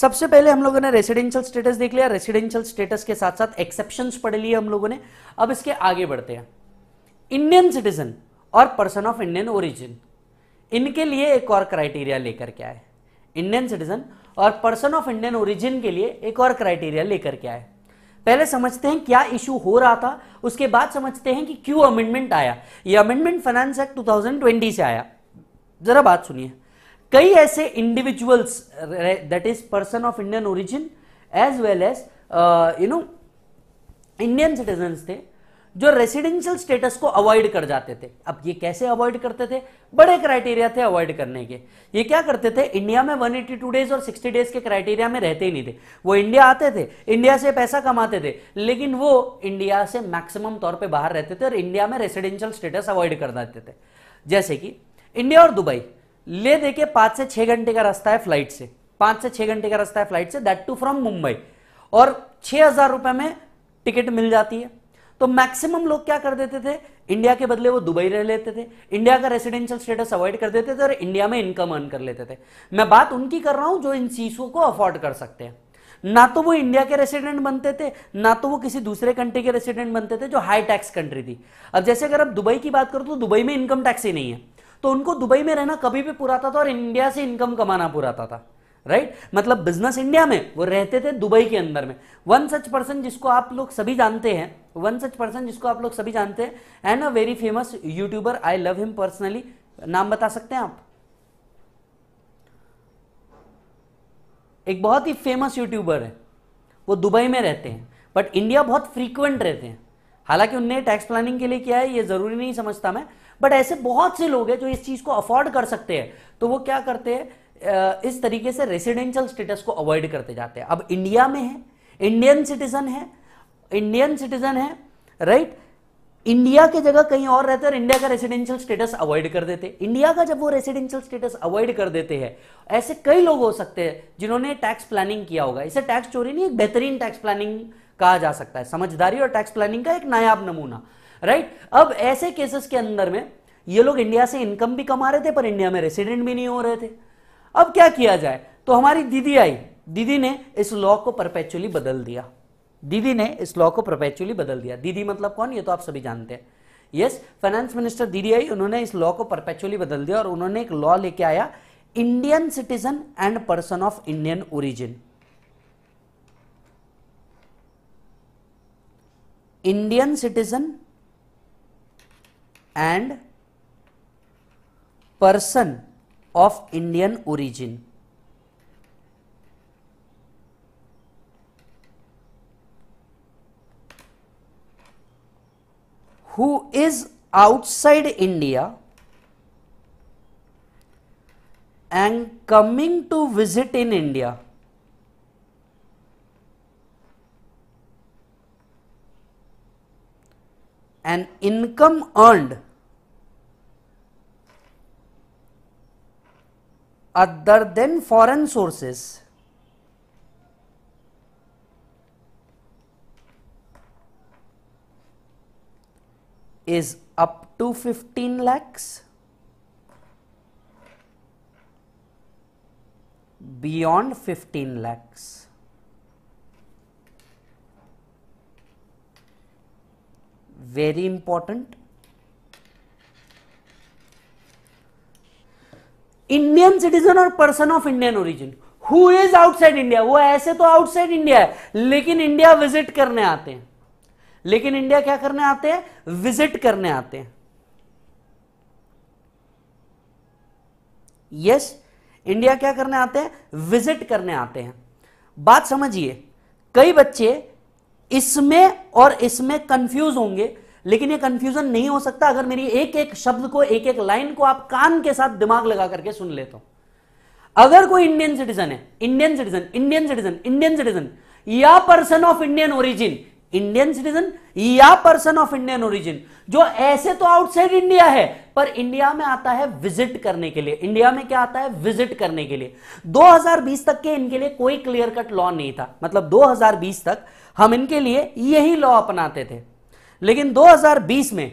सबसे पहले हम लोगों ने रेसिडेंशियल स्टेटस देख लिया रेसिडेंशियल स्टेटस के साथ साथ एक्सेप्शन पढ़ लिए हम लोगों ने अब इसके आगे बढ़ते हैं इंडियन सिटीजन और पर्सन ऑफ इंडियन ओरिजिन इनके लिए एक और क्राइटेरिया लेकर के आए इंडियन सिटीजन और पर्सन ऑफ इंडियन ओरिजिन के लिए एक और क्राइटेरिया लेकर के आए पहले समझते हैं क्या इशू हो रहा था उसके बाद समझते हैं कि क्यों अमेंडमेंट आया ये अमेंडमेंट फाइनेंस एक्ट 2020 से आया जरा बात सुनिए कई ऐसे individuals that is person of Indian origin as well as you know Indian citizen थे जो रेसिडेंशियल स्टेटस को अवॉइड कर जाते थे अब ये कैसे अवॉइड करते थे बड़े क्राइटेरिया थे अवॉइड करने के ये क्या करते थे इंडिया में 182 डेज और 60 डेज के क्राइटेरिया में रहते ही नहीं थे वो इंडिया आते थे इंडिया से पैसा कमाते थे लेकिन वो इंडिया से मैक्सिमम तौर पर बाहर रहते थे और इंडिया में रेसिडेंशियल स्टेटस अवॉइड कर देते थे जैसे कि इंडिया और दुबई ले दे के से छः घंटे का रास्ता है फ्लाइट से पांच से छः घंटे का रास्ता है flight say that to from Mumbai और छह हज़ार रुपए में टिकट मिल जाती है तो मैक्सिमम लोग क्या कर देते थे इंडिया के बदले वो दुबई रह लेते थे इंडिया का रेसिडेंशियल स्टेटस अवॉइड कर देते थे और इंडिया में इनकम अर्न कर लेते थे मैं बात उनकी कर रहा हूं जो इन चीजों को अफोर्ड कर सकते हैं ना तो वो इंडिया के रेसिडेंट बनते थे ना तो वो किसी दूसरे कंट्री के रेसिडेंट बनते थे जो हाई टैक्स कंट्री थी अब जैसे अगर आप दुबई की बात करो तो दुबई में इनकम टैक्स ही नहीं है तो उनको दुबई में रहना कभी भी पुराता था और इंडिया से इनकम कमाना पुराता था राइट मतलब बिजनेस इंडिया में वो रहते थे दुबई के अंदर में वन सच पर्सन जिसको आप लोग सभी जानते हैं वन सच पर्सन जिसको आप लोग सभी जानते हैं and a very famous youtuber I love him personally नाम बता सकते हैं आप एक बहुत ही फेमस यूट्यूबर है वो दुबई में रहते हैं बट इंडिया बहुत फ्रीक्वेंट रहते हैं हालांकि उनने टैक्स प्लानिंग के लिए किया है ये ज़रूरी नहीं समझता मैं बट ऐसे बहुत से लोग हैं जो इस चीज़ को अफोर्ड कर सकते हैं तो वो क्या करते हैं इस तरीके से रेसिडेंशियल स्टेटस को अवॉइड करते जाते हैं अब इंडिया में है इंडियन सिटीजन है इंडियन सिटीजन है राइट इंडिया के जगह कहीं और रहते और इंडिया का रेसिडेंशियल स्टेटस अवॉइड कर देते इंडिया का जब वो रेसिडेंशियल स्टेटस अवॉइड कर देते हैं ऐसे कई लोग हो सकते हैं जिन्होंने टैक्स प्लानिंग किया होगा इसे टैक्स चोरी नहीं एक बेहतरीन टैक्स प्लानिंग कहा जा सकता है समझदारी और टैक्स प्लानिंग का एक नायाब नमूना राइट अब ऐसे केसेस के अंदर में ये लोग इंडिया से इनकम भी कमा रहे थे पर इंडिया में रेसिडेंट भी नहीं हो रहे थे अब क्या किया जाए तो हमारी दीदी आई दीदी ने इस लॉ को परपेचुअली बदल दिया दीदी ने इस लॉ को परपेचुअली बदल दिया दीदी मतलब कौन ये तो आप सभी जानते हैं यस फाइनेंस मिनिस्टर दीदी आई उन्होंने इस लॉ को परपेचुअली बदल दिया और उन्होंने एक लॉ लेके आया Indian citizen and person of Indian origin Indian citizen and person of Indian origin. Who is outside India and coming to visit in India. An income earned other than foreign sources is up to 15 lakhs beyond 15 lakhs. Very important. Indian citizen और person of Indian origin who is outside India वो ऐसे तो outside India है लेकिन India visit करने आते हैं लेकिन इंडिया क्या करने आते हैं विजिट करने आते हैं यस yes, इंडिया क्या करने आते हैं विजिट करने आते हैं बात समझिए कई बच्चे इसमें और इसमें कंफ्यूज होंगे लेकिन ये कंफ्यूजन नहीं हो सकता अगर मेरी एक एक शब्द को एक एक लाइन को आप कान के साथ दिमाग लगा करके सुन ले तो अगर कोई इंडियन सिटीजन है Indian citizen Indian citizen Indian citizen या person of Indian origin Indian citizen या पर्सन ऑफ इंडियन ओरिजिन जो ऐसे तो आउटसाइड इंडिया है पर इंडिया में आता है विजिट करने के लिए इंडिया में क्या आता है विजिट करने के लिए 2020 तक के इनके लिए कोई क्लियर कट लॉ नहीं था मतलब 2020 तक हम इनके लिए यही लॉ अपनाते थे लेकिन 2020 में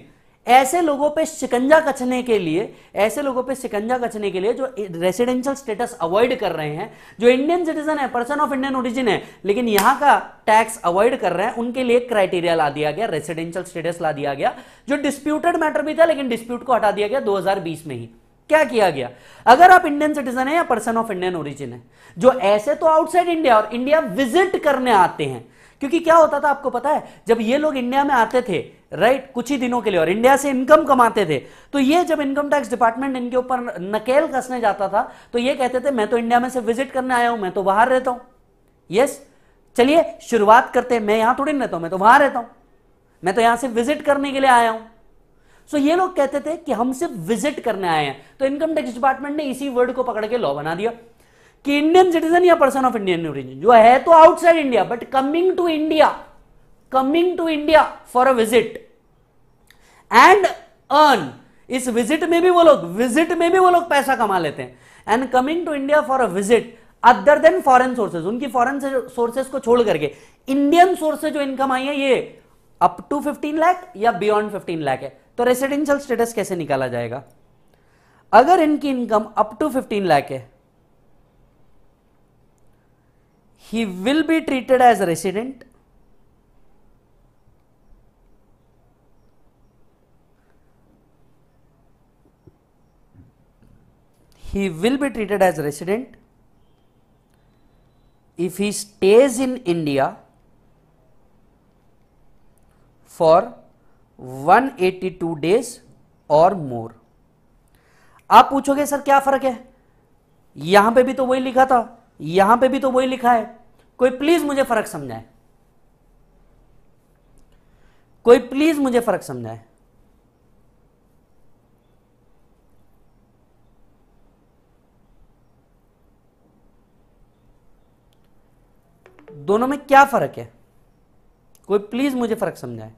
ऐसे लोगों पे शिकंजा कचने के लिए ऐसे लोगों पे शिकंजा कचने के लिए जो रेसिडेंशियल स्टेटस अवॉइड कर रहे हैं जो इंडियन सिटीजन है पर्सन ऑफ इंडियन ओरिजिन है लेकिन यहां का टैक्स अवॉइड कर रहे हैं उनके लिए क्राइटेरिया ला दिया गया रेसिडेंशियल स्टेटस ला दिया गया जो डिस्प्यूटेड मैटर भी था लेकिन डिस्प्यूट को हटा दिया गया दो में ही क्या किया गया अगर आप इंडियन सिटीजन है या पर्सन ऑफ इंडियन ओरिजिन है जो ऐसे तो आउटसाइड इंडिया और इंडिया विजिट करने आते हैं क्योंकि क्या होता था आपको पता है जब ये लोग इंडिया में आते थे राइट कुछ ही दिनों के लिए और इंडिया से इनकम कमाते थे तो ये जब इनकम टैक्स डिपार्टमेंट इनके ऊपर नकेल कसने जाता था तो ये कहते थे मैं तो इंडिया में से विजिट करने आया हूं मैं तो बाहर रहता हूं यस चलिए शुरुआत करते हैं मैं यहां थोड़ी रहता हूं मैं तो वहां रहता हूं मैं तो यहां से विजिट करने के लिए आया हूं सो ये लोग कहते थे कि हम सिर्फ विजिट करने आए हैं तो इनकम टैक्स डिपार्टमेंट ने इसी वर्ड को पकड़ के लॉ बना दिया कि इंडियन सिटीजन या पर्सन ऑफ इंडियन ओरिजिन जो है तो outside India but coming to India coming to India for a visit and earn इस विजिट में भी वो लोग विजिट में भी वो लोग पैसा कमा लेते हैं and coming to India for a visit other than foreign sources उनकी फॉरेन सोर्सेज को छोड़ करके इंडियन सोर्स जो इनकम आई है ये अप टू 15 लाख या बियॉन्ड 15 लाख है तो रेसिडेंशियल स्टेटस कैसे निकाला जाएगा अगर इनकी इनकम अप टू 15 लाख है he will be treated as a resident he will be treated as a resident if he stays in India for 182 days or more आप पूछोगे सर क्या फर्क है यहां पे भी तो वही लिखा था यहां पे भी तो वही लिखा है कोई प्लीज मुझे फर्क समझाए कोई प्लीज मुझे फर्क समझाए दोनों में क्या फर्क है कोई प्लीज मुझे फर्क समझाए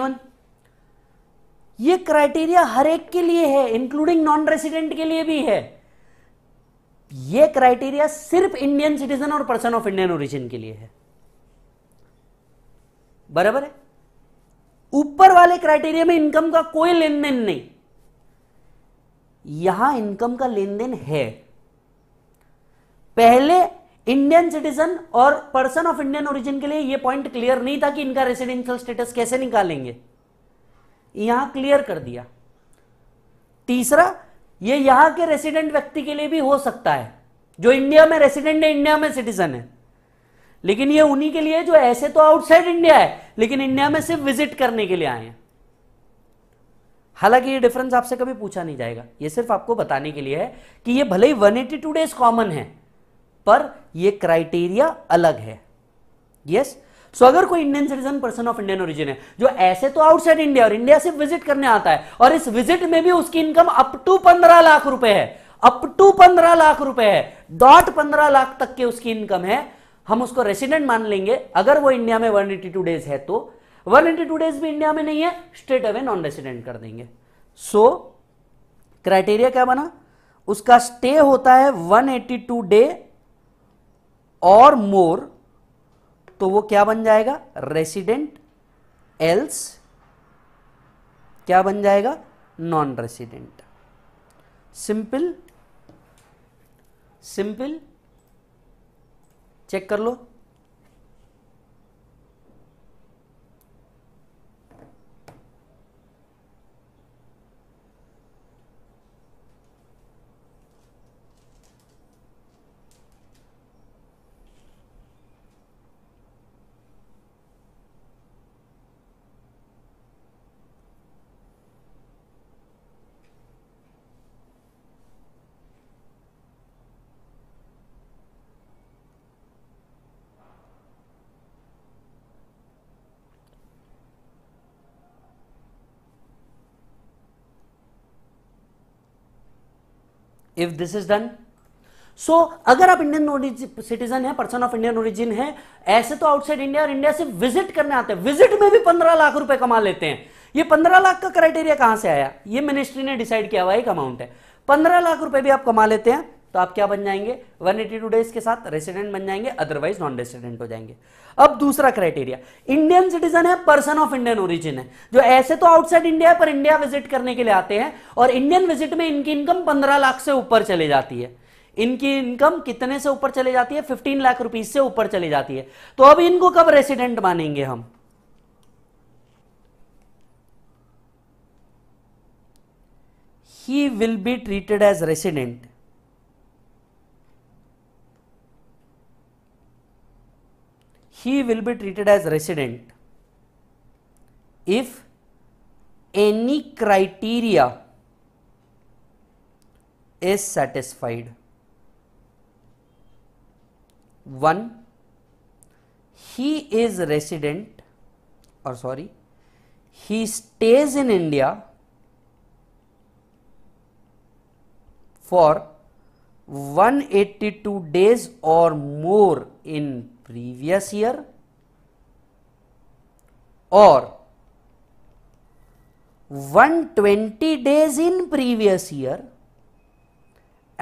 वन ये क्राइटेरिया हर एक के लिए है इंक्लूडिंग नॉन रेसिडेंट के लिए भी है ये क्राइटेरिया सिर्फ इंडियन सिटीजन और पर्सन ऑफ इंडियन ओरिजिन के लिए है बराबर है ऊपर वाले क्राइटेरिया में इनकम का कोई लेन देन नहीं यहां इनकम का लेन देन है पहले इंडियन सिटीजन और पर्सन ऑफ इंडियन ओरिजिन के लिए यह पॉइंट क्लियर नहीं था कि इनका रेसिडेंशियल स्टेटस कैसे निकालेंगे यहां क्लियर कर दिया तीसरा ये यहां के रेसिडेंट व्यक्ति के लिए भी हो सकता है जो इंडिया में रेसिडेंट है इंडिया में सिटीजन है लेकिन ये उन्हीं के लिए जो ऐसे तो आउटसाइड इंडिया है लेकिन इंडिया में सिर्फ विजिट करने के लिए आए हैं हालांकि ये डिफरेंस आपसे कभी पूछा नहीं जाएगा ये सिर्फ आपको बताने के लिए है कि ये भले ही टू डेज कॉमन है पर ये क्राइटेरिया अलग है यस yes? सो अगर कोई Indian citizen person of Indian origin है जो ऐसे तो आउटसाइड इंडिया और इंडिया से विजिट करने आता है और इस विजिट में भी उसकी इनकम अप टू पंद्रह लाख रुपए है अप टू पंद्रह लाख रुपए है डॉट पंद्रह लाख तक के उसकी इनकम है हम उसको रेसिडेंट मान लेंगे अगर वो इंडिया में वन एटी टू डेज है तो वन एटी टू डेज भी इंडिया में नहीं है स्ट्रेट अवे नॉन रेसिडेंट कर देंगे सो so, क्राइटेरिया क्या बना उसका स्टे होता है टू डे और मोर तो वो क्या बन जाएगा रेसिडेंट एल्स क्या बन जाएगा non resident simple simple check कर लो if this is done so अगर आप इंडियन सिटीजन है पर्सन ऑफ इंडियन ओरिजिन है ऐसे तो आउटसाइड इंडिया और इंडिया से विजिट करने आते हैं विजिट में भी पंद्रह लाख रुपए कमा लेते हैं ये पंद्रह लाख का क्राइटेरिया कहां से आया ये मिनिस्ट्री ने डिसाइड किया हुआ एक अमाउंट है पंद्रह लाख रुपए भी आप कमा लेते हैं तो आप क्या बन जाएंगे 182 डेज के साथ रेसिडेंट बन जाएंगे अदरवाइज नॉन रेसिडेंट हो जाएंगे अब दूसरा क्राइटेरिया इंडियन सिटीजन है पर्सन ऑफ इंडियन ओरिजिन है जो ऐसे तो आउटसाइड इंडिया पर इंडिया विजिट करने के लिए आते हैं और इंडियन विजिट में इनकी इनकम पंद्रह लाख से ऊपर चले जाती है इनकी इनकम कितने से ऊपर चले जाती है फिफ्टीन लाख रुपीज से ऊपर चले जाती है तो अब इनको कब रेसिडेंट मानेंगे हम he will be treated as resident he will be treated as resident if any criteria is satisfied. One, he is resident or sorry, he stays in India for 182 days or more in previous year or 120 days in previous year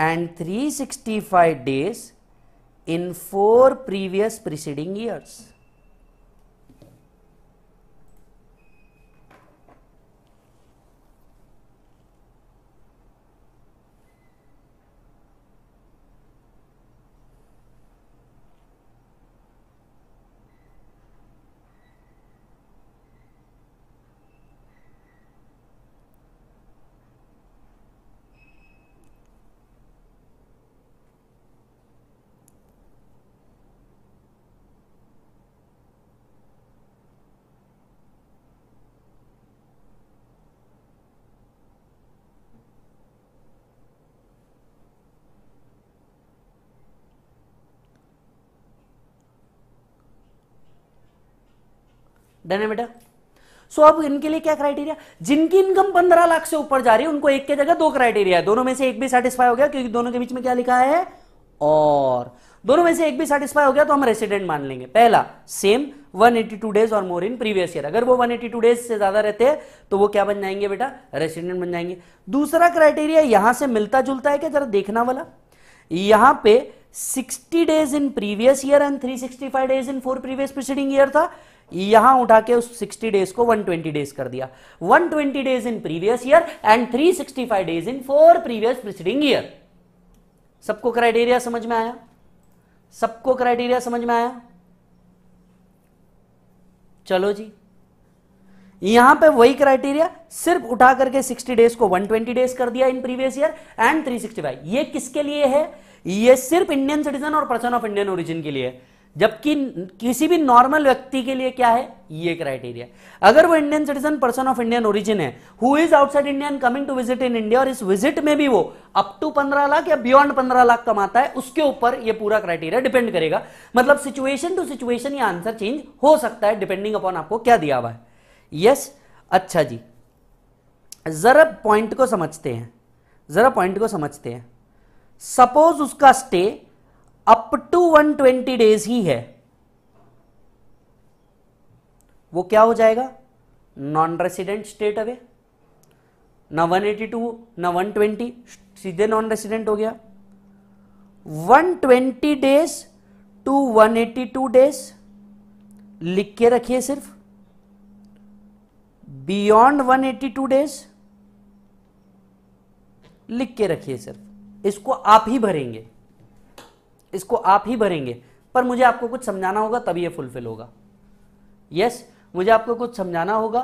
and 365 days in 4 previous preceding years. Done है बेटा सो अब इनके लिए क्या criteria जिनकी income पंद्रह लाख से ऊपर जा रही है उनको एक के जगह दो क्राइटेरिया है दोनों में से एक भी सेटिस्फाई हो गया क्योंकि दोनों के बीच में क्या लिखा है और दोनों में से एक भी सेटिस्फाई हो गया तो हम रेसिडेंट मान लेंगे पहला सेम 182 डेज और मोर इन प्रीवियस ईयर अगर वो 182 डेज से ज्यादा रहते हैं तो वो क्या बन जाएंगे बेटा रेसिडेंट बन जाएंगे दूसरा क्राइटेरिया यहां से मिलता जुलता है क्या जरा देखना वाला यहां पे 60 days in previous year and 365 days in four previous preceding year था यहां उठा के उस 60 डेज को 120 डेज कर दिया 120 days in previous year and 365 days in four previous preceding year सबको क्राइटेरिया समझ में आया सबको क्राइटेरिया समझ में आया चलो जी यहां पे वही क्राइटेरिया सिर्फ उठा करके 60 डेज को 120 डेज कर दिया इन प्रीवियस ईयर एंड 365 ये किसके लिए है ये सिर्फ इंडियन सिटीजन और पर्सन ऑफ इंडियन ओरिजिन के लिए है जबकि किसी भी नॉर्मल व्यक्ति के लिए क्या है ये क्राइटेरिया अगर वो Indian citizen person of Indian origin है who is outside India and coming to visit in India और इस विजिट में भी वो अप टू पंद्रह लाख या बियॉन्ड पंद्रह लाख कमाता है उसके ऊपर ये पूरा क्राइटेरिया डिपेंड करेगा मतलब सिचुएशन टू सिचुएशन ये आंसर चेंज हो सकता है डिपेंडिंग अपॉन आपको क्या दिया हुआ है यस yes, अच्छा जी जरा पॉइंट को समझते हैं जरा पॉइंट को समझते हैं सपोज उसका स्टे अप टू 120 डेज ही है वो क्या हो जाएगा नॉन रेसिडेंट स्टेट अवे ना 182 ना ट्वेंटी सीधे नॉन रेसिडेंट हो गया 120 डेज टू 182 डेज लिख के रखिए सिर्फ बियॉन्ड 182 डेज लिख के रखिए सिर्फ इसको आप ही भरेंगे इसको आप ही भरेंगे पर मुझे आपको कुछ समझाना होगा तभी ये फुलफिल होगा यस yes, मुझे आपको कुछ समझाना होगा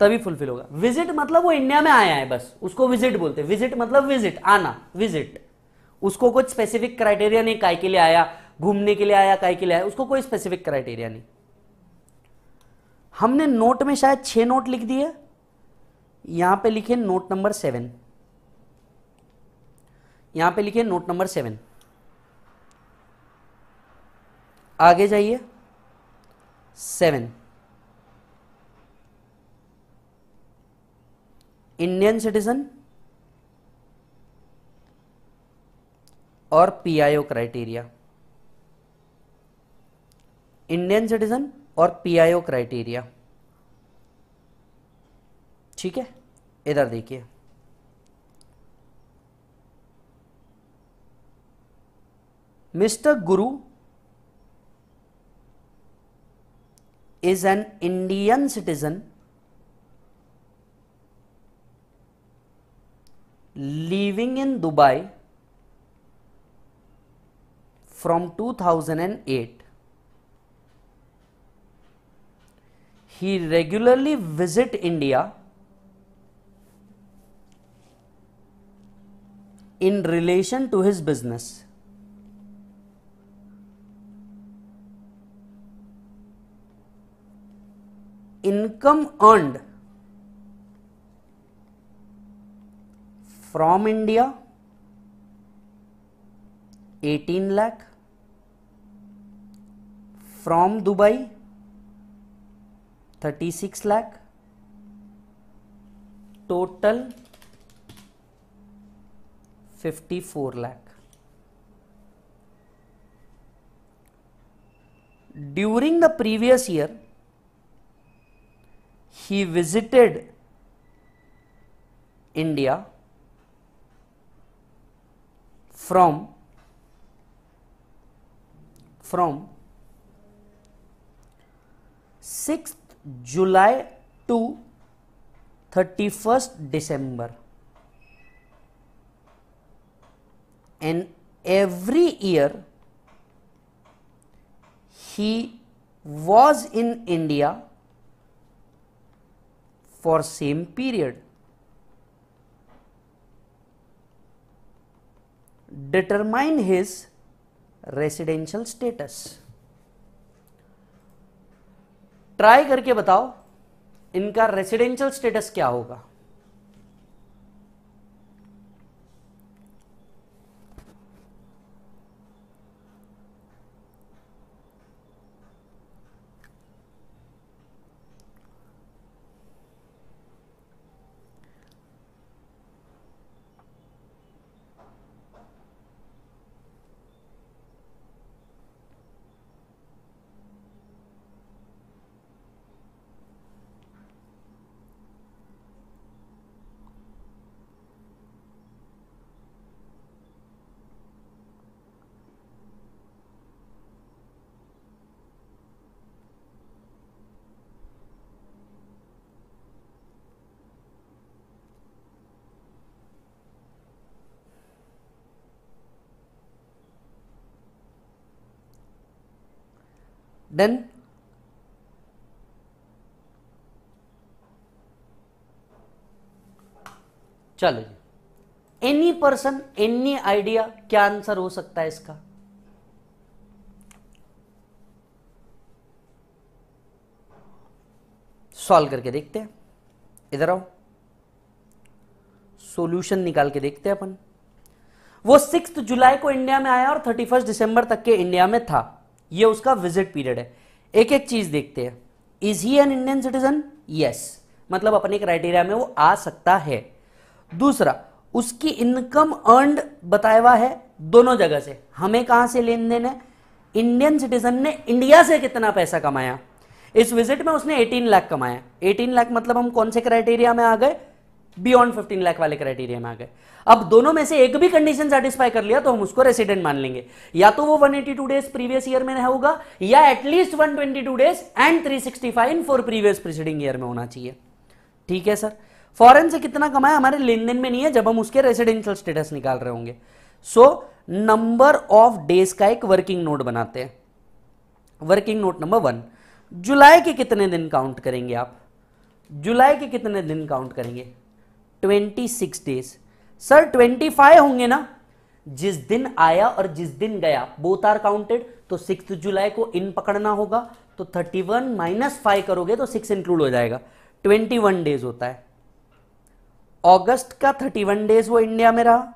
तभी फुलफिल होगा विजिट मतलब वो इंडिया में आया है बस उसको विजिट बोलते विजिट मतलब विजिट आना विजिट उसको कुछ स्पेसिफिक क्राइटेरिया नहीं काय के लिए आया घूमने के लिए आया काय के लिए आया उसको कोई स्पेसिफिक क्राइटेरिया नहीं हमने नोट में शायद छह नोट लिख दिए यहां पे लिखे नोट नंबर सेवन यहां पे लिखे नोट नंबर सेवन आगे जाइए सेवन इंडियन सिटीजन और पीआईओ क्राइटेरिया इंडियन सिटीजन और पीआईओ क्राइटेरिया ठीक है इधर देखिए मिस्टर गुरु is an Indian citizen living in Dubai from 2008. He regularly visit India in relation to his business. income earned from India 18 lakh from Dubai 36 lakh total 54 lakh during the previous year he visited India from from 6th July to 31st December and every year he was in India for same period. Determine his residential status. Try करके बताओ इनका residential status क्या होगा then चलो जी any person any idea क्या answer हो सकता है इसका सॉल्व करके देखते हैं इधर आओ सॉल्यूशन निकाल के देखते हैं अपन वो सिक्स जुलाई को इंडिया में आया और थर्टी फर्स्ट दिसंबर तक के इंडिया में था ये उसका विजिट पीरियड है एक एक चीज देखते हैं is he an Indian citizen yes मतलब अपने क्राइटेरिया में वो आ सकता है दूसरा उसकी इनकम अर्नड बताया हुआ है दोनों जगह से हमें कहां से लेन देन है इंडियन सिटीजन ने इंडिया से कितना पैसा कमाया इस विजिट में उसने 18 लाख कमाया 18 लाख मतलब हम कौन से क्राइटेरिया में आ गए बियॉन्ड 15 लाख वाले क्राइटेरिया में आ गए अब दोनों में से एक भी कंडीशन सेटिस्फाई कर लिया तो हम उसको रेसिडेंट मान लेंगे या तो वो 182 डेज प्रीवियस ईयर में होगा या at least 122 days and 365 in four previous preceding year में होना चाहिए ठीक है सर फॉरन से कितना कमाया हमारे लेन देन में नहीं है जब हम उसके रेसिडेंशियल स्टेटस निकाल रहे होंगे सो नंबर ऑफ डेज का एक वर्किंग नोट बनाते हैं वर्किंग नोट नंबर वन जुलाई के कितने दिन काउंट करेंगे आप जुलाई के कितने दिन काउंट करेंगे twenty six days sir twenty five होंगे ना जिस दिन आया और जिस दिन गया बोथ आर काउंटेड तो सिक्स जुलाई को इन पकड़ना होगा तो थर्टी वन माइनस फाइव करोगे तो सिक्स इंक्लूड हो जाएगा ट्वेंटी वन डेज होता है अगस्त का थर्टी वन डेज वो इंडिया में रहा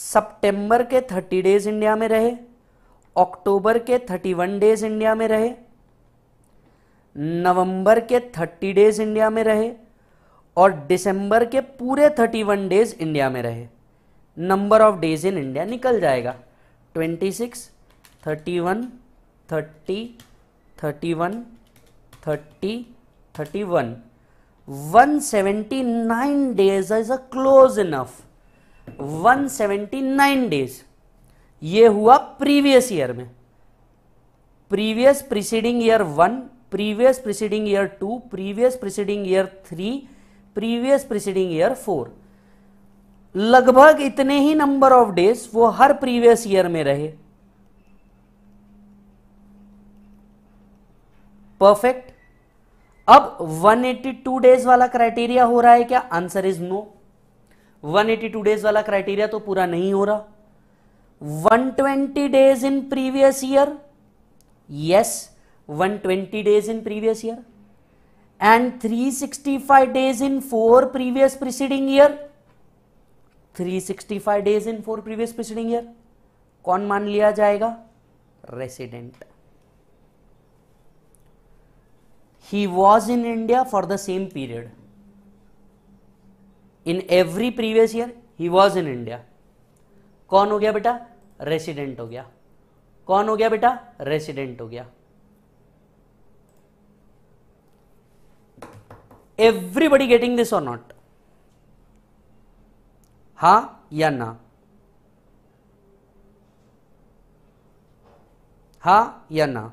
सितंबर के थर्टी डेज इंडिया में रहे अक्टूबर के थर्टी वन डेज इंडिया में रहे नवंबर के थर्टी डेज इंडिया में रहे और दिसंबर के पूरे 31 डेज इंडिया में रहे number of days in India निकल जाएगा 26, 31, 30, 31, 30, 31, 179 days is a close enough 179 days ये हुआ प्रीवियस ईयर में previous preceding year one previous preceding year two previous preceding year three previous preceding year four लगभग इतने ही number of days वो हर previous year में रहे परफेक्ट अब 182 डेज वाला क्राइटेरिया हो रहा है क्या आंसर इज नो 182 डेज वाला क्राइटेरिया तो पूरा नहीं हो रहा 120 days in previous year yes 120 days in previous year and 365 days in four previous preceding year 365 days in four previous preceding year कौन मान लिया जाएगा resident he was in india for the same period in every previous year he was in india कौन हो गया बेटा resident हो गया कौन हो गया बेटा रेसिडेंट हो गया everybody getting this or not ha ya na ha ya na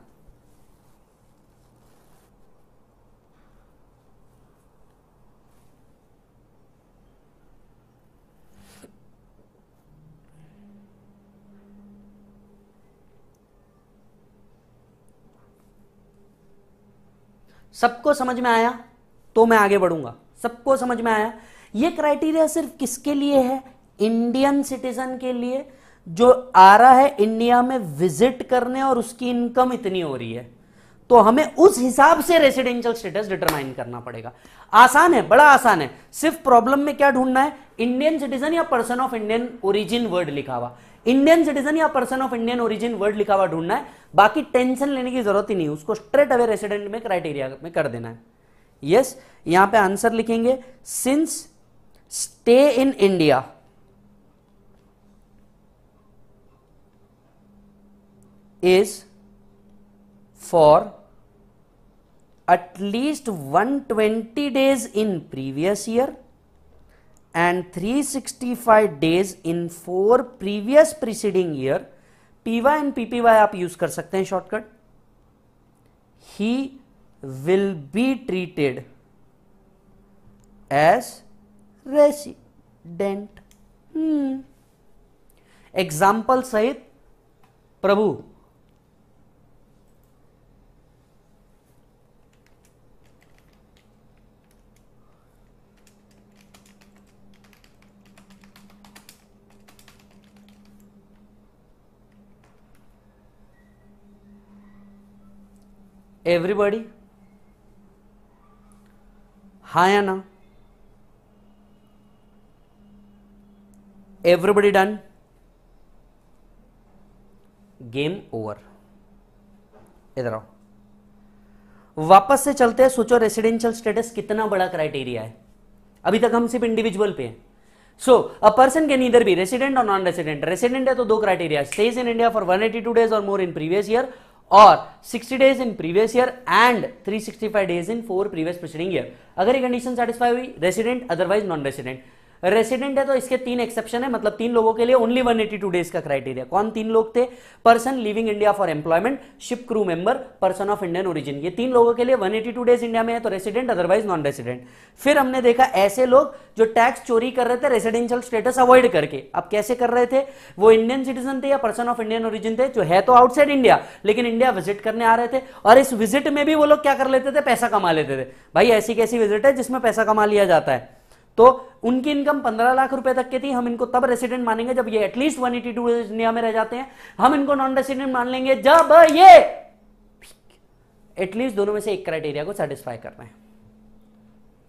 सबको समझ में आया तो मैं आगे बढ़ूंगा सबको समझ में आया ये क्राइटेरिया सिर्फ किसके लिए है इंडियन सिटीजन के लिए जो आ रहा है इंडिया में विजिट करने और उसकी इनकम इतनी हो रही है तो हमें उस हिसाब से रेसिडेंशियल स्टेटस डिटरमाइन करना पड़ेगा आसान है बड़ा आसान है सिर्फ प्रॉब्लम में क्या ढूंढना है इंडियन सिटीजन या person of Indian origin word लिखा हुआ इंडियन सिटीजन या person of Indian origin word लिखा हुआ ढूंढना है बाकी टेंशन लेने की जरूरत ही नहीं उसको स्ट्रेट अवे रेसिडेंट में क्राइटेरिया में कर देना है यस yes, यहां पे आंसर लिखेंगे since stay in India is for at least 120 days in previous year and 365 days in four previous preceding year py and ppy आप यूज कर सकते हैं shortcut he will be treated as resident. Hmm. Example सहित Prabhu everybody या ना everybody done game over इधर आओ वापस से चलते हैं सोचो रेसिडेंशियल स्टेटस कितना बड़ा क्राइटेरिया है अभी तक हम सिर्फ इंडिविजुअल पे हैं सो अ पर्सन कैन इधर भी रेसिडेंट और नॉन रेसिडेंट रेसिडेंट है तो दो criteria stays in India for 182 days और मोर इन प्रीवियस ईयर और 60 days in previous year and 365 days in four previous preceding year अगर ये कंडीशन सेटिस्फाई हुई resident otherwise non resident resident है तो इसके तीन एक्सेप्शन है मतलब तीन लोगों के लिए ओनली 182 डेज का क्राइटेरिया कौन तीन लोग थे person living India for employment ship crew member person of Indian origin ये तीन लोगों के लिए 182 डेज इंडिया में है तो रेसिडेंट अदरवाइज नॉन रेसिडेंट फिर हमने देखा ऐसे लोग जो टैक्स चोरी कर रहे थे रेसिडेंशियल स्टेटस अवॉइड करके अब कैसे कर रहे थे वो इंडियन सिटीजन थे या पर्सन ऑफ इंडियन ओरिजिन थे जो है तो आउटसाइड इंडिया लेकिन इंडिया विजिट करने आ रहे थे और इस विजिट में भी वो लोग क्या कर लेते थे पैसा कमा लेते थे भाई ऐसी कैसी विजिट है जिसमें पैसा कमा लिया जाता है तो उनकी इनकम पंद्रह लाख रुपए तक की थी हम इनको तब रेसिडेंट मानेंगे जब ये at least one eighty two India में रह जाते हैं हम इनको नॉन रेसिडेंट मान लेंगे जब ये एटलीस्ट दोनों में से एक क्राइटेरिया को सेटिस्फाई कर रहे हैं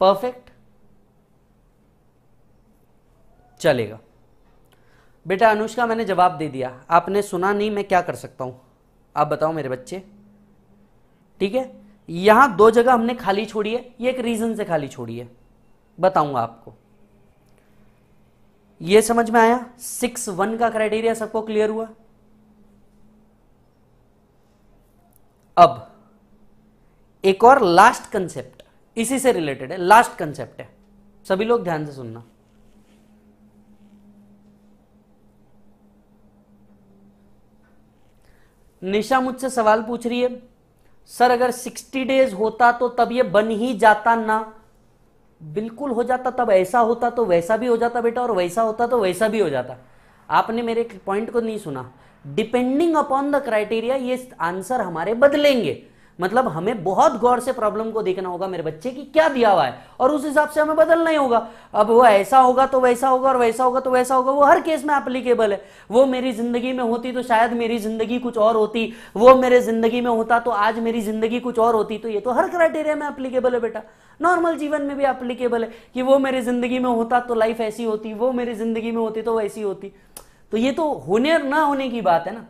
परफेक्ट चलेगा बेटा अनुष्का मैंने जवाब दे दिया आपने सुना नहीं मैं क्या कर सकता हूं आप बताओ मेरे बच्चे ठीक है यहां दो जगह हमने खाली छोड़ी है ये एक रीजन से खाली छोड़ी है बताऊंगा आपको ये समझ में आया सिक्स वन का क्राइटेरिया सबको क्लियर हुआ अब एक और लास्ट कंसेप्ट इसी से रिलेटेड है लास्ट कंसेप्ट है सभी लोग ध्यान से सुनना निशा मुझसे सवाल पूछ रही है सर अगर 60 डेज होता तो तब ये बन ही जाता ना बिल्कुल हो जाता तब ऐसा होता तो वैसा भी हो जाता बेटा और वैसा होता तो वैसा भी हो जाता आपने मेरे पॉइंट को नहीं सुना डिपेंडिंग अपॉन द क्राइटेरिया ये आंसर हमारे बदलेंगे मतलब हमें बहुत गौर से प्रॉब्लम को देखना होगा मेरे बच्चे की क्या दिया हुआ है और उस हिसाब से हमें बदलना ही होगा अब वो ऐसा होगा तो वैसा होगा और वैसा होगा तो वैसा होगा वो हर केस में एप्लीकेबल है वो मेरी जिंदगी में होती तो शायद मेरी जिंदगी कुछ और होती वो मेरे जिंदगी में होता तो आज मेरी जिंदगी कुछ और होती तो ये तो हर क्राइटेरिया में एप्लीकेबल है बेटा नॉर्मल जीवन में भी एप्लीकेबल है कि वो मेरी जिंदगी में होता तो लाइफ ऐसी होती वो मेरी जिंदगी में होती तो वैसी होती तो ये तो होने ना होने की बात है ना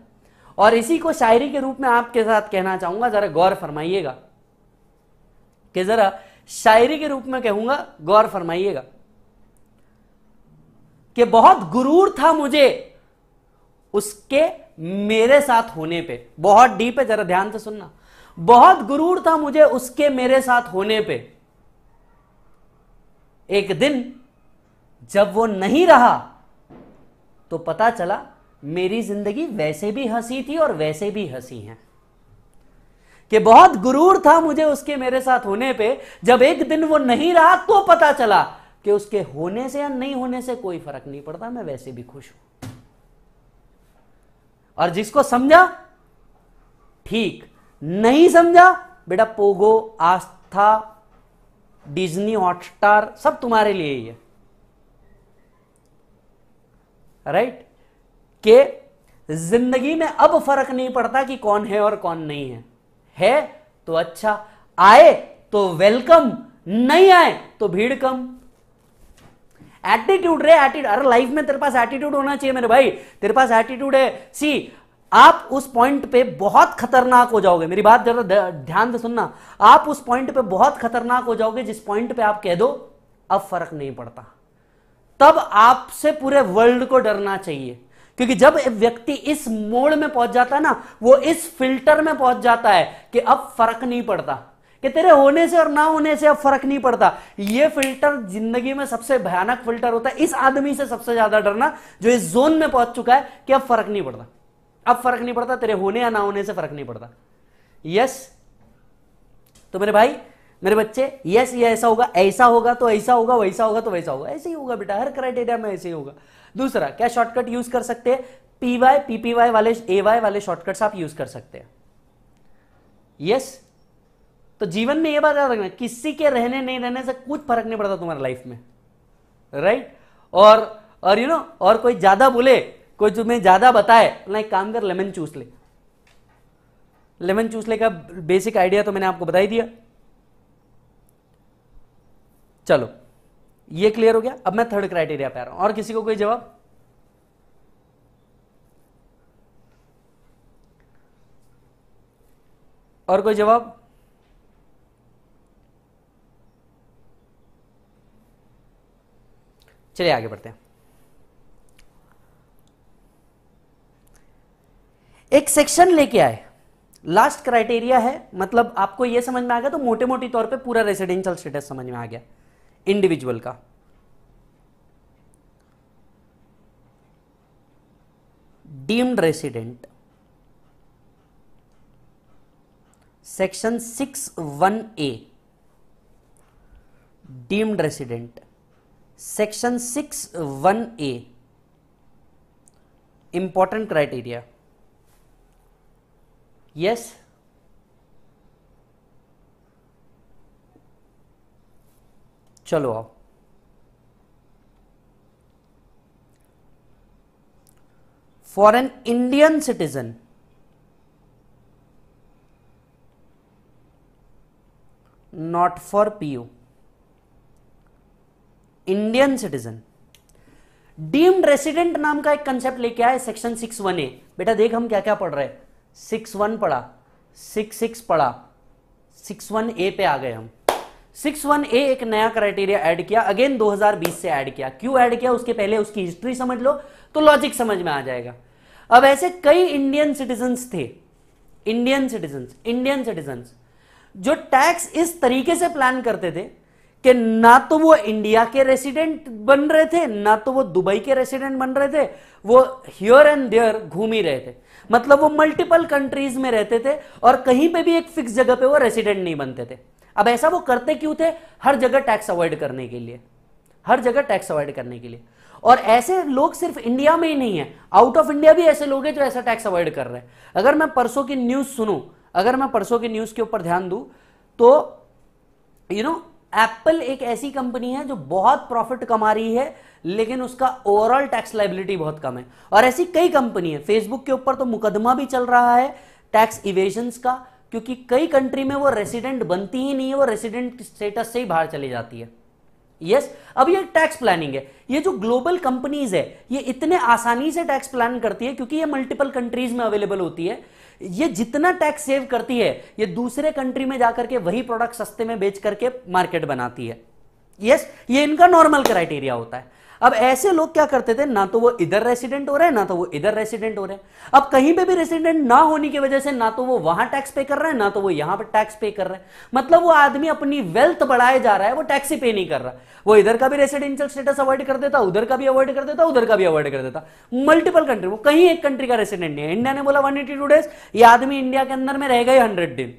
और इसी को शायरी के रूप में आपके साथ कहना चाहूंगा जरा गौर फरमाइएगा कि जरा शायरी के रूप में कहूंगा गौर फरमाइएगा कि बहुत गुरूर था मुझे उसके मेरे साथ होने पे बहुत डीप है जरा ध्यान से सुनना बहुत गुरूर था मुझे उसके मेरे साथ होने पे एक दिन जब वो नहीं रहा तो पता चला मेरी जिंदगी वैसे भी हंसी थी और वैसे भी हंसी है कि बहुत गुरूर था मुझे उसके मेरे साथ होने पे जब एक दिन वो नहीं रहा तो पता चला कि उसके होने से या नहीं होने से कोई फर्क नहीं पड़ता मैं वैसे भी खुश हूं और जिसको समझा ठीक नहीं समझा बेटा पोगो आस्था डिज्नी हॉटस्टार सब तुम्हारे लिए ही है राइट कि जिंदगी में अब फर्क नहीं पड़ता कि कौन है और कौन नहीं है है तो अच्छा आए तो वेलकम नहीं आए तो भीड़ कम एटीट्यूड रे एटीट्यूड अरे लाइफ में तेरे पास एटीट्यूड होना चाहिए मेरे भाई तेरे पास एटीट्यूड है सी आप उस पॉइंट पे बहुत खतरनाक हो जाओगे मेरी बात जरा ध्यान से सुनना आप उस पॉइंट पे बहुत खतरनाक हो जाओगे जिस पॉइंट पे आप कह दो अब फर्क नहीं पड़ता तब आपसे पूरे वर्ल्ड को डरना चाहिए क्योंकि जब व्यक्ति इस मोड़ में पहुंच जाता है ना वो इस फिल्टर में पहुंच जाता है कि अब फर्क नहीं पड़ता कि तेरे होने से और ना होने से अब फर्क नहीं पड़ता ये फिल्टर जिंदगी में सबसे भयानक फिल्टर होता है इस आदमी से सबसे ज्यादा डरना जो इस जोन में पहुंच चुका है कि अब फर्क नहीं पड़ता अब फर्क नहीं पड़ता तेरे होने या ना होने से फर्क नहीं पड़ता यस तो मेरे भाई मेरे बच्चे यस ये ऐसा होगा ऐसा होगा तो ऐसा होगा वैसा होगा तो वैसा होगा ऐसे ही होगा बेटा हर क्राइटेरिया में ऐसे ही होगा दूसरा क्या शॉर्टकट यूज कर सकते हैं पीवाई पीपीवाई वाले ए वाई वाले शॉर्टकट्स आप यूज कर सकते हैं यस तो जीवन में यह बात याद रखना किसी के रहने नहीं रहने से कुछ फर्क नहीं पड़ता तुम्हारी लाइफ में राइट और और यू नो और कोई ज्यादा बोले कोई तुम्हें ज्यादा बताए ना एक काम कर लेमन चूस ले लेमन चूसले का बेसिक आइडिया तो मैंने आपको बताई दिया चलो ये क्लियर हो गया अब मैं थर्ड क्राइटेरिया पे आ रहा हूं और किसी को कोई जवाब और कोई जवाब चलिए आगे बढ़ते हैं एक सेक्शन लेके आए लास्ट क्राइटेरिया है मतलब आपको यह समझ में आ गया तो मोटे मोटी तौर पे पूरा रेसिडेंशियल स्टेटस समझ में आ गया इंडिविजुअल का deemed resident section six one A deemed resident section six one A important criteria yes चलो आओ for an Indian citizen not for PU Indian citizen deemed resident नाम का एक कंसेप्ट लेके आए सेक्शन सिक्स वन ए बेटा देख हम क्या क्या पढ़ रहे हैं सिक्स वन पढ़ा सिक्स सिक्स पढ़ा सिक्स वन ए पे आ गए हम सिक्स वन ए एक नया क्राइटेरिया ऐड किया अगेन 2020 से ऐड किया क्यों ऐड किया उसके पहले उसकी हिस्ट्री समझ लो तो लॉजिक समझ में आ जाएगा अब ऐसे कई इंडियन सिटीजन थे इंडियन सिटीजन इंडियन सिटीजन जो टैक्स इस तरीके से प्लान करते थे कि ना तो वो इंडिया के रेसिडेंट बन रहे थे ना तो वो दुबई के रेसिडेंट बन रहे थे वो हियर एंड देयर घूम ही रहे थे मतलब वो मल्टीपल कंट्रीज में रहते थे और कहीं पे भी एक फिक्स जगह पे वो रेसिडेंट नहीं बनते थे अब ऐसा वो करते क्यों थे हर जगह टैक्स अवॉइड करने के लिए हर जगह टैक्स अवॉइड करने के लिए और ऐसे लोग सिर्फ इंडिया में ही नहीं है आउट ऑफ इंडिया भी ऐसे लोग हैं जो ऐसा टैक्स अवॉइड कर रहे हैं अगर मैं परसों की न्यूज सुनू अगर मैं परसों की न्यूज के ऊपर ध्यान दू तो यू नो एप्पल एक ऐसी कंपनी है जो बहुत प्रॉफिट कमा रही है लेकिन उसका ओवरऑल टैक्स लाइबिलिटी बहुत कम है और ऐसी कई कंपनी है फेसबुक के ऊपर तो मुकदमा भी चल रहा है टैक्स इवेजन का क्योंकि कई कंट्री में वो रेसिडेंट बनती ही नहीं है वो रेसिडेंट स्टेटस से ही बाहर चली जाती है यस yes, अब ये टैक्स प्लानिंग है ये जो ग्लोबल कंपनीज है ये इतने आसानी से टैक्स प्लान करती है क्योंकि ये मल्टीपल कंट्रीज में अवेलेबल होती है ये जितना टैक्स सेव करती है ये दूसरे कंट्री में जाकर के वही प्रोडक्ट सस्ते में बेच करके मार्केट बनाती है यस yes, ये इनका नॉर्मल क्राइटेरिया होता है अब ऐसे लोग क्या करते थे ना तो वो इधर रेसिडेंट हो रहे हैं ना तो वो इधर रेसिडेंट हो रहे हैं अब कहीं पे भी रेसिडेंट ना होने की वजह से ना तो वो वहां टैक्स पे कर रहे हैं ना तो वो यहां पर टैक्स पे कर रहे हैं मतलब वो आदमी अपनी वेल्थ बढ़ाए जा रहा है वो टैक्स ही पे नहीं कर रहा वो इधर का भी रेसिडेंशियल स्टेटस अवॉइड कर देता उधर का भी अवॉइड कर देता उधर का भी अवॉइड कर देता मल्टीपल कंट्री वो कहीं एक कंट्री का रेसिडेंट नहीं है इंडिया ने बोला वन डेज ये आदमी इंडिया के अंदर में रह गए हंड्रेड दिन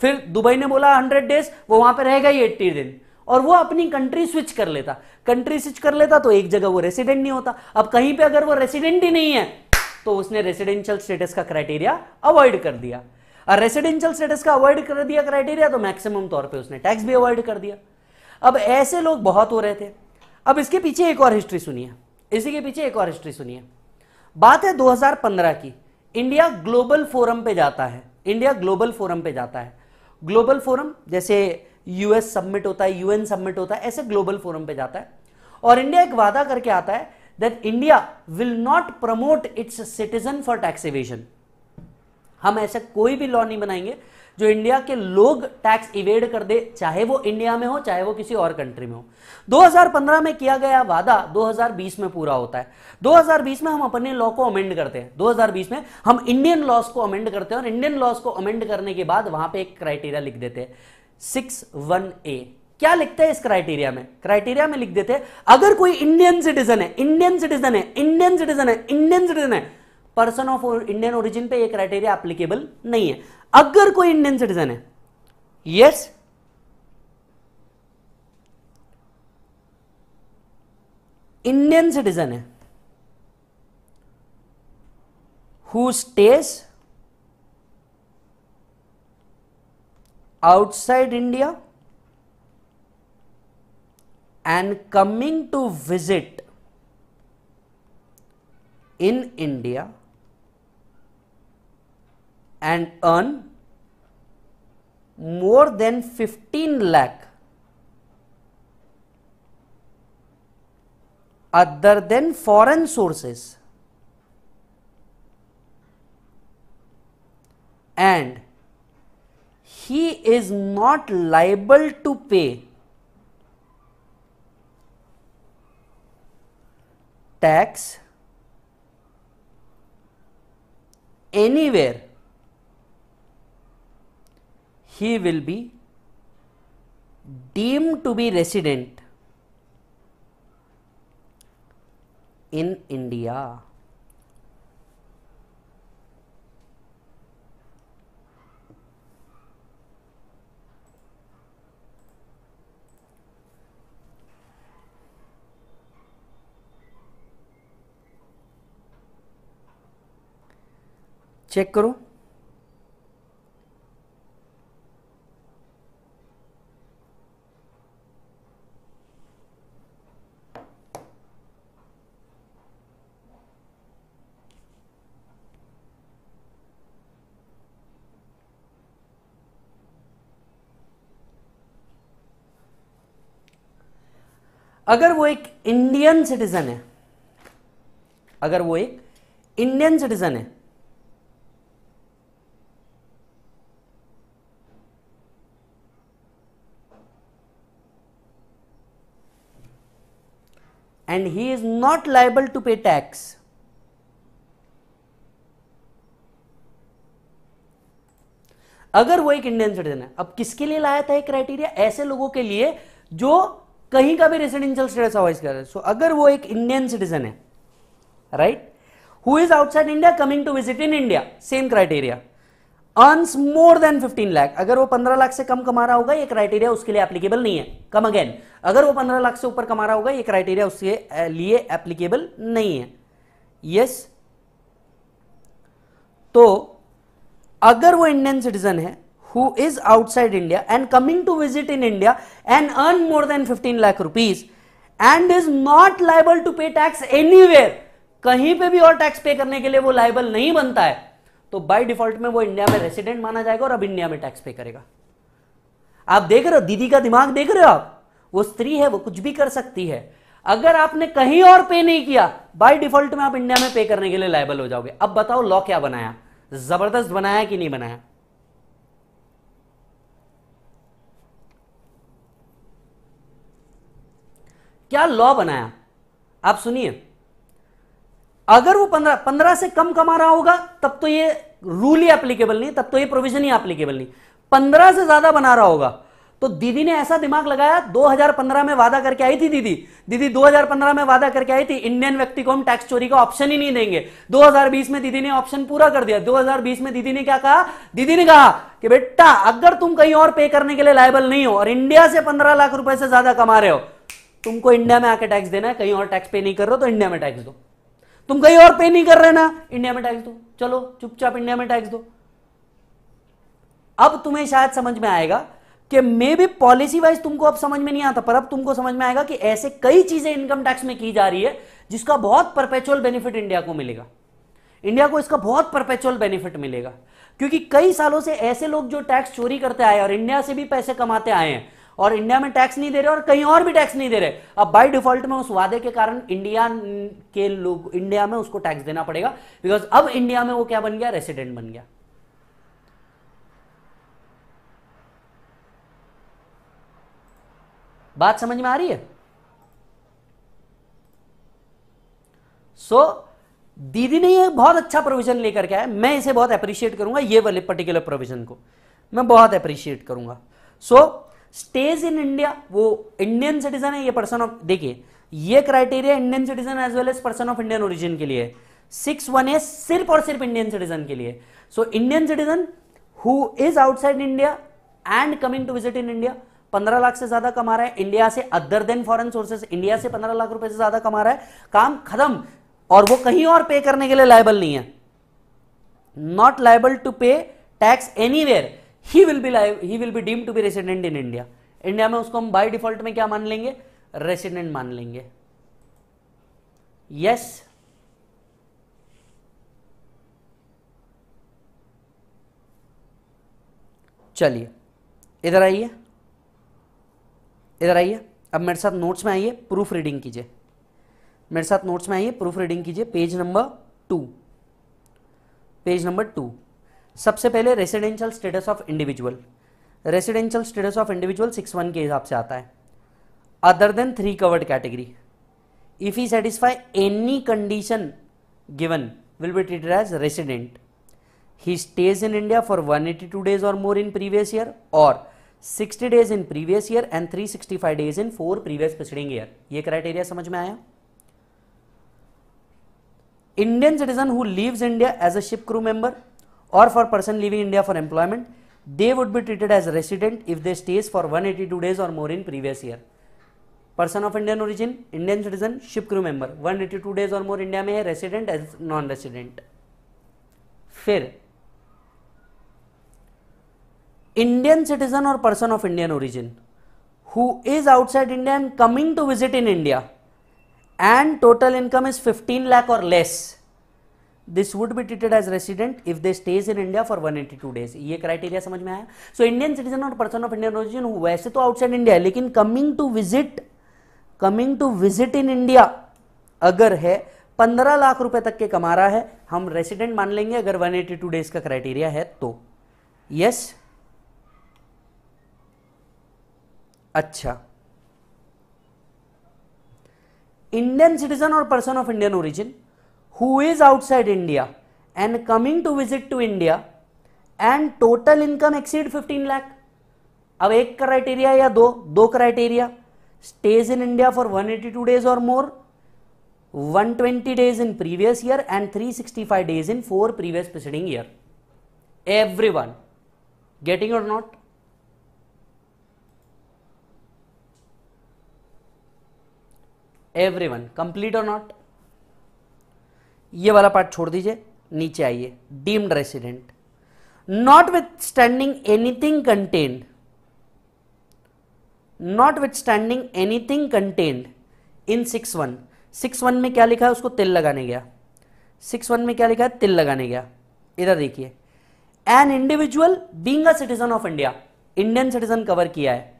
फिर दुबई ने बोला हंड्रेड डेज वो वहां पर रह गई एट्टी दिन और वो अपनी कंट्री स्विच कर लेता कंट्री स्विच कर लेता तो एक जगह वो रेसिडेंट नहीं होता अब कहीं पे अगर वो रेसिडेंट ही नहीं है तो उसने रेसिडेंशियल स्टेटस का क्राइटेरिया अवॉइड कर दिया और रेसिडेंशियल स्टेटस का अवॉइड कर दिया क्राइटेरिया तो मैक्सिमम तौर पे उसने टैक्स भी अवॉइड कर दिया अब ऐसे लोग बहुत हो रहे थे अब इसके पीछे एक और हिस्ट्री सुनिए इसी के पीछे एक और हिस्ट्री सुनिए बात है 2015 की इंडिया ग्लोबल फोरम पे जाता है इंडिया ग्लोबल फोरम पे जाता है ग्लोबल फोरम जैसे यूएस सबमिट होता है यूएन सबमिट होता है ऐसे ग्लोबल फोरम पे जाता है और इंडिया एक वादा करके आता है that India will not promote its citizen for tax evasion हम ऐसा कोई भी लॉ नहीं बनाएंगे जो इंडिया के लोग टैक्स इवेड कर दे चाहे वो इंडिया में हो चाहे वो किसी और कंट्री में हो 2015 में किया गया वादा 2020 में पूरा होता है 2020 में हम अपने लॉ को अमेंड करते हैं 2020 में हम इंडियन लॉस को अमेंड करते हैं और इंडियन लॉस को अमेंड करने के बाद वहां पे एक क्राइटेरिया लिख देते हैं सिक्स वन ए क्या लिखते हैं इस क्राइटेरिया में क्राइटेरिया में लिख देते हैं अगर कोई इंडियन सिटीजन है इंडियन सिटीजन है इंडियन सिटीजन है इंडियन सिटीजन है पर्सन ऑफ इंडियन ओरिजिन पे ये क्राइटेरिया एप्लीकेबल नहीं है अगर कोई इंडियन सिटीजन है यस yes, इंडियन सिटीजन है who stays outside India and coming to visit in India and earn more than 15 lakh other than foreign sources and he is not liable to pay tax anywhere he will be deemed to be resident in India. Check करो अगर वो एक Indian citizen है अगर वो एक Indian citizen है and he is not liable to pay tax. अगर वो एक इंडियन सिटीजन है अब किसके लिए लाया था ये क्राइटेरिया ऐसे लोगों के लिए जो कहीं का भी रेसिडेंशियल स्टेटस अवॉइड कर रहे हैं सो अगर वो एक इंडियन सिटीजन है right who is outside India coming to visit in India same criteria earns more than 15 lakh अगर वो 15 लाख से कम कमा रहा होगा ये क्राइटेरिया उसके लिए एप्लीकेबल नहीं है कम अगेन अगर वो 15 लाख से ऊपर कमा रहा होगा ये क्राइटेरिया उसके लिए एप्लीकेबल नहीं है यस yes? तो अगर वो इंडियन सिटीजन है who is outside India and coming to visit in India and earn more than 15 lakh rupees and is not liable to pay tax any कहीं पे भी और टैक्स पे करने के लिए वो लाइबल नहीं बनता है तो बाय डिफॉल्ट में वो इंडिया में रेसिडेंट माना जाएगा और अब इंडिया में टैक्स पे करेगा आप देख रहे हो दीदी का दिमाग देख रहे हो आप वो स्त्री है वो कुछ भी कर सकती है अगर आपने कहीं और पे नहीं किया बाय डिफॉल्ट में आप इंडिया में पे करने के लिए लाइबल हो जाओगे अब बताओ लॉ क्या बनाया जबरदस्त बनाया कि नहीं बनाया क्या लॉ बनाया आप सुनिए अगर वो पंद्रह पंद्रह से कम कमा रहा होगा तब तो ये रूल ही एप्लीकेबल नहीं तब तो ये प्रोविजन ही एप्लीकेबल नहीं पंद्रह से ज्यादा बना रहा होगा तो दीदी ने ऐसा दिमाग लगाया 2015 में वादा करके आई थी दीदी दीदी 2015 में वादा करके आई थी इंडियन व्यक्ति को हम टैक्स चोरी का ऑप्शन ही नहीं देंगे 2020 में दीदी ने ऑप्शन पूरा कर दिया 2020 में दीदी ने क्या कहा दीदी ने कहा कि बेटा अगर तुम कहीं और पे करने के लिए लाइबल नहीं हो और इंडिया से पंद्रह लाख रुपए से ज्यादा कमा रहे हो तुमको इंडिया में आके टैक्स देना है कहीं और टैक्स पे नहीं कर रहे हो तो इंडिया में टैक्स दो तुम कहीं और पे नहीं कर रहे ना इंडिया में टैक्स दो चलो चुपचाप इंडिया में टैक्स दो अब तुम्हें शायद समझ में आएगा कि मे बी पॉलिसी वाइज तुमको अब समझ में नहीं आता पर अब तुमको समझ में आएगा कि ऐसे कई चीजें इनकम टैक्स में की जा रही है जिसका बहुत परपेचुअल बेनिफिट इंडिया को मिलेगा इंडिया को इसका बहुत परपेचुअल बेनिफिट मिलेगा क्योंकि कई सालों से ऐसे लोग जो टैक्स चोरी करते आए और इंडिया से भी पैसे कमाते आए हैं और इंडिया में टैक्स नहीं दे रहे और कहीं और भी टैक्स नहीं दे रहे अब बाई डिफॉल्ट में उस वादे के कारण इंडिया के लोग इंडिया में उसको टैक्स देना पड़ेगा बिकॉज अब इंडिया में वो क्या बन गया रेसिडेंट बन गया बात समझ में आ रही है सो so, दीदी ने ये बहुत अच्छा प्रोविजन लेकर के आया मैं इसे बहुत अप्रिशिएट करूंगा ये वाले पर्टिकुलर प्रोविजन को मैं बहुत अप्रिशिएट करूंगा so so, stays in India वो इंडियन सिटीजन है ये पर्सन ऑफ देखिए ये criteria Indian citizen as well as person of Indian origin के लिए सिक्स वन एज सिर्फ और सिर्फ इंडियन सिटीजन के लिए so Indian citizen who is outside India and coming to visit in India पंद्रह लाख से ज्यादा कमा रहा है इंडिया से other than foreign sources India से पंद्रह लाख रुपए से ज्यादा कमा रहा है काम खत्म और वो कहीं और पे करने के लिए लाइबल नहीं है not liable to pay tax anywhere he will be live he will be deem to be resident in India India में उसको हम बाई डिफॉल्ट में क्या मान लेंगे रेसिडेंट मान लेंगे यस yes. चलिए इधर आइए इधर आइए अब मेरे साथ नोट्स में आइए प्रूफ रीडिंग कीजिए मेरे साथ नोट्स में आइए प्रूफ रीडिंग कीजिए page number two page number two सबसे पहले residential status of individual residential status of individual six one के हिसाब से आता है other than three covered category if he satisfy any condition given will be treated as resident he stays in India for one eighty two days और more in previous year और sixty days in previous year and three sixty five days in four previous preceding year ये criteria समझ में आया Indian citizen who leaves India as a ship crew member or for person leaving India for employment, they would be treated as resident if they stays for 182 days or more in previous year. Person of Indian origin, Indian citizen, ship crew member, 182 days or more India may hai, resident as non-resident. Fair. Indian citizen or person of Indian origin who is outside India and coming to visit in India and total income is 15 lakh or less this would be treated as resident if they stays in India for one eighty two days ये criteria समझ में आया so Indian citizen और person of Indian origin वैसे तो outside India है लेकिन coming to visit coming to visit in India अगर है पंद्रह लाख रुपए तक के कमा रहा है हम रेसिडेंट मान लेंगे अगर वन एटी टू डेज का क्राइटेरिया है तो यस yes? अच्छा इंडियन सिटीजन और person of Indian origin who is outside India and coming to visit to India and total income exceed 15 lakh. अब एक criteria या दो दो criteria: stays in India for 182 days or more, 120 days in previous year and 365 days in four previous preceding year everyone getting or not everyone complete or not ये वाला part छोड़ दीजिए नीचे आइए deemed resident notwithstanding anything contained notwithstanding anything contained in six one six one में क्या लिखा है उसको तिल लगाने गया सिक्स वन में क्या लिखा है तिल लगाने गया इधर देखिए an individual being a citizen of India Indian citizen cover किया है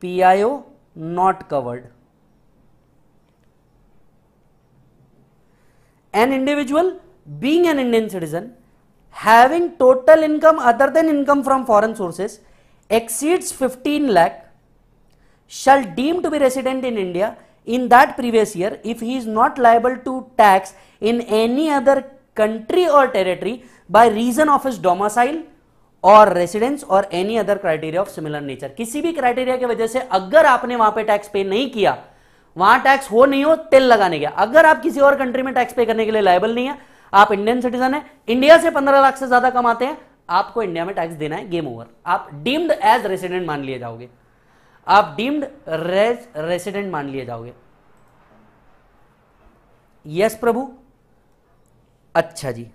P O not covered an individual being an Indian citizen having total income other than income from foreign sources exceeds 15 lakh shall deem to be resident in India in that previous year if he is not liable to tax in any other country or territory by reason of his domicile और residence और any other criteria of similar nature किसी भी criteria की वजह से अगर आपने वहां पे टैक्स पे नहीं किया वहां टैक्स हो नहीं हो तेल लगाने गया अगर आप किसी और कंट्री में टैक्स पे करने के लिए लाइबल नहीं है आप इंडियन सिटीजन है इंडिया से पंद्रह लाख से ज्यादा कमाते हैं आपको इंडिया में टैक्स देना है गेम ओवर आप डीम्ड एज रेसिडेंट मान लिए जाओगे आप डीम्ड रेज रेसिडेंट मान लिए जाओगे यस प्रभु अच्छा जी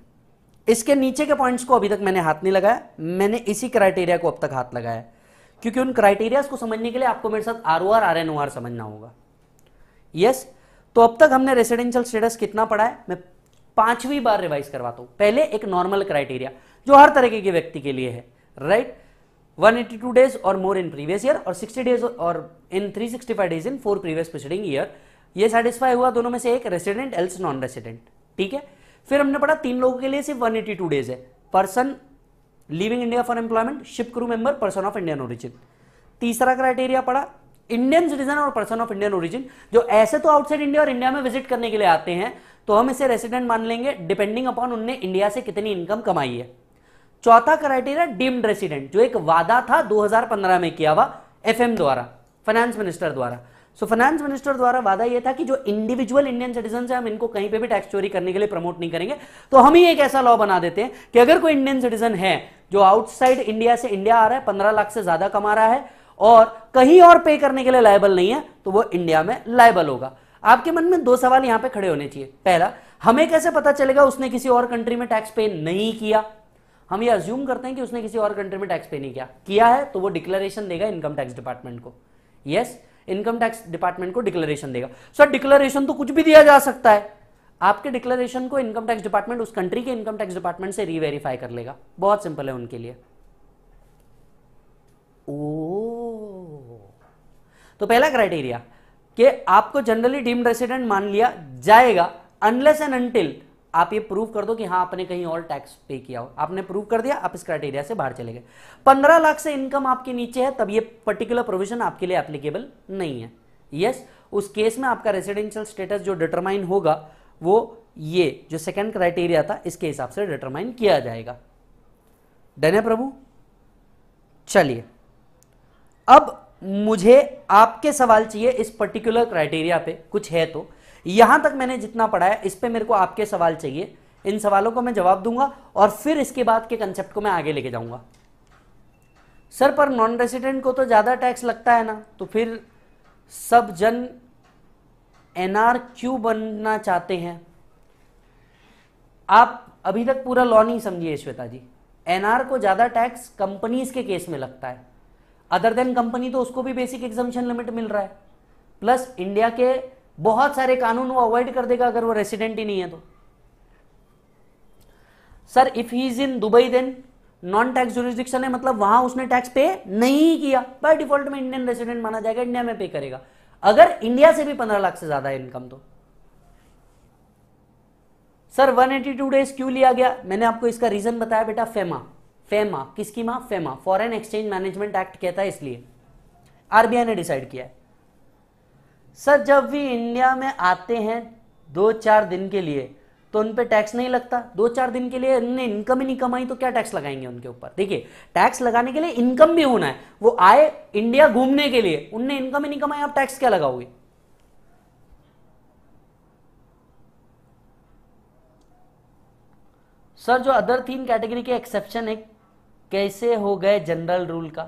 इसके नीचे के पॉइंट्स को अभी तक मैंने हाथ नहीं लगाया मैंने इसी क्राइटेरिया को अब तक हाथ लगाया क्योंकि उन क्राइटेरियाज को समझने के लिए आपको मेरे साथ R O R R N O R समझना होगा यस तो अब तक हमने रेसिडेंशियल स्टेटस कितना पढ़ा है मैं पांचवी बार रिवाइज करवाता हूं पहले एक नॉर्मल क्राइटेरिया जो हर तरीके के व्यक्ति के लिए है राइट 182 डेज और मोर इन प्रीवियस ईयर और 60 डेज और in 365 days in four previous preceding year ये सेटिस्फाई हुआ दोनों में से एक रेसिडेंट एल्स नॉन रेसिडेंट ठीक है फिर हमने पढ़ा तीन लोगों के लिए सिर्फ 182 डेज है person living India for employment ship crew member person of Indian origin तीसरा क्राइटेरिया पढ़ा इंडियन सिटीजन और पर्सन ऑफ इंडियन ओरिजिन जो ऐसे तो आउटसाइड इंडिया और इंडिया में विजिट करने के लिए आते हैं तो हम इसे रेसिडेंट मान लेंगे डिपेंडिंग अपॉन उनने इंडिया से कितनी इनकम कमाई है चौथा क्राइटेरिया डीम्ड रेसिडेंट जो एक वादा था 2015 में किया हुआ एफएम द्वारा फाइनेंस मिनिस्टर द्वारा सो फाइनेंस मिनिस्टर द्वारा वादा यह था कि जो इंडिविजुअल इंडियन सिटीजन है हम इनको कहीं पे भी टैक्स चोरी करने के लिए प्रमोट नहीं करेंगे तो हम ही एक ऐसा लॉ बना देते हैं कि अगर कोई इंडियन सिटीजन है जो आउटसाइड इंडिया से इंडिया आ रहा है पंद्रह लाख से ज्यादा कमा रहा है और कहीं और पे करने के लिए लाइबल नहीं है तो वो इंडिया में लाइबल होगा आपके मन में दो सवाल यहां पे खड़े होने चाहिए पहला हमें कैसे पता चलेगा उसने किसी और कंट्री में टैक्स पे नहीं किया हम ये अज्यूम करते हैं कि उसने किसी और कंट्री में टैक्स पे नहीं किया किया है तो वो डिक्लेरेशन देगा इनकम टैक्स डिपार्टमेंट को यस इनकम टैक्स डिपार्टमेंट को डिक्लेरेशन देगा सर डिक्लेरेशन तो कुछ भी दिया जा सकता है आपके डिक्लेरेशन को इनकम टैक्स डिपार्टमेंट उस कंट्री के इनकम टैक्स डिपार्टमेंट से रीवेरीफाई कर लेगा बहुत सिंपल है उनके लिए ओ तो पहला क्राइटेरिया कि आपको जनरली डीम्ड रेसिडेंट मान लिया जाएगा अनलेस एंड अनटिल आप ये प्रूव कर दो कि हाँ आपने कहीं और टैक्स पे किया हो आपने प्रूव कर दिया आप इस क्राइटेरिया से बाहर चले गए पंद्रह लाख से इनकम आपके नीचे है तब ये पर्टिकुलर प्रोविजन आपके लिए एप्लीकेबल नहीं है यस yes, उस केस में आपका रेसिडेंशियल स्टेटस जो डिटरमाइन होगा वो ये जो सेकेंड क्राइटेरिया था इसके हिसाब से डिटरमाइन किया जाएगा डन है प्रभु चलिए अब मुझे आपके सवाल चाहिए इस पर्टिकुलर क्राइटेरिया पे कुछ है तो यहां तक मैंने जितना पढ़ाया इस पे मेरे को आपके सवाल चाहिए इन सवालों को मैं जवाब दूंगा और फिर इसके बाद के कंसेप्ट को मैं आगे लेके जाऊंगा सर पर नॉन रेसिडेंट को तो ज़्यादा टैक्स लगता है ना तो फिर सब जन एनआर क्यों बनना चाहते हैं आप अभी तक पूरा लॉ नहीं समझिए श्वेता जी एनआर को ज़्यादा टैक्स कंपनीज के केस में लगता है अदर देन कंपनी तो उसको भी बेसिक एग्जामेशन लिमिट मिल रहा है प्लस इंडिया के बहुत सारे कानून वो अवॉइड कर देगा अगर वो रेसिडेंट ही नहीं है तो sir if he is in Dubai then non tax jurisdiction है मतलब वहां उसने टैक्स पे नहीं किया बाय डिफॉल्ट में इंडियन रेसिडेंट माना जाएगा इंडिया में पे करेगा अगर इंडिया से भी पंद्रह लाख से ज्यादा इनकम तो सर 182 डेज क्यों लिया गया मैंने आपको इसका रीजन बताया बेटा फेमा फेमा किसकी माँ FEMA foreign exchange management act कहता है इसलिए आरबीआई ने डिसाइड किया है सर जब भी इंडिया में आते हैं दो चार दिन के लिए तो उन पे टैक्स नहीं लगता दो चार दिन के लिए उनने इनकम ही नहीं कमाई तो क्या टैक्स लगाएंगे उनके ऊपर देखिए टैक्स लगाने के लिए इनकम भी होना है वो आए इंडिया घूमने के लिए उनने इनकम ही नहीं कमाई आप टैक्स क्या लगाओगे सर जो अदर तीन कैटेगरी के एक्सेप्शन है कैसे हो गए जनरल रूल का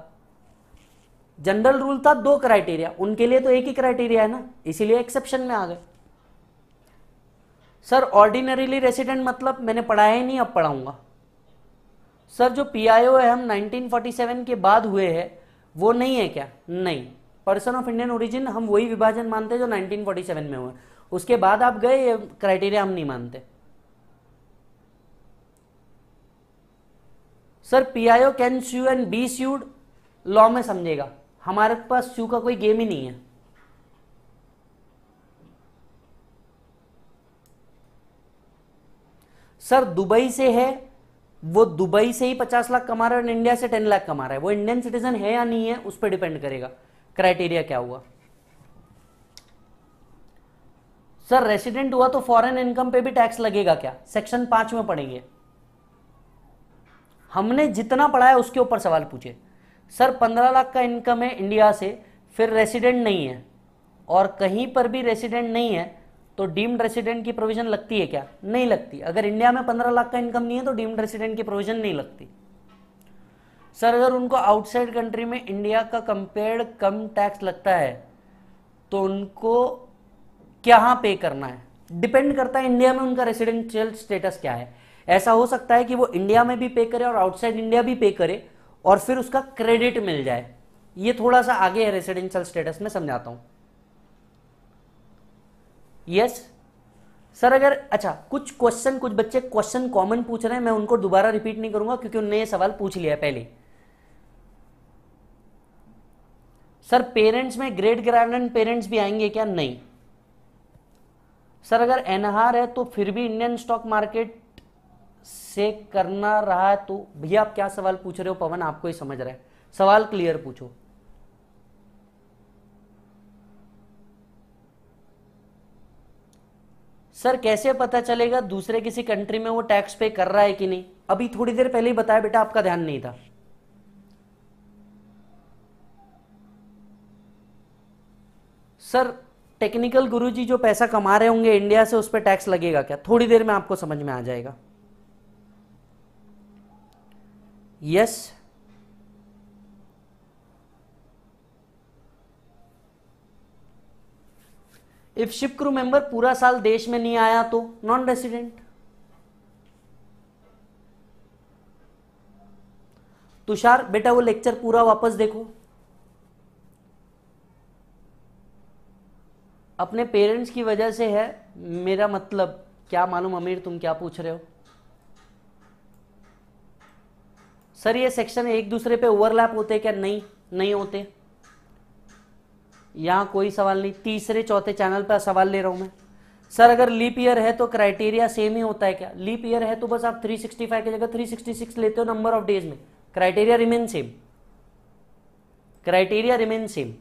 जनरल रूल था दो क्राइटेरिया उनके लिए तो एक ही क्राइटेरिया है ना इसीलिए एक्सेप्शन में आ गए सर ऑर्डिनरीली रेसिडेंट मतलब मैंने पढ़ाया ही नहीं अब पढ़ाऊंगा सर जो पीआईओ है हम 1947 के बाद हुए हैं वो नहीं है क्या नहीं पर्सन ऑफ इंडियन ओरिजिन हम वही विभाजन मानते हैं जो 1947 में हुए उसके बाद आप गए क्राइटेरिया हम नहीं मानते sir PIO can sue and be sued law में समझेगा हमारे पास स्यू का कोई गेम ही नहीं है सर दुबई से है वो दुबई से ही पचास लाख कमा रहा है और इंडिया से टेन लाख कमा रहा है वो इंडियन सिटीजन है या नहीं है उस पर डिपेंड करेगा क्राइटेरिया क्या हुआ सर रेसिडेंट हुआ तो फॉरेन इनकम पे भी टैक्स लगेगा क्या सेक्शन पांच में पड़ेंगे हमने जितना पढ़ाया उसके ऊपर सवाल पूछे सर पंद्रह लाख का इनकम है इंडिया से फिर रेसिडेंट नहीं है और कहीं पर भी रेसिडेंट नहीं है तो डीम्ड रेसिडेंट की प्रोविजन लगती है क्या नहीं लगती अगर इंडिया में पंद्रह लाख का इनकम नहीं है तो डीम्ड रेसिडेंट की प्रोविजन नहीं लगती सर अगर उनको आउटसाइड कंट्री में इंडिया का कंपेयर्ड कम टैक्स लगता है तो उनको क्या पे करना है डिपेंड करता है इंडिया में उनका रेसिडेंशियल स्टेटस क्या है ऐसा हो सकता है कि वो इंडिया में भी पे करे और आउटसाइड इंडिया भी पे करे और फिर उसका क्रेडिट मिल जाए ये थोड़ा सा आगे है रेसिडेंशियल स्टेटस में समझाता हूं यस yes? सर अगर अच्छा कुछ क्वेश्चन कुछ बच्चे क्वेश्चन कॉमन पूछ रहे हैं मैं उनको दोबारा रिपीट नहीं करूंगा क्योंकि उनने ये सवाल पूछ लिया पहले सर पेरेंट्स में ग्रेट ग्रैंड पेरेंट्स भी आएंगे क्या नहीं सर अगर एनहार है तो फिर भी इंडियन स्टॉक मार्केट से करना रहा है तो भैया आप क्या सवाल पूछ रहे हो पवन आपको ही समझ रहे हैं सवाल क्लियर पूछो सर कैसे पता चलेगा दूसरे किसी कंट्री में वो टैक्स पे कर रहा है कि नहीं अभी थोड़ी देर पहले ही बताया बेटा आपका ध्यान नहीं था सर टेक्निकल गुरुजी जो पैसा कमा रहे होंगे इंडिया से उस पर टैक्स लगेगा क्या थोड़ी देर में आपको समझ में आ जाएगा yes if ship crew member पूरा साल देश में नहीं आया तो नॉन रेसिडेंट तुषार बेटा वो लेक्चर पूरा वापस देखो अपने पेरेंट्स की वजह से है मेरा मतलब क्या मालूम अमीर तुम क्या पूछ रहे हो सर ये सेक्शन एक दूसरे पे ओवरलैप होते क्या नहीं नहीं होते यहां कोई सवाल नहीं तीसरे चौथे चैनल पर सवाल ले रहा हूं मैं सर अगर लीप ईयर है तो क्राइटेरिया सेम ही होता है क्या लीप ईयर है तो बस आप 365 की जगह 366 लेते हो नंबर ऑफ डेज में criteria remain same criteria remain same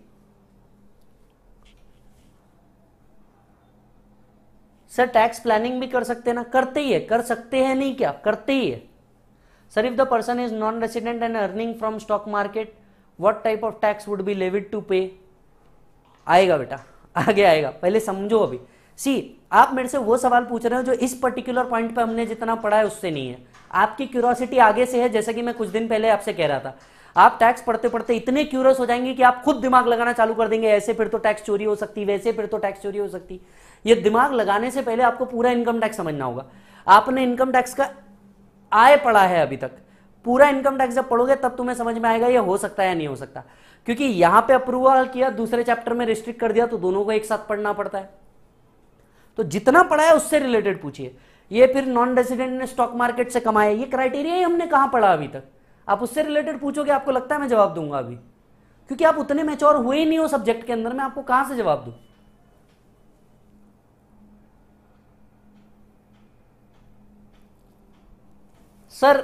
sir tax planning भी कर सकते हैं ना करते ही है कर सकते हैं नहीं क्या करते ही है Sir, if the person is non-resident and earning from stock market, what type of tax would be levied to pay? आएगा बेटा आगे आएगा पहले समझो अभी सी आप मेरे से वो सवाल पूछ रहे हो जो इस पर्टिकुलर पॉइंट पे हमने जितना पढ़ा है उससे नहीं है आपकी क्यूरोसिटी आगे से है जैसे कि मैं कुछ दिन पहले आपसे कह रहा था आप टैक्स पढ़ते पढ़ते इतने क्यूरस हो जाएंगे कि आप खुद दिमाग लगाना चालू कर देंगे ऐसे फिर तो टैक्स चोरी हो सकती वैसे फिर तो टैक्स चोरी हो सकती ये दिमाग लगाने से पहले आपको पूरा इनकम टैक्स समझना होगा आपने इनकम टैक्स का आय पड़ा है अभी तक पूरा इनकम टैक्स जब पढ़ोगे तब तुम्हें समझ में आएगा ये हो सकता है या नहीं हो सकता क्योंकि यहां पे अप्रूवल किया दूसरे चैप्टर में रिस्ट्रिक्ट कर दिया तो दोनों को एक साथ पढ़ना पड़ता है तो जितना पढ़ा है उससे रिलेटेड पूछिए ये फिर नॉन रेसिडेंट ने स्टॉक मार्केट से कमाया ये क्राइटेरिया ही हमने कहां पढ़ा अभी तक आप उससे रिलेटेड पूछोगे आपको लगता है मैं जवाब दूंगा अभी क्योंकि आप उतने मेच्योर हुए ही नहीं हो सब्जेक्ट के अंदर मैं आपको कहां से जवाब दूं सर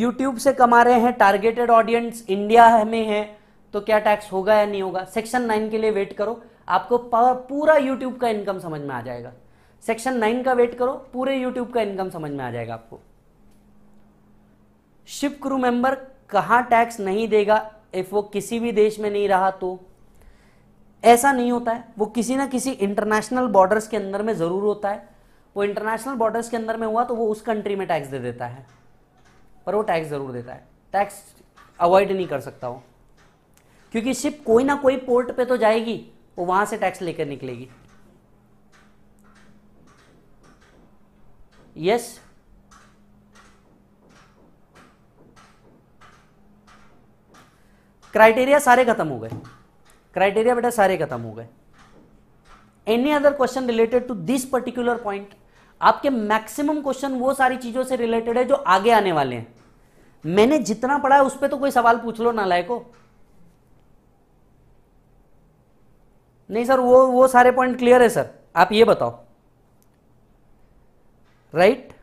यूट्यूब से कमा रहे हैं टारगेटेड ऑडियंस इंडिया में है तो क्या टैक्स होगा या नहीं होगा सेक्शन नाइन के लिए वेट करो आपको पूरा यूट्यूब का इनकम समझ में आ जाएगा सेक्शन नाइन का वेट करो पूरे यूट्यूब का इनकम समझ में आ जाएगा आपको शिप क्रू मेंबर कहां टैक्स नहीं देगा इफ वो किसी भी देश में नहीं रहा तो ऐसा नहीं होता है वो किसी ना किसी इंटरनेशनल बॉर्डर्स के अंदर में ज़रूर होता है वो इंटरनेशनल बॉर्डर्स के अंदर में हुआ तो वो उस कंट्री में टैक्स दे देता है पर वो टैक्स ज़रूर देता है टैक्स अवॉइड नहीं कर सकता वो क्योंकि शिप कोई ना कोई पोर्ट पे तो जाएगी वो वहां से टैक्स लेकर निकलेगी यस क्राइटेरिया सारे खत्म हो गए क्राइटेरिया बेटा सारे खत्म हो गए any other question related to this particular point आपके मैक्सिमम क्वेश्चन वो सारी चीजों से रिलेटेड है जो आगे आने वाले हैं मैंने जितना पढ़ा है उस पर तो कोई सवाल पूछ लो ना लायको नहीं सर वो वो सारे पॉइंट क्लियर है सर आप ये बताओ राइट right?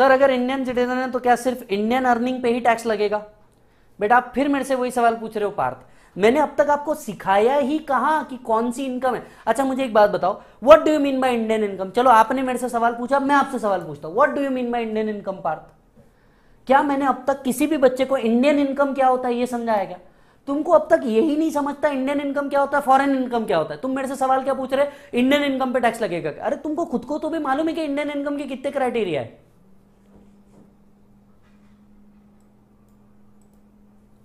सर अगर इंडियन सिटीजन है तो क्या सिर्फ इंडियन अर्निंग पे ही टैक्स लगेगा बेटा आप फिर मेरे से वही सवाल पूछ रहे हो पार्थ मैंने अब तक आपको सिखाया ही कहा कि कौन सी इनकम है अच्छा मुझे एक बात बताओ what do you mean by Indian income चलो आपने मेरे से सवाल पूछा मैं आपसे सवाल पूछता हूं what do you mean by Indian income Parth क्या मैंने अब तक किसी भी बच्चे को इंडियन इनकम क्या होता है ये समझाया क्या तुमको अब तक यही नहीं समझता इंडियन इनकम क्या होता है फॉरेन इनकम क्या होता है तुम मेरे से सवाल क्या पूछ रहे इंडियन इनकम पे टैक्स लगेगा अरे तुमको खुद को तो भी मालूम है कि इंडियन इनकम के कितने क्राइटेरिया है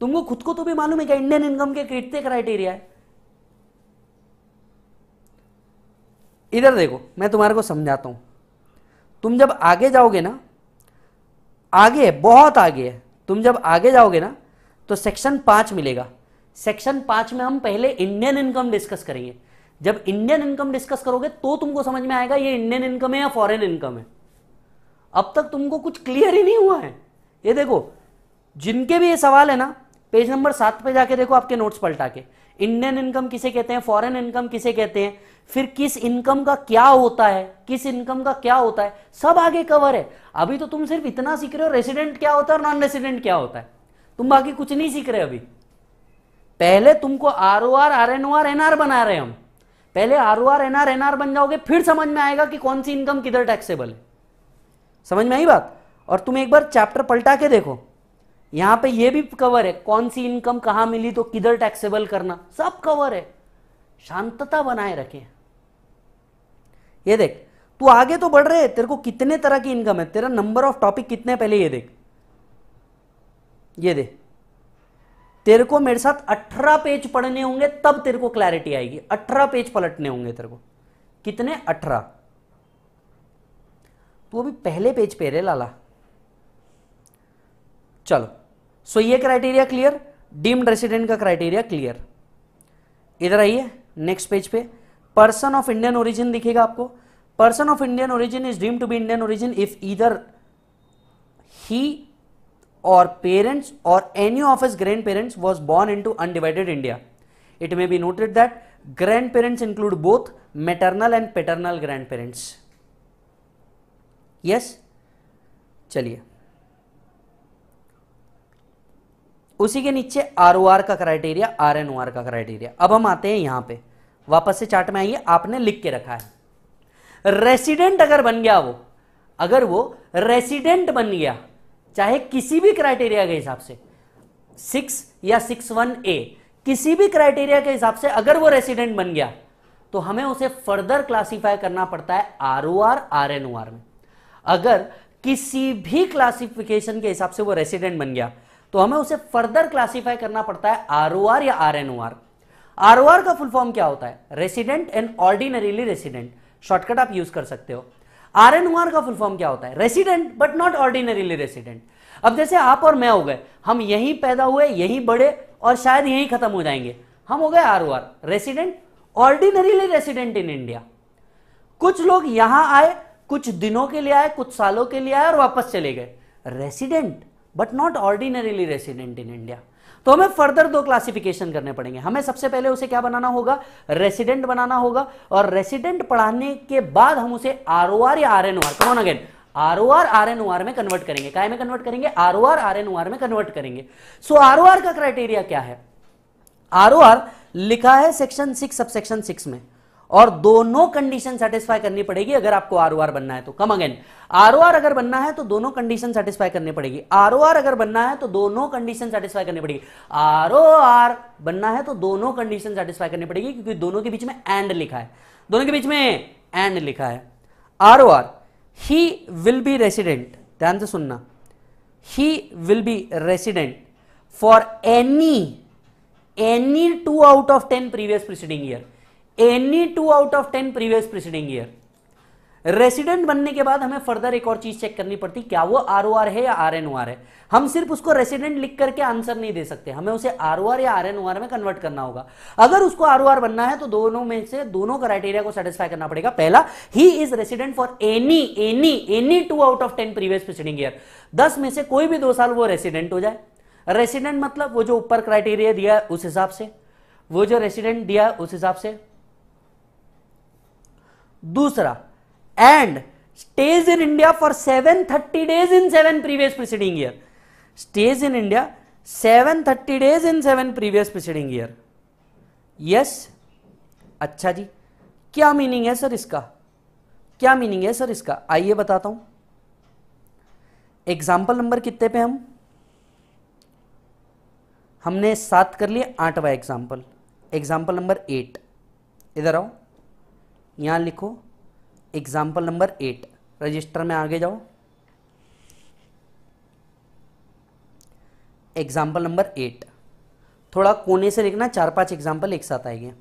तुमको खुद को तो भी मालूम है क्या इंडियन इनकम के कितने क्राइटेरिया है इधर देखो मैं तुम्हारे को समझाता हूं तुम जब आगे जाओगे ना आगे है बहुत आगे है तुम जब आगे जाओगे ना तो सेक्शन पांच मिलेगा सेक्शन पांच में हम पहले इंडियन इनकम डिस्कस करेंगे जब इंडियन इनकम डिस्कस करोगे तो तुमको समझ में आएगा ये इंडियन इनकम है या फॉरेन इनकम है अब तक तुमको कुछ क्लियर ही नहीं हुआ है ये देखो जिनके भी ये सवाल है ना पेज नंबर सात पे जाके देखो आपके नोट्स पलटा के इंडियन इनकम किसे कहते हैं फॉरेन इनकम किसे कहते हैं फिर किस इनकम का क्या होता है किस इनकम का क्या होता है सब आगे कवर है अभी तो तुम सिर्फ इतना सीख रहे हो रेसिडेंट क्या होता है और नॉन रेसिडेंट क्या होता है तुम बाकी कुछ नहीं सीख रहे अभी पहले तुमको R O R R N O R N R बना रहे हम पहले R O R N R N R बन जाओगे फिर समझ में आएगा कि कौन सी इनकम किधर टैक्सेबल है समझ में आई बात और तुम एक बार चैप्टर पलटा के देखो यहां पे ये भी कवर है कौन सी इनकम कहां मिली तो किधर टैक्सेबल करना सब कवर है शांतता बनाए रखे ये देख तू आगे तो बढ़ रहे है तेरे को कितने तरह की इनकम है तेरा नंबर ऑफ टॉपिक कितने पहले ये देख ये देख तेरे को मेरे साथ अठारह पेज पढ़ने होंगे तब तेरे को क्लैरिटी आएगी अठारह पेज पलटने होंगे तेरे को कितने अठारह तू अभी पहले पेज पे रे लाला चलो सो ये क्राइटेरिया क्लियर डीम्ड रेसिडेंट का क्राइटेरिया क्लियर इधर आइए नेक्स्ट पेज पे पर्सन ऑफ इंडियन ओरिजिन दिखेगा आपको person of Indian origin is deemed to be Indian origin if either he or parents or any of his grandparents was born into undivided India it may be noted that grandparents include both maternal and paternal grandparents yes चलिए उसी के नीचे R O R का criteria R N O R का criteria अब हम आते हैं यहां पे वापस से चार्ट में आइए आपने लिख के रखा है रेसिडेंट अगर बन गया वो अगर वो रेसिडेंट बन गया चाहे किसी भी क्राइटेरिया के हिसाब से सिक्स या सिक्स वन ए किसी भी क्राइटेरिया के हिसाब से अगर वो रेसिडेंट बन गया तो हमें उसे फर्दर क्लासीफाई करना पड़ता है R O R R N O R में अगर किसी भी क्लासिफिकेशन के हिसाब से वो रेसिडेंट बन गया तो हमें उसे फर्दर क्लासीफाई करना पड़ता है आर या आर आर ओ आर का फुल फॉर्म क्या होता है resident and ordinarily resident shortcut आप यूज कर सकते हो आर एन आर का फुल फॉर्म क्या होता है resident but not ordinarily resident अब जैसे आप और मैं हो गए हम यहीं पैदा हुए यहीं बड़े और शायद यहीं खत्म हो जाएंगे हम हो गए R O R resident ordinarily resident in India कुछ लोग यहां आए कुछ दिनों के लिए आए कुछ सालों के लिए आए और वापस चले गए resident but not ordinarily resident in India तो हमें फर्दर दो क्लासिफिकेशन करने पड़ेंगे हमें सबसे पहले उसे क्या बनाना होगा रेसिडेंट बनाना होगा और रेसिडेंट पढ़ाने के बाद हम उसे आर ओ आर या आर एन ओ आर कौन again R O R R N O R में कन्वर्ट करेंगे काय में कन्वर्ट करेंगे R O R R N O R में कन्वर्ट करेंगे सो आर ओ आर का क्राइटेरिया क्या है आर ओ आर लिखा है सेक्शन सिक्स सबसेक्शन सिक्स में और दोनों कंडीशन सेटिस्फाई करनी पड़ेगी अगर आपको आर बनना है तो कम अगेन आर अगर बनना है तो दोनों कंडीशन सेटिस्फाई करनी पड़ेगी आर अगर बनना है तो दोनों कंडीशन सेटिस्फाई करनी पड़ेगी आर बनना है तो दोनों कंडीशन सेटिस्फाई करनी पड़ेगी क्योंकि दोनों के बीच में एंड लिखा है दोनों के बीच में एंड लिखा है R O R he will be resident ध्यान से सुनना he will be resident for any any two out of ten previous preceding year any two out of ten previous preceding year resident बनने के बाद हमें further एक और चीज चेक करनी पड़ती क्या वो आर ओ आर है या आर एन ओ आर है हम सिर्फ उसको रेसिडेंट लिख करके आंसर नहीं दे सकते हमें उसे आर ओ आर या आर एन ओ आर में कन्वर्ट करना होगा अगर उसको आर ओ आर बनना है तो दोनों में से दोनों क्राइटेरिया को सेटिस्फाई करना पड़ेगा पहला he is resident for any any any two out of ten previous preceding year दस में से कोई भी दो साल वो रेसिडेंट हो जाए रेसिडेंट मतलब वो जो ऊपर क्राइटेरिया दिया उस हिसाब से वो जो रेसिडेंट दिया उस हिसाब से दूसरा and stays in India for seven thirty days in seven previous preceding year stays in India seven thirty days in seven previous preceding year yes अच्छा जी क्या मीनिंग है सर इसका क्या मीनिंग है सर इसका आइए बताता हूं एग्जाम्पल नंबर कितने पे हम हमने सात कर लिए आठवा एग्जाम्पल एग्जाम्पल नंबर एट इधर आओ यहाँ लिखो एग्जाम्पल नंबर एट रजिस्टर में आगे जाओ एग्जाम्पल नंबर एट थोड़ा कोने से लिखना चार पांच एग्जाम्पल एक साथ आएंगे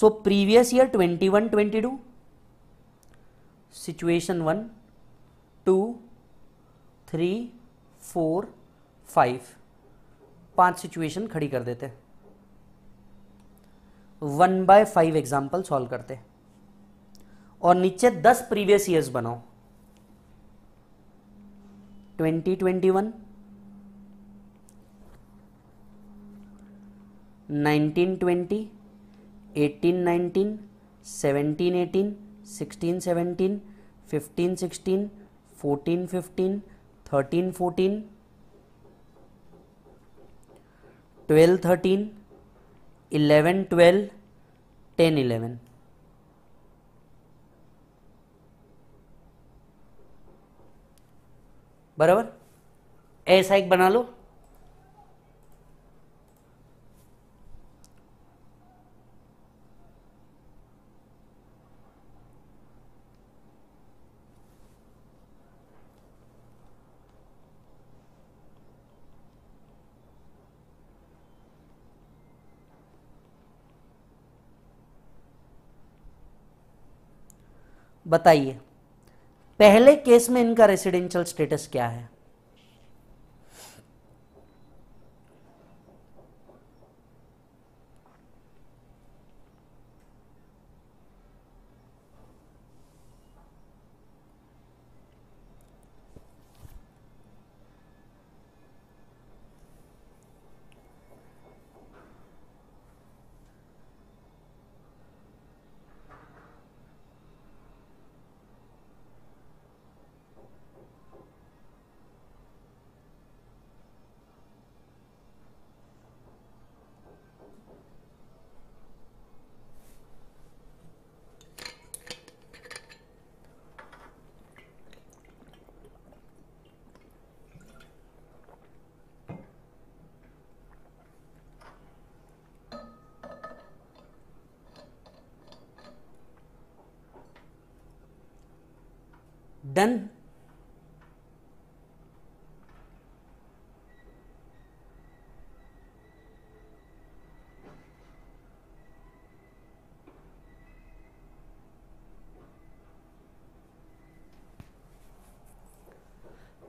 so previous year twenty one twenty two situation one two three four five पांच सिचुएशन खड़ी कर देते हैं one by five example solve करते और नीचे दस प्रीवियस ईयर्स बनाओ twenty twenty one nineteen twenty eighteen nineteen seventeen eighteen sixteen seventeen fifteen sixteen fourteen fifteen thirteen fourteen twelve thirteen eleven twelve ten eleven बराबर ऐसा एक बना लो बताइए पहले केस में इनका रेसिडेंशियल स्टेटस क्या है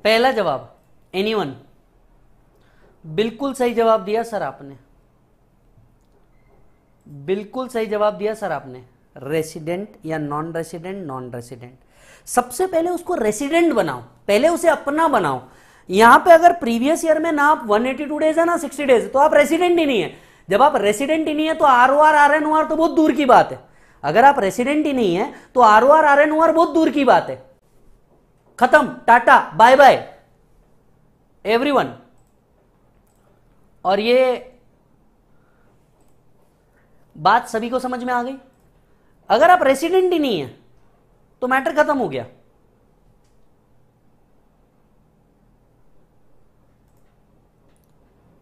पहला जवाब एनी बिल्कुल सही जवाब दिया सर आपने बिल्कुल सही जवाब दिया सर आपने रेसिडेंट या नॉन रेसिडेंट नॉन रेसिडेंट सबसे पहले उसको रेसिडेंट बनाओ पहले उसे अपना बनाओ यहां पे अगर प्रीवियस ईयर में ना आप 182 डेज है ना 60 डेज तो आप रेसिडेंट ही नहीं है जब आप रेसिडेंट ही नहीं है तो R O R R N O R तो बहुत दूर की बात है अगर आप रेसिडेंट ही नहीं है तो R O R R N O R बहुत दूर की बात है खत्म टाटा बाय बाय एवरीवन और ये बात सभी को समझ में आ गई अगर आप रेसिडेंट ही नहीं है तो मैटर खत्म हो गया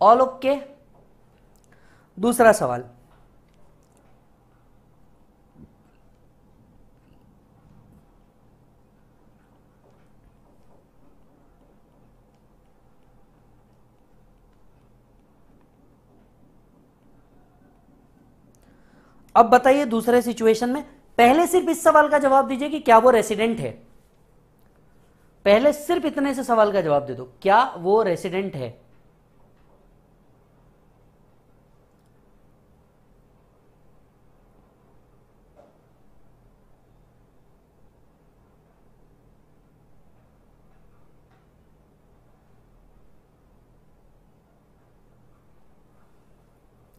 ऑल ओके दूसरा सवाल अब बताइए दूसरे सिचुएशन में पहले सिर्फ इस सवाल का जवाब दीजिए कि क्या वो रेसिडेंट है पहले सिर्फ इतने से सवाल का जवाब दे दो क्या वो रेसिडेंट है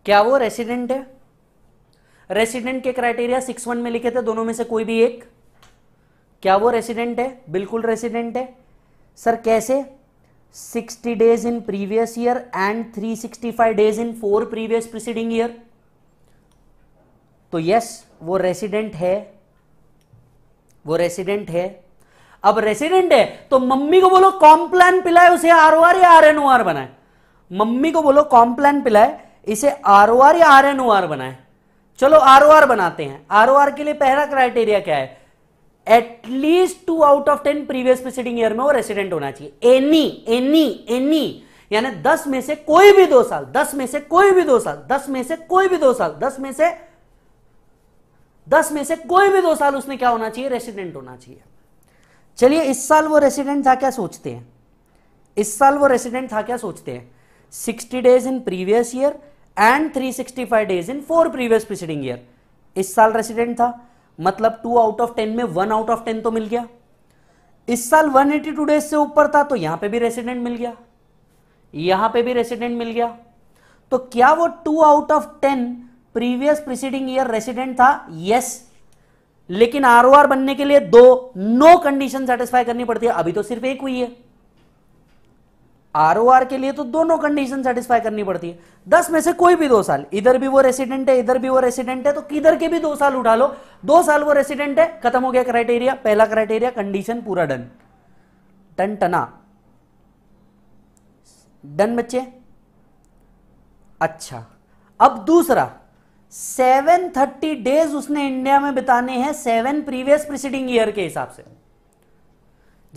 क्या वो रेसिडेंट है रेसिडेंट के क्राइटेरिया सिक्स वन में लिखे थे दोनों में से कोई भी एक क्या वो रेसिडेंट है बिल्कुल रेसिडेंट है सर कैसे 60 days in previous year and 365 days in four previous preceding year तो यस वो रेसिडेंट है वो रेसिडेंट है अब रेसिडेंट है तो मम्मी को बोलो कॉम्प्लान पिलाए उसे आर ओ आर या आर एन ओ आर बनाए मम्मी को बोलो कॉम्प्लान पिलाए इसे आर ओ आर या आर एन ओ आर बनाए चलो आर बनाते हैं आर के लिए पहला क्राइटेरिया क्या है at least two out of ten previous preceding year में वो रेसिडेंट होना चाहिए एनी एनी एनी यानी दस में से कोई भी दो साल दस में से कोई भी दो साल दस में से कोई भी दो साल दस में से दस में से कोई भी दो साल उसमें क्या होना चाहिए रेसिडेंट होना चाहिए चलिए इस साल वो रेसिडेंट था क्या सोचते हैं इस साल वो रेसिडेंट था क्या सोचते हैं sixty days in previous year and 365 days in four previous preceding year इस साल रेसिडेंट था मतलब टू आउट ऑफ टेन में वन आउट ऑफ टेन तो मिल गया इस साल 182 डेज से ऊपर था तो यहां पे भी रेसिडेंट मिल गया यहां पे भी रेसिडेंट मिल गया तो क्या वो two out of ten previous preceding year resident था यस लेकिन आर बनने के लिए दो नो कंडीशन सेटिस्फाई करनी पड़ती है अभी तो सिर्फ एक हुई है आर के लिए तो दोनों कंडीशन सेटिस्फाई करनी पड़ती है दस में से कोई भी दो साल इधर भी वो रेसिडेंट है इधर भी वो रेसिडेंट है तो किधर के भी दो साल उठा लो दो साल वो रेसिडेंट है खत्म हो गया क्राइटेरिया पहला क्राइटेरिया कंडीशन पूरा डन टन टना डन बच्चे अच्छा अब दूसरा 730 डेज उसने इंडिया में बिताने हैं सेवन प्रीवियस प्रिसीडिंग ईयर के हिसाब से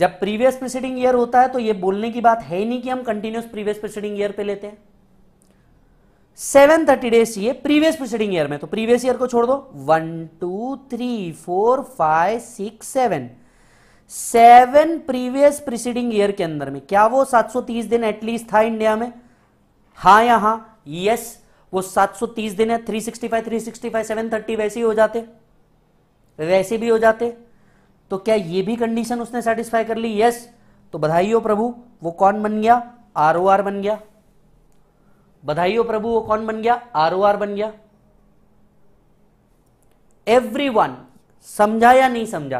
जब प्रीवियस प्रिसीडिंग ईयर होता है तो यह बोलने की बात है नहीं कि हम कंटिन्यूस प्रीवियस प्रिसीडिंग ईयर पे लेते हैं सेवन थर्टी डेज चाहिए प्रीवियस प्रिसीडिंग ईयर में तो प्रीवियस ईयर को छोड़ दो one two three four five six seven seven previous preceding year के अंदर में क्या वो 730 दिन एटलीस्ट था इंडिया में हा या हा यस वो 730 दिन है 365 365 730 वैसे ही हो जाते वैसे भी हो जाते तो क्या ये भी कंडीशन उसने सेटिस्फाई कर ली यस तो बधाई हो प्रभु वो कौन बन गया आर ओ आर बन गया बधाई हो प्रभु वो कौन बन गया आर ओ आर बन गया एवरी वन समझा या नहीं समझा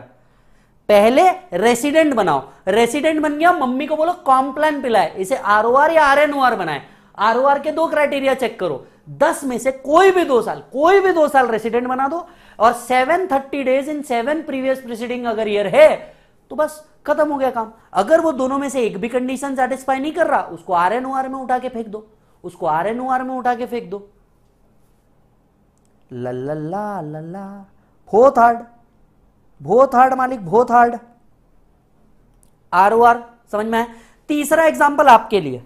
पहले रेसिडेंट बनाओ रेसिडेंट बन गया मम्मी को बोलो कॉम्प्लान पिलाए इसे आर ओ आर या आर एन ओ आर बनाए आर ओ आर के दो क्राइटेरिया चेक करो दस में से कोई भी दो साल कोई भी दो साल रेसिडेंट बना दो और seven thirty days in seven previous preceding अगर ईयर है तो बस खत्म हो गया काम अगर वो दोनों में से एक भी कंडीशन सेटिस्फाई नहीं कर रहा उसको आर एन में उठा के फेंक दो उसको आर एन ओ आर में उठा के फेंक दो लल्ला लल्ला बहुत हार्ड बहुत हार्ड मालिक बहुत हार्ड आर ओ आर समझ में है तीसरा एग्जाम्पल आपके लिए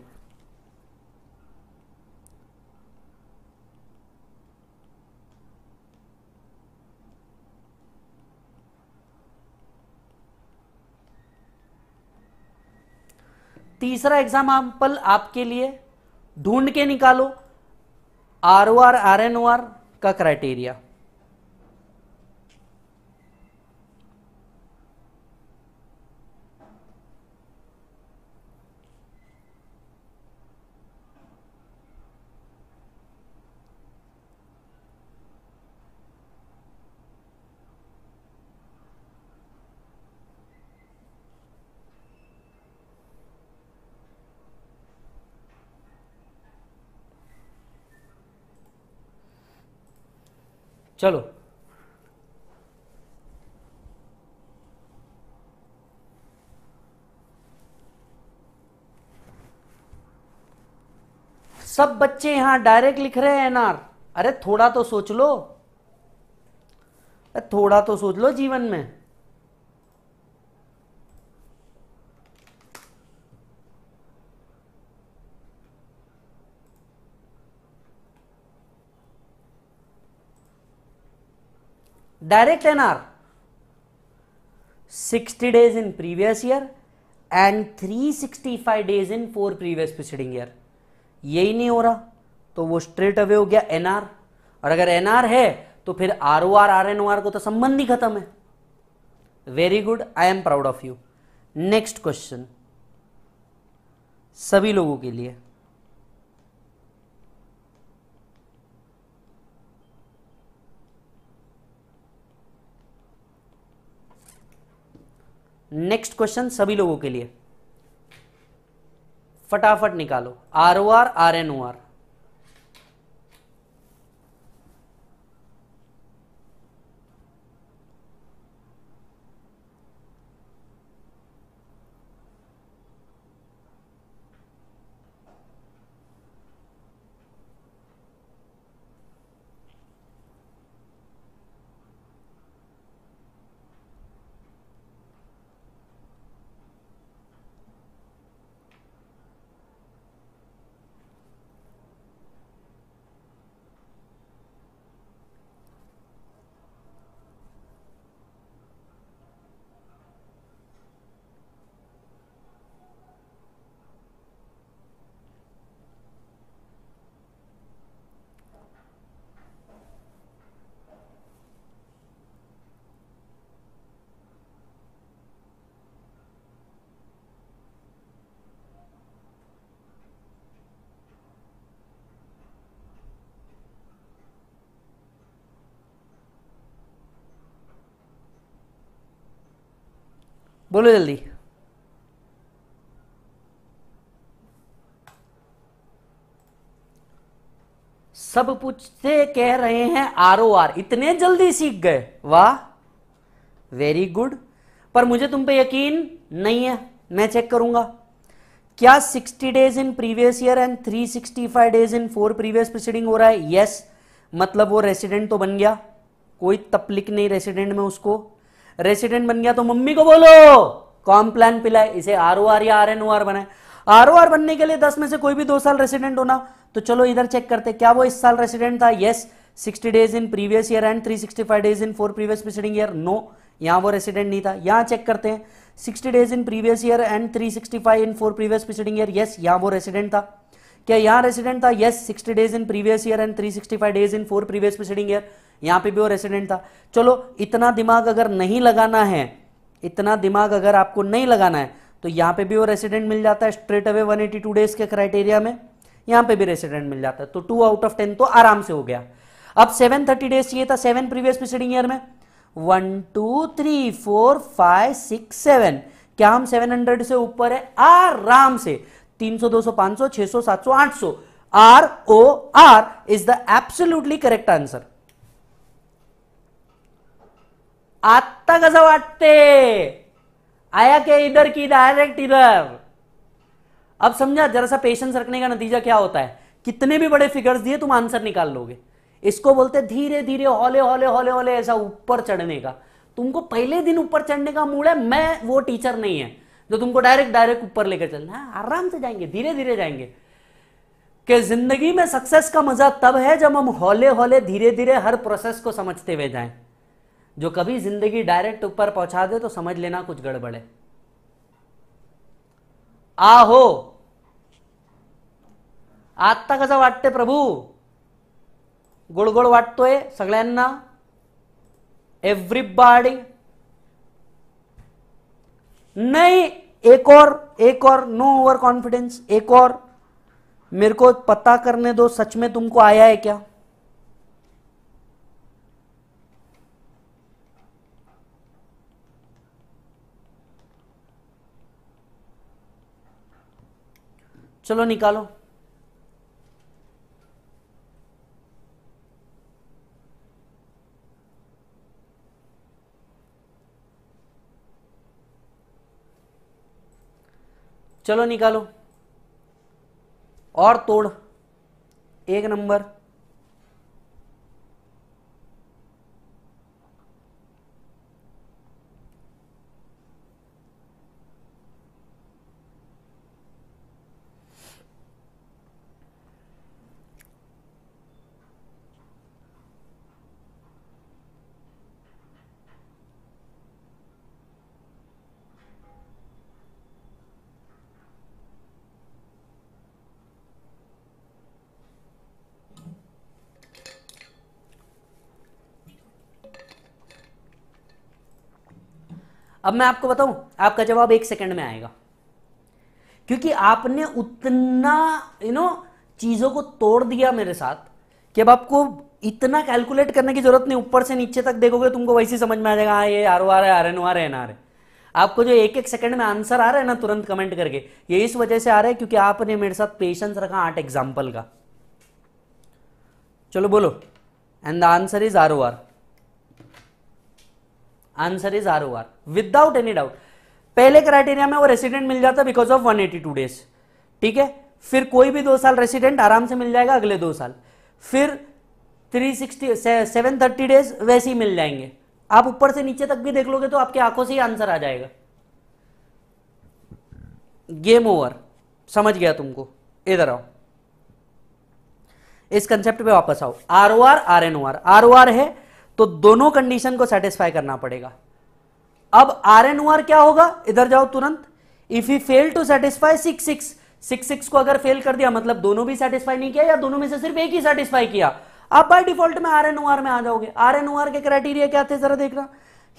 तीसरा एग्जाम्पल आपके लिए ढूंढ के निकालो R O R R N O R का क्राइटेरिया चलो सब बच्चे यहां डायरेक्ट लिख रहे हैं एनआर अरे थोड़ा तो सोच लो थोड़ा तो सोच लो जीवन में direct sixty days in previous year and three sixty five days in four previous preceding year यही नहीं हो रहा तो वो स्ट्रेट अवे हो गया एनआर और अगर एनआर है तो फिर R O R R N O R को तो संबंध ही खत्म है very good I am proud of you next question सभी लोगों के लिए नेक्स्ट क्वेश्चन सभी लोगों के लिए फटाफट निकालो R O R R N O R बोलो जल्दी सब पूछते कह रहे हैं आर ओ आर इतने जल्दी सीख गए वाह वेरी गुड पर मुझे तुम पे यकीन नहीं है मैं चेक करूंगा क्या 60 days in previous year and 365 days in four previous preceding हो रहा है यस yes, मतलब वो रेसिडेंट तो बन गया कोई तपलिक नहीं रेसिडेंट में उसको रेसिडेंट बन गया तो मम्मी को बोलो कॉम प्लान पिलाए इसे आर ओ आर या आर एन ओ आर बनाए आर ओ आर बनने के लिए दस में से कोई भी दो साल रेसिडेंट होना तो चलो इधर चेक करते क्या वो इस साल रेसिडेंट था yes sixty days in previous year and three sixty five days in four previous preceding year no यहाँ वो रेसिडेंट नहीं था यहाँ चेक करते हैं sixty days in previous year and three sixty five in four previous preceding year yes यहाँ वो resident था क्या यहाँ रेसिडेंट था yes sixty days in previous year and three sixty five days in four previous preceding year यहां पे भी वो रेसिडेंट था चलो इतना दिमाग अगर नहीं लगाना है इतना दिमाग अगर आपको नहीं लगाना है तो यहां पे भी वो रेसिडेंट मिल जाता है स्ट्रेट अवे 182 डेज के क्राइटेरिया में यहां पे भी रेसिडेंट मिल जाता है तो टू आउट ऑफ टेन तो आराम से हो गया अब सेवन थर्टी डेज चाहिए था सेवन प्रीवियस प्रीसीडिंग ईयर में one two three four five six seven क्या हम सेवन हंड्रेड से ऊपर है आराम से तीन सौ दो सौ पांच सौ छह सौ सात सौ आठ सौ R O R is the absolutely correct answer आत्ता कस वाटते आया क्या इधर की डायरेक्ट इधर अब समझा जरा सा पेशेंस रखने का नतीजा क्या होता है कितने भी बड़े फिगर्स दिए तुम आंसर निकाल लोगे इसको बोलते धीरे धीरे हौले हौले हौले हौले ऐसा ऊपर चढ़ने का तुमको पहले दिन ऊपर चढ़ने का मूड है मैं वो टीचर नहीं है जो तुमको डायरेक्ट डायरेक्ट ऊपर लेकर चलना है हाँ, आराम से जाएंगे धीरे धीरे जाएंगे कि जिंदगी में सक्सेस का मजा तब है जब हम हौले हौले धीरे धीरे हर प्रोसेस को समझते हुए जाएं जो कभी जिंदगी डायरेक्ट ऊपर पहुंचा दे तो समझ लेना कुछ गड़बड़ है आहो आत्ता कसा वाटते प्रभू गोडगोड वाटतोय एवरी बाडी नहीं एक और एक और नो ओवर कॉन्फिडेंस एक और मेरे को पता करने दो सच में तुमको आया है क्या चलो निकालो चलो निकालो और तोड़ एक नंबर अब मैं आपको बताऊं आपका जवाब एक सेकंड में आएगा क्योंकि आपने उतना यू नो चीजों को तोड़ दिया मेरे साथ कि अब आपको इतना कैलकुलेट करने की जरूरत नहीं ऊपर से नीचे तक देखोगे तुमको वैसे समझ में आ जाएगा हाँ ये आर ओ आर है R N O R N R है आपको जो एक एक सेकंड में आंसर आ रहा है ना तुरंत कमेंट करके ये इस वजह से आ रहा है क्योंकि आपने मेरे साथ पेशेंस रखा आठ एग्जाम्पल का चलो बोलो and the answer is R O R answer is R O R without any doubt पहले क्राइटेरिया में वो रेसिडेंट मिल जाता बिकॉज ऑफ 182 डेज ठीक है फिर कोई भी दो साल रेसिडेंट आराम से मिल जाएगा अगले दो साल फिर 360 सेवन थर्टी डेज वैसे ही मिल जाएंगे आप ऊपर से नीचे तक भी देख लोगे तो आपकी आंखों से ही आंसर आ जाएगा गेम ओवर समझ गया तुमको इधर आओ इस कंसेप्ट पे वापस आओ R O R R N O R R O R है तो दोनों कंडीशन को सेटिस्फाई करना पड़ेगा अब आर एन आर क्या होगा इधर जाओ तुरंत if you fail to satisfy six six six six को अगर फेल कर दिया मतलब दोनों भी सेटिस्फाई नहीं किया या दोनों में से सिर्फ एक ही सेटिस्फाई किया आप बाय डिफॉल्ट में आर एन आर में आ जाओगे आर एन आर के क्राइटेरिया क्या थे जरा देखना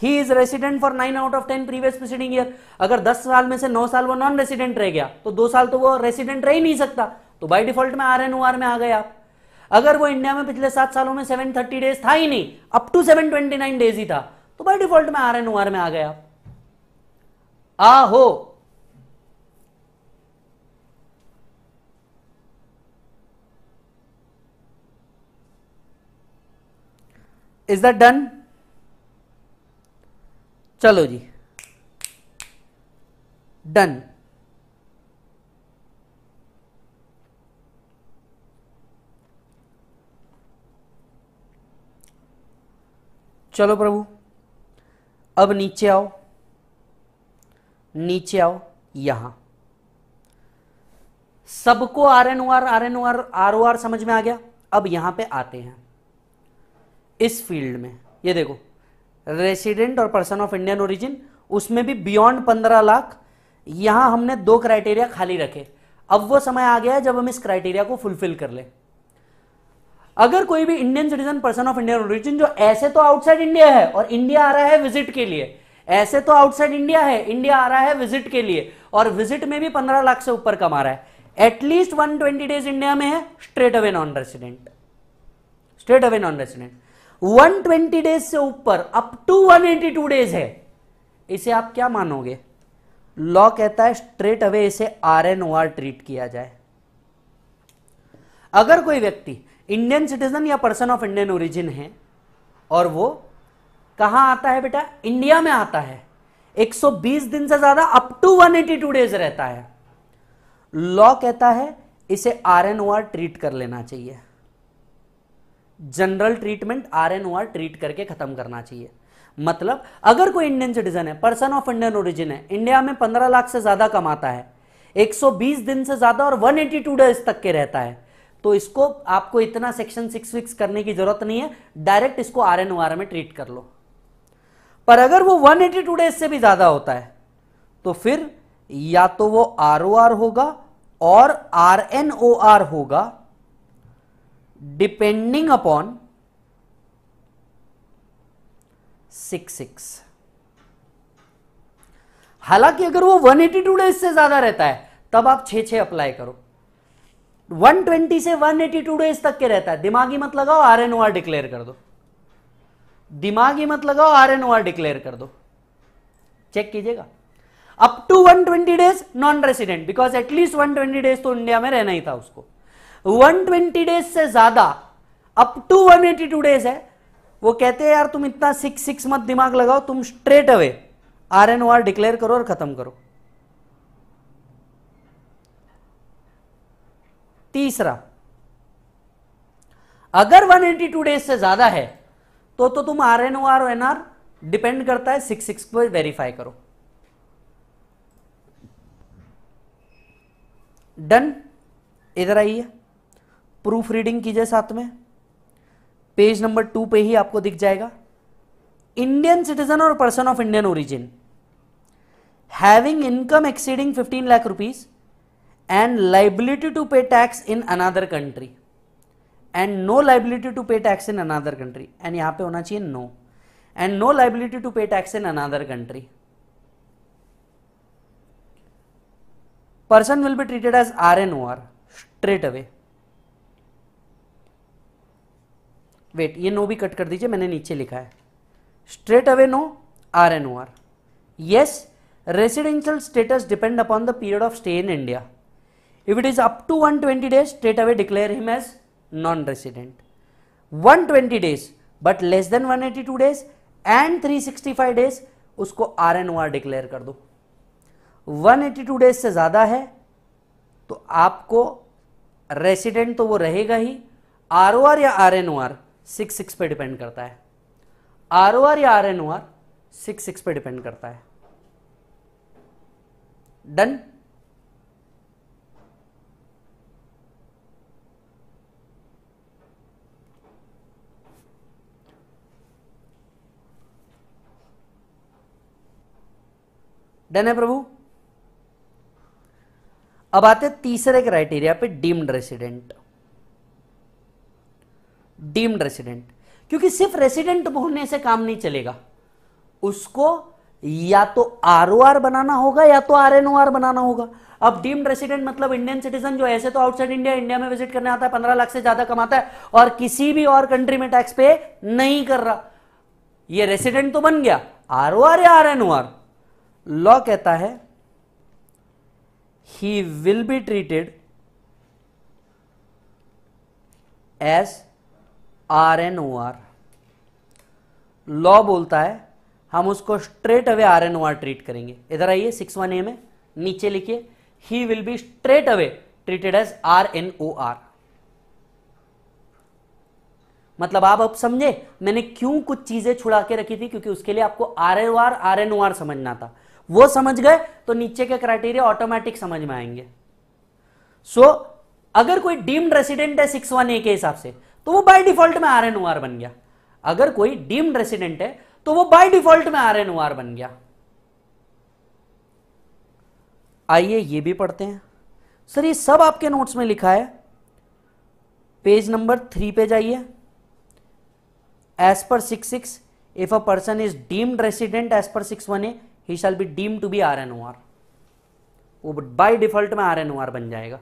he is resident for nine out of ten previous preceding year अगर दस साल में से नौ साल वो नॉन रेसिडेंट रह गया तो दो साल तो वो रेसिडेंट रह ही नहीं सकता तो बाई डिफॉल्ट में आर एन आर में आ गए आप अगर वो इंडिया में पिछले सात सालों में सेवन थर्टी डेज था ही नहीं up to seven twenty nine days ही था तो बाय डिफॉल्ट में आर एन ओ आर में आ गया आ हो इज दैट डन चलो जी डन चलो प्रभु अब नीचे आओ नीचे आओ यहां सबको R N O R R N O R R O R समझ में आ गया अब यहां पे आते हैं इस फील्ड में ये देखो रेसिडेंट और पर्सन ऑफ इंडियन ओरिजिन उसमें भी बियॉन्ड पंद्रह लाख यहां हमने दो क्राइटेरिया खाली रखे अब वो समय आ गया है जब हम इस क्राइटेरिया को फुलफिल कर लें अगर कोई भी Indian citizen person of Indian origin जो ऐसे तो आउटसाइड इंडिया है और इंडिया आ रहा है विजिट के लिए ऐसे तो आउटसाइड इंडिया है इंडिया आ रहा है विजिट के लिए और विजिट में भी पंद्रह लाख से ऊपर कमा रहा है at least one twenty days India में है straight away non resident straight away non resident one twenty days से ऊपर up to one eighty two days है इसे आप क्या मानोगे लॉ कहता है स्ट्रेट अवे इसे R N O R treat किया जाए अगर कोई व्यक्ति इंडियन सिटीजन या पर्सन ऑफ इंडियन ओरिजिन है और वो कहां आता है बेटा इंडिया में आता है 120 दिन से ज्यादा अप टू 182 डेज रहता है लॉ कहता है इसे आर एन ट्रीट कर लेना चाहिए general treatment R N treat करके खत्म करना चाहिए मतलब अगर कोई इंडियन सिटीजन है पर्सन ऑफ इंडियन ओरिजिन है इंडिया में 15 लाख से ज्यादा कमाता है 120 दिन से ज्यादा और 182 डेज तक के रहता है तो इसको आपको इतना सेक्शन सिक्स फिक्स करने की जरूरत नहीं है डायरेक्ट इसको आर एन आर में ट्रीट कर लो पर अगर वो 182 डेज से भी ज्यादा होता है तो फिर या तो वो आर ओ आर होगा और आर एन ओ आर होगा डिपेंडिंग अपॉन सिक्स सिक्स हालांकि अगर वो 182 डेज से ज्यादा रहता है तब आप छे छे अप्लाई करो 120 से 182 डेज तक के रहता है दिमागी मत लगाओ R N O R declare कर दो दिमागी मत लगाओ R N O R declare कर दो चेक कीजिएगा up to 120 days non resident because at least 120 days तो इंडिया में रहना ही था उसको 120 डेज से ज्यादा अप टू 182 डेज है वो कहते हैं यार तुम इतना सिक्स सिक्स मत दिमाग लगाओ तुम straight away R N O R declare करो और खत्म करो तीसरा अगर 182 डेज से ज्यादा है तो तो तुम R N O R N R depend करता है सिक्स सिक्स पर वेरीफाई करो डन इधर आइए प्रूफ रीडिंग कीजिए साथ में पेज नंबर टू पे ही आपको दिख जाएगा इंडियन सिटीजन और person of Indian origin having income exceeding 15 lakh rupees and liability to pay tax in another country and no liability to pay tax in another country and यहां पे होना चाहिए no and no liability to pay tax in another country person will be treated as R N O R straight away wait ये no भी cut कर दीजिए मैंने नीचे लिखा है straight away no R N O R yes residential status depend upon the period of stay in India if it is up to 120 days straight away declare him as non-resident 120 days but less than 182 days and 365 days उसको R N R declare कर दो 182 days से ज़्यादा है तो आपको resident तो वो रहेगा ही आर ओ आर या R N R six six पे डिपेंड करता है आर ओ आर या R N R six six पे डिपेंड करता है डन डन है प्रभु अब आते तीसरे क्राइटेरिया पे डीम्ड रेसिडेंट डीम्ड रेसिडेंट क्योंकि सिर्फ रेसिडेंट होने से काम नहीं चलेगा उसको या तो आर बनाना होगा या तो आर बनाना होगा अब डीम्ड रेसिडेंट मतलब इंडियन सिटीजन जो ऐसे तो आउटसाइड इंडिया इंडिया में विजिट करने आता है पंद्रह लाख से ज्यादा कमाता है और किसी भी और कंट्री में टैक्स पे नहीं कर रहा ये रेसिडेंट तो बन गया आर या आर लॉ कहता है he will be treated as R N O R law बोलता है हम उसको straight away R N O R treat करेंगे इधर आइए सिक्स वन ए में नीचे लिखिए he will be straight away treated as R N O R मतलब आप अब समझे मैंने क्यों कुछ चीजें छुड़ा के रखी थी क्योंकि उसके लिए आपको R N O R R N O R समझना था वो समझ गए तो नीचे के क्राइटेरिया ऑटोमेटिक समझ में आएंगे सो so, अगर कोई डीम्ड रेसिडेंट है सिक्स वन ए के हिसाब से तो वो बाय डिफॉल्ट में आर एन ओ आर बन गया अगर कोई डीम्ड रेसिडेंट है तो वो बाय डिफॉल्ट में आर एन ओ आर बन गया आइए ये भी पढ़ते हैं सर ये सब आपके नोट्स में लिखा है पेज नंबर थ्री पे जाइए as per six six if a person is deemed resident as per six one A he shall be deem to be R N O R वो बाई डिफॉल्ट में R N O R बन जाएगा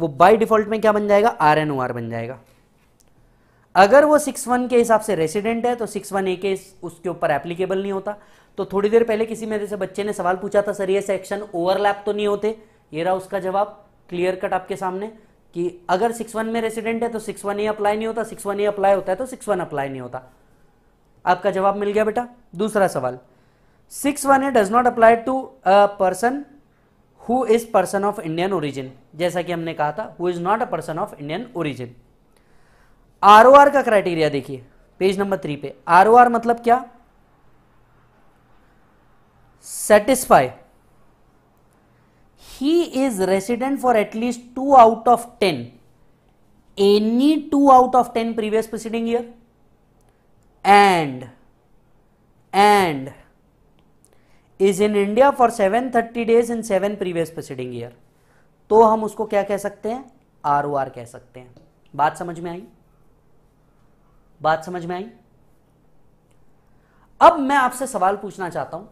वो by default में क्या बन जाएगा are N O R बन जाएगा अगर वो सिक्स वन के हिसाब से रेसिडेंट है तो सिक्स वन ए के उसके ऊपर एप्लीकेबल नहीं होता तो थोड़ी देर पहले किसी मेरे से बच्चे ने सवाल पूछा था सर ये सेक्शन ओवरलैप तो नहीं होते ये रहा उसका जवाब क्लियर कट आपके सामने कि अगर सिक्स वन में रेसिडेंट है तो सिक्स वन ए अप्लाई नहीं होता सिक्स वन ए अप्लाई होता है तो सिक्स वन अप्लाई नहीं होता आपका जवाब मिल गया बेटा दूसरा सवाल six one A does not apply to a person who is person of Indian origin जैसा कि हमने कहा था who is not a person of Indian origin R O R का क्राइटेरिया देखिए पेज नंबर थ्री पे आर ओ आर मतलब क्या satisfy he is resident for at least out out of any any out out of previous previous preceding year and and is in India for seven thirty days in seven previous proceeding year तो हम उसको क्या कह सकते हैं are O are कह सकते हैं बात समझ में आई बात समझ में आई अब मैं आपसे सवाल पूछना चाहता हूं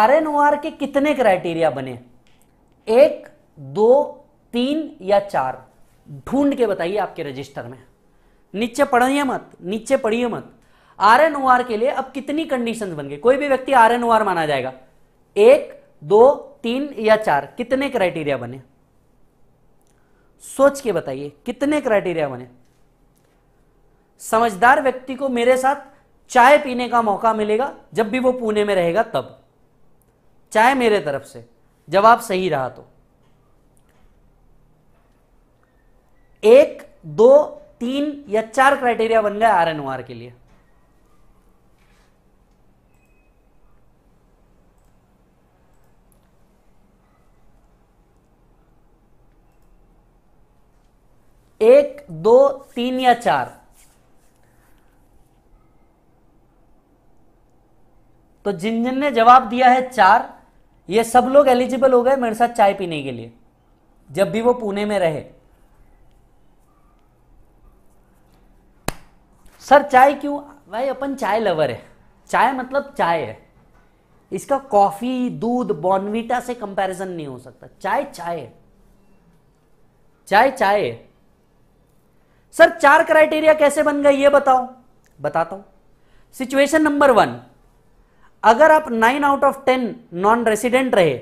आर एन ओ आर के कितने क्राइटेरिया बने एक दो तीन या चार ढूंढ के बताइए आपके रजिस्टर में नीचे पढ़िए मत नीचे पढ़िए मत आर एन ओ आर के लिए अब कितनी कंडीशन बन गई कोई भी व्यक्ति आर एन ओ आर माना जाएगा एक दो तीन या चार कितने क्राइटेरिया बने सोच के बताइए कितने क्राइटेरिया बने समझदार व्यक्ति को मेरे साथ चाय पीने का मौका मिलेगा जब भी वो पुणे में रहेगा तब चाय मेरे तरफ से जब आप सही रहा तो एक दो तीन या चार क्राइटेरिया बन गए आर एन के लिए एक दो तीन या चार तो जिन जिन ने जवाब दिया है चार ये सब लोग एलिजिबल हो गए मेरे साथ चाय पीने के लिए जब भी वो पुणे में रहे सर चाय क्यों भाई अपन चाय लवर है चाय मतलब चाय है इसका कॉफी दूध बॉनविटा से कंपैरिजन नहीं हो सकता चाय चाय है चाय चाय है सर चार क्राइटेरिया कैसे बन गए ये बताओ बताता हूं सिचुएशन नंबर वन अगर आप nine out of ten non resident रहे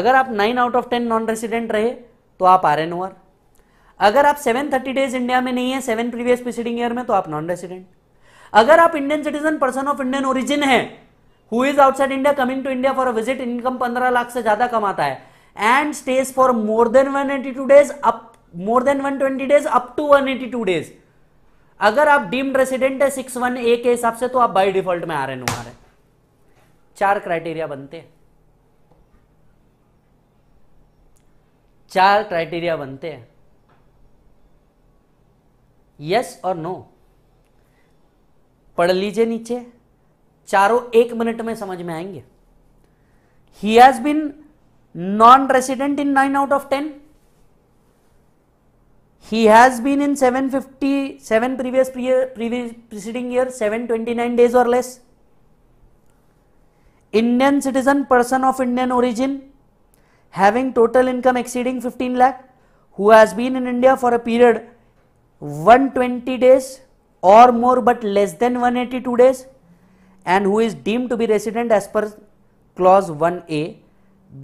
अगर आप nine out of ten non resident रहे तो आप आर एन अगर आप सेवन थर्टी डेज इंडिया में नहीं है सेवन प्रीवियस प्रीसीडिंग ईयर में तो आप नॉन रेसिडेंट अगर आप Indian citizen person of Indian origin है who is outside India coming to India for a visit income पंद्रह लाख से ज्यादा कमाता है and stays for more than one eighty two days up more than 120 days up to 182 days अगर आप deemed resident है six one A के हिसाब से तो आप बाई डिफॉल्ट में आ रहे हैं चार क्राइटेरिया बनते हैं चार क्राइटेरिया बनते हैं यस और नो पढ़ लीजिए नीचे चारों एक मिनट में समझ में आएंगे he has been non resident in nine out of ten he has been in 757 previous, pre previous preceding year 729 days or less indian citizen person of indian origin having total income exceeding 15 lakh who has been in india for a period 120 days or more but less than 182 days and who is deemed to be resident as per clause 1a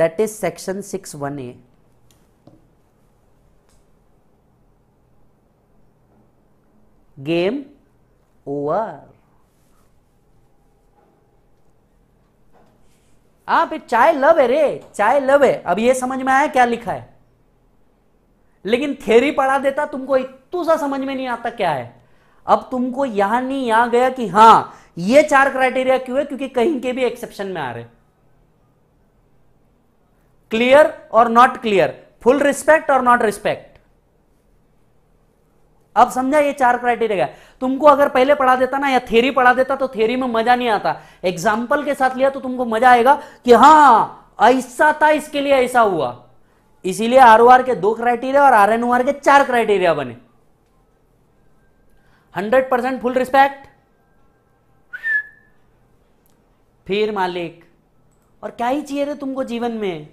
that is section 61a game over आप चाय love है रे चाय love है अब ये समझ में आया क्या लिखा है लेकिन थ्योरी पढ़ा देता तुमको इतू सा समझ में नहीं आता क्या है अब तुमको यहां नहीं यहां गया कि हां ये चार क्राइटेरिया क्यों है क्योंकि कहीं के भी एक्सेप्शन में आ रहे क्लियर और नॉट क्लियर फुल रिस्पेक्ट और नॉट रिस्पेक्ट अब समझा ये चार क्राइटेरिया तुमको अगर पहले पढ़ा देता ना या थेरी पढ़ा देता तो थेरी में मजा नहीं आता एग्जाम्पल के साथ लिया तो तुमको मजा आएगा कि हाँ ऐसा था इसके लिए ऐसा हुआ इसीलिए आर आर के दो क्राइटेरिया और आर एन आर के चार क्राइटेरिया बने हंड्रेड परसेंट फुल रिस्पेक्ट फिर मालिक और क्या ही चाहिए थे तुमको जीवन में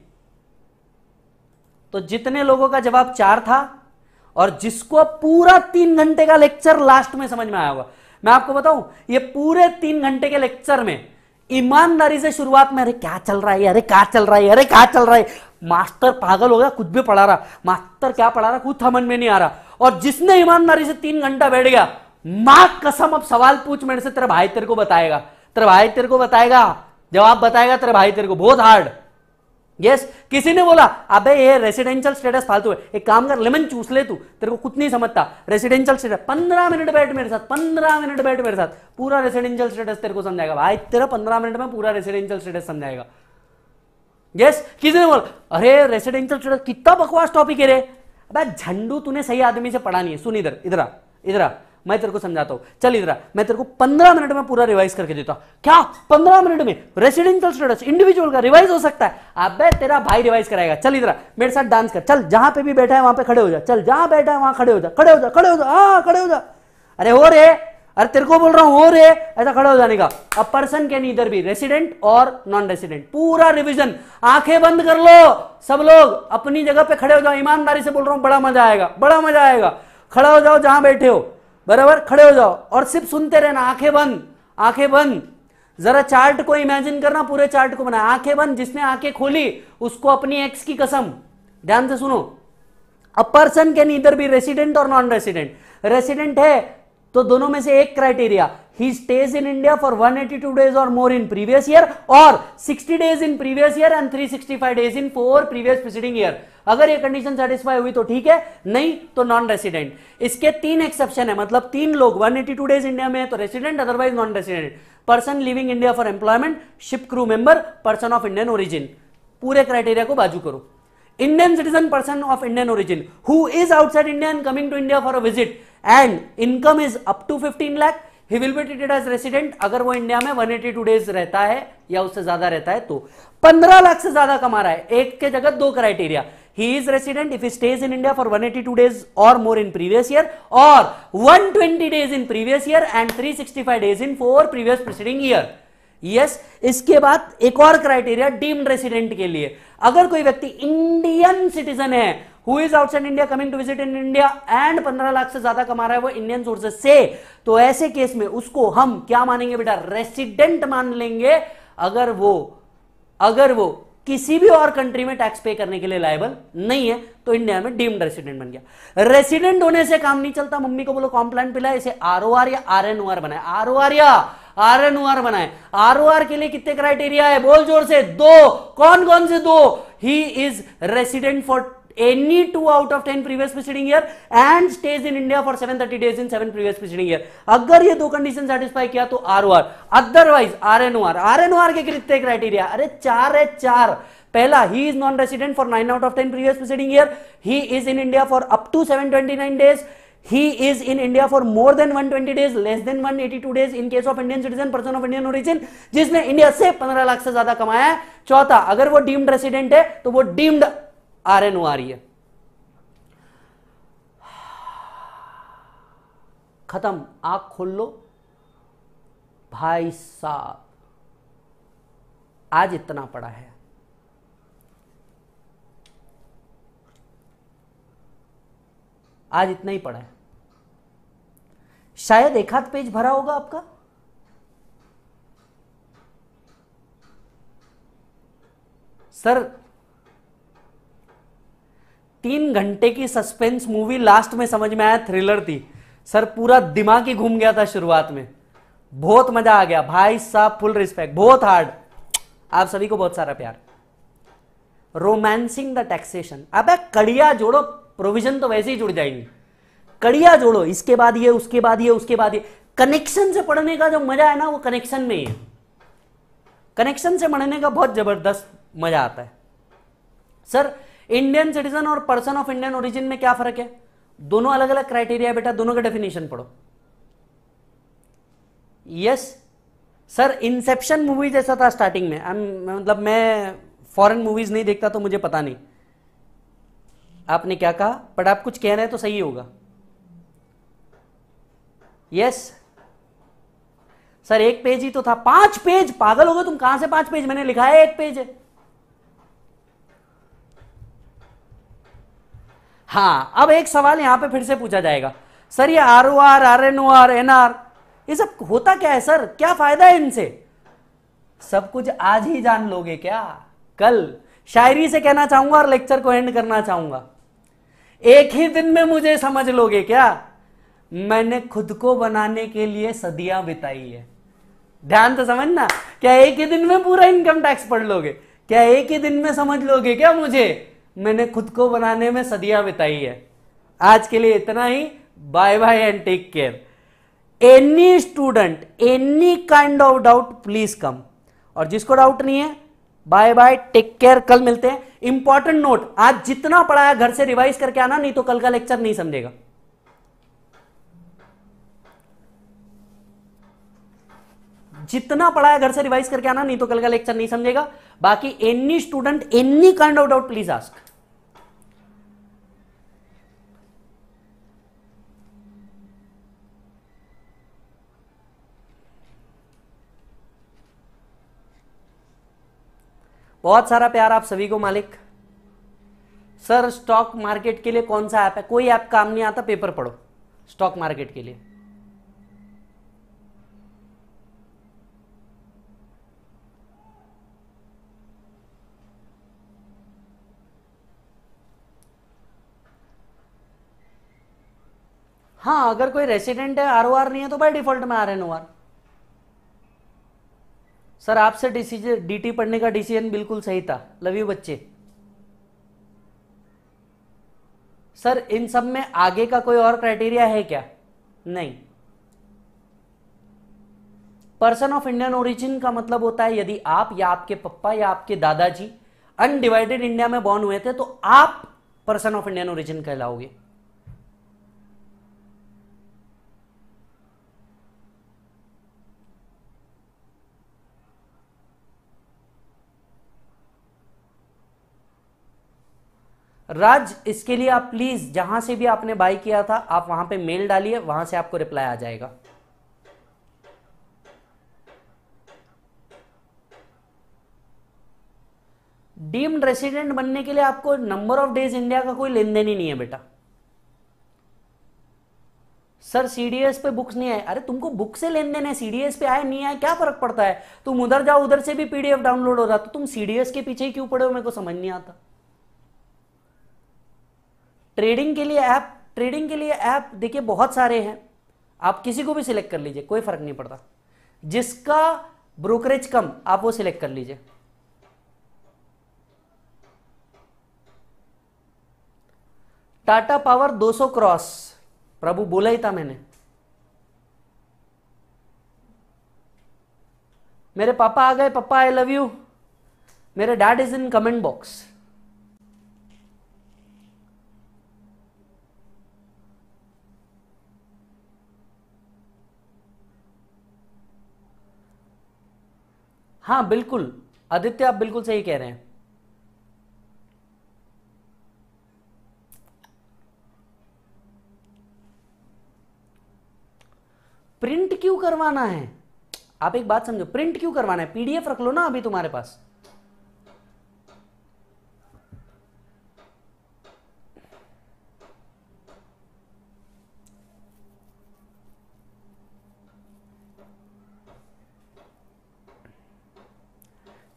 तो जितने लोगों का जवाब चार था और जिसको पूरा तीन घंटे का लेक्चर लास्ट में समझ में आया होगा मैं आपको बताऊं ये पूरे तीन घंटे के लेक्चर में ईमानदारी से शुरुआत में अरे क्या चल रहा है अरे क्या चल रहा है अरे क्या चल रहा है मास्टर पागल हो गया कुछ भी पढ़ा रहा मास्टर क्या पढ़ा रहा कुछ समझ में नहीं आ रहा और जिसने ईमानदारी से तीन घंटा बैठ गया मा कसम अब सवाल पूछ मेरे से तेरा भाई तेरे को बताएगा तेरा भाई तेरे को बताएगा जवाब बताएगा तेरा भाई तेरे को बहुत हार्ड यस किसी ने बोला अबे ये रेसिडेंशियल स्टेटस फालतू है एक काम कर लेमन चूस ले तू तेरे को कुछ नहीं समझता रेसिडेंशियल स्टेटस पंद्रह मिनट बैठ मेरे साथ पंद्रह मिनट बैठ मेरे साथ पूरा रेसिडेंशियल स्टेटस तेरे को समझाएगा भाई तेरा पंद्रह मिनट में पूरा रेसिडेंशियल स्टेटस समझाएगा यस किसी ने बोला अरे रेसिडेंशियल स्टेटस कितना बकवास टॉपिक है रे अब झंडू तूने सही आदमी से पढ़ा नहीं है सुन इधर इधर इधर मैं तेरे को समझाता हूं चल इधर मैं तेरे को पंद्रह मिनट में पूरा रिवाइज करके देता हूं क्या पंद्रह मिनट में रेसिडेंशियल स्टूडेंट इंडिविजुअल का रिवाइज हो सकता है अब तेरा भाई रिवाइज कराएगा चल इधर मेरे साथ डांस कर चल जहां पे भी बैठा है वहां पे खड़े हो जा चल जहां बैठा है वहां खड़े हो जा खड़े हो जा खड़े हो जा हाँ खड़े हो जा अरे हो रे अरे तेरे को बोल रहा हूं हो रे ऐसा खड़ा हो जाने का अ पर्सन कैन इधर भी रेसिडेंट और नॉन रेसिडेंट पूरा रिवीजन आंखें बंद कर लो सब लोग अपनी जगह पे खड़े हो जाओ ईमानदारी से बोल रहा हूं बड़ा मजा आएगा बड़ा मजा आएगा खड़ा हो जाओ जहां बैठे हो बराबर खड़े हो जाओ और सिर्फ सुनते रहना आंखें बंद आंखें बंद जरा चार्ट को इमेजिन करना पूरे चार्ट को बनाया आंखें बंद जिसने आंखें खोली उसको अपनी एक्स की कसम ध्यान से सुनो अ पर्सन कैन इधर भी रेसिडेंट और नॉन रेसिडेंट रेसिडेंट है तो दोनों में से एक criteria he stays in india for 182 days or more in previous year or 60 days in previous year and 365 days in four previous preceding year अगर ये कंडीशन सेटिस्फाई हुई तो ठीक है नहीं तो नॉन रेसिडेंट इसके तीन एक्सेप्शन है मतलब तीन लोग 182 डेज इंडिया में है तो resident otherwise non resident person living India for employment ship crew member person of Indian origin पूरे क्राइटेरिया को बाजू करो Indian citizen person of Indian origin who is outside India and coming to India for a visit and income is up to fifteen lakh he will be treated as resident अगर वो India में two days रहता है या उससे ज्यादा रहता है तो पंद्रह लाख से ज्यादा कमा रहा है एक के जगह दो criteria he is resident if stays in India for 182 days और मोर इन प्रीवियस ईयर और 120 days in previous year and 365 days in four previous preceding year yes इसके बाद एक और क्राइटेरिया डीम्ड रेसिडेंट के लिए अगर कोई व्यक्ति इंडियन सिटीजन है who is outside India coming to visit in India and पंद्रह लाख से ज्यादा कमा रहा है वो इंडियन सोर्सेज से तो ऐसे केस में उसको हम क्या मानेंगे बेटा रेसिडेंट मान लेंगे अगर वो अगर वो किसी भी और कंट्री में टैक्स पे करने के लिए लायबल नहीं है तो इंडिया में डीम्ड रेसिडेंट बन गया रेसिडेंट होने से काम नहीं चलता मम्मी को बोलो कॉम्प्लेन पिला इसे आर ओ आर या आर एन ओ आर बनाए आर ओ आर या आर एन आर बनाए आर ओ आर के लिए कितने क्राइटेरिया है बोल जोर से दो कौन कौन से दो he is resident for any two out of ten previous preceding year and stays in India for seven thirty days in seven previous preceding year. अगर ये दो condition satisfy किया तो R O R otherwise R N O R R N O R के कितने criteria? अरे चार है चार पहला he is non resident for nine out of ten previous preceding year. He is in India for up to seven twenty nine days. he is in india for more than 120 days less than 182 days in case of indian citizen person of indian origin जिसने India से 15 लाख से ज्यादा कमाया है चौथा अगर वो deemed resident है तो वो डीम्ड आर एन ओ आ रही है खत्म आग खोल लो भाई साहब आज इतना पड़ा है आज इतना ही पड़ा है शायद एक हाथ पेज भरा होगा आपका सर तीन घंटे की सस्पेंस मूवी लास्ट में समझ में आया थ्रिलर थी सर पूरा दिमाग ही घूम गया था शुरुआत में बहुत मजा आ गया भाई साहब फुल रिस्पेक्ट बहुत हार्ड आप सभी को बहुत सारा प्यार रोमांसिंग द टैक्सेशन अब कड़िया जोड़ो प्रोविजन तो वैसे ही जुड़ जाएंगे कड़िया जोड़ो इसके बाद ये उसके बाद ये उसके बाद ये कनेक्शन से पढ़ने का जो मजा है ना वो कनेक्शन में ही है कनेक्शन से पढ़ने का बहुत जबरदस्त मजा आता है सर इंडियन सिटीजन और पर्सन ऑफ इंडियन ओरिजिन में क्या फर्क है दोनों अलग अलग क्राइटेरिया बेटा दोनों का डेफिनेशन पढ़ो यस सर इंसेप्शन मूवी जैसा था स्टार्टिंग में मतलब मैं फॉरेन मूवीज नहीं देखता तो मुझे पता नहीं आपने क्या कहा बट आप कुछ कह रहे हैं तो सही होगा यस सर एक पेज ही तो था पांच पेज पागल हो गए तुम कहां से पांच पेज मैंने लिखा है एक पेज है हाँ अब एक सवाल यहां पे फिर से पूछा जाएगा सर ये R O R R N O R N R ये सब होता क्या है सर क्या फायदा है इनसे सब कुछ आज ही जान लोगे क्या कल शायरी से कहना चाहूंगा और लेक्चर को एंड करना चाहूंगा एक ही दिन में मुझे समझ लोगे क्या मैंने खुद को बनाने के लिए सदियां बिताई है ध्यान तो समझना क्या एक ही दिन में पूरा इनकम टैक्स पढ़ लोगे क्या एक ही दिन में समझ लोगे क्या मुझे मैंने खुद को बनाने में सदियां बिताई है आज के लिए इतना ही bye bye and take care any student any kind of doubt please come और जिसको डाउट नहीं है बाय बाय टेक केयर कल मिलते हैं इंपॉर्टेंट नोट आज जितना पढ़ाया घर से रिवाइज करके आना नहीं तो कल का लेक्चर नहीं समझेगा जितना पढ़ाया घर से रिवाइज करके आना नहीं तो कल का लेक्चर नहीं समझेगा बाकी any student any kind of doubt please ask बहुत सारा प्यार आप सभी को मालिक सर स्टॉक मार्केट के लिए कौन सा ऐप है कोई ऐप काम नहीं आता पेपर पढ़ो स्टॉक मार्केट के लिए हाँ अगर कोई रेसिडेंट है आर नहीं है तो बाय डिफॉल्ट में R N O R sir आपसे डिसीजन डीटी पढ़ने का डिसीजन बिल्कुल सही था लव यू बच्चे सर इन सब में आगे का कोई और क्राइटेरिया है क्या नहीं पर्सन ऑफ इंडियन ओरिजिन का मतलब होता है यदि आप या आपके पप्पा या आपके दादाजी अनडिवाइडेड इंडिया में बॉर्न हुए थे तो आप पर्सन ऑफ इंडियन ओरिजिन कहलाओगे राज इसके लिए आप प्लीज जहां से भी आपने बाय किया था आप वहां पे मेल डालिए वहां से आपको रिप्लाई आ जाएगा डीम्ड रेसिडेंट बनने के लिए आपको नंबर ऑफ डेज इंडिया का कोई लेन देन ही नहीं है बेटा सर सीडीएस पे बुक्स नहीं आए अरे तुमको बुक से लेन देन है सीडीएस पे आए नहीं आए क्या फर्क पड़ता है तुम उधर जाओ उधर से भी पीडीएफ डाउनलोड हो रहा तो तुम सीडीएस के पीछे ही क्यों पड़े हो मेरे को समझ नहीं आता ट्रेडिंग के लिए ऐप ट्रेडिंग के लिए ऐप देखिए बहुत सारे हैं आप किसी को भी सिलेक्ट कर लीजिए कोई फर्क नहीं पड़ता जिसका ब्रोकरेज कम आप वो सिलेक्ट कर लीजिए टाटा पावर 200 क्रॉस प्रभु बोला ही था मैंने मेरे पापा आ गए पापा आई लव यू मेरे dad is in comment box हाँ बिल्कुल आदित्य आप बिल्कुल सही कह रहे हैं प्रिंट क्यों करवाना है आप एक बात समझो प्रिंट क्यों करवाना है पीडीएफ रख लो ना अभी तुम्हारे पास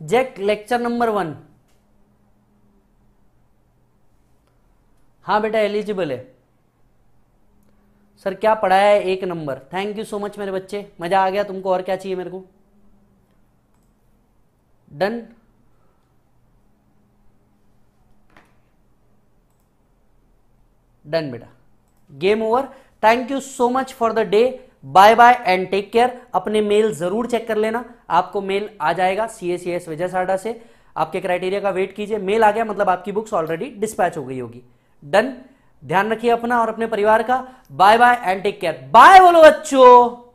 जैक लेक्चर नंबर वन हाँ बेटा एलिजिबल है सर क्या पढ़ाया है एक number thank you so much मेरे बच्चे मज़ा आ गया तुमको और क्या चाहिए मेरे को डन डन बेटा game over thank you so much for the day bye bye and take care अपने मेल जरूर चेक कर लेना आपको मेल आ जाएगा C S C e S Vijay साडा से आपके क्राइटेरिया का वेट कीजिए मेल आ गया मतलब आपकी बुक्स ऑलरेडी डिस्पैच हो गई होगी डन ध्यान रखिए अपना और अपने परिवार का bye bye and take care bye बोलो बच्चों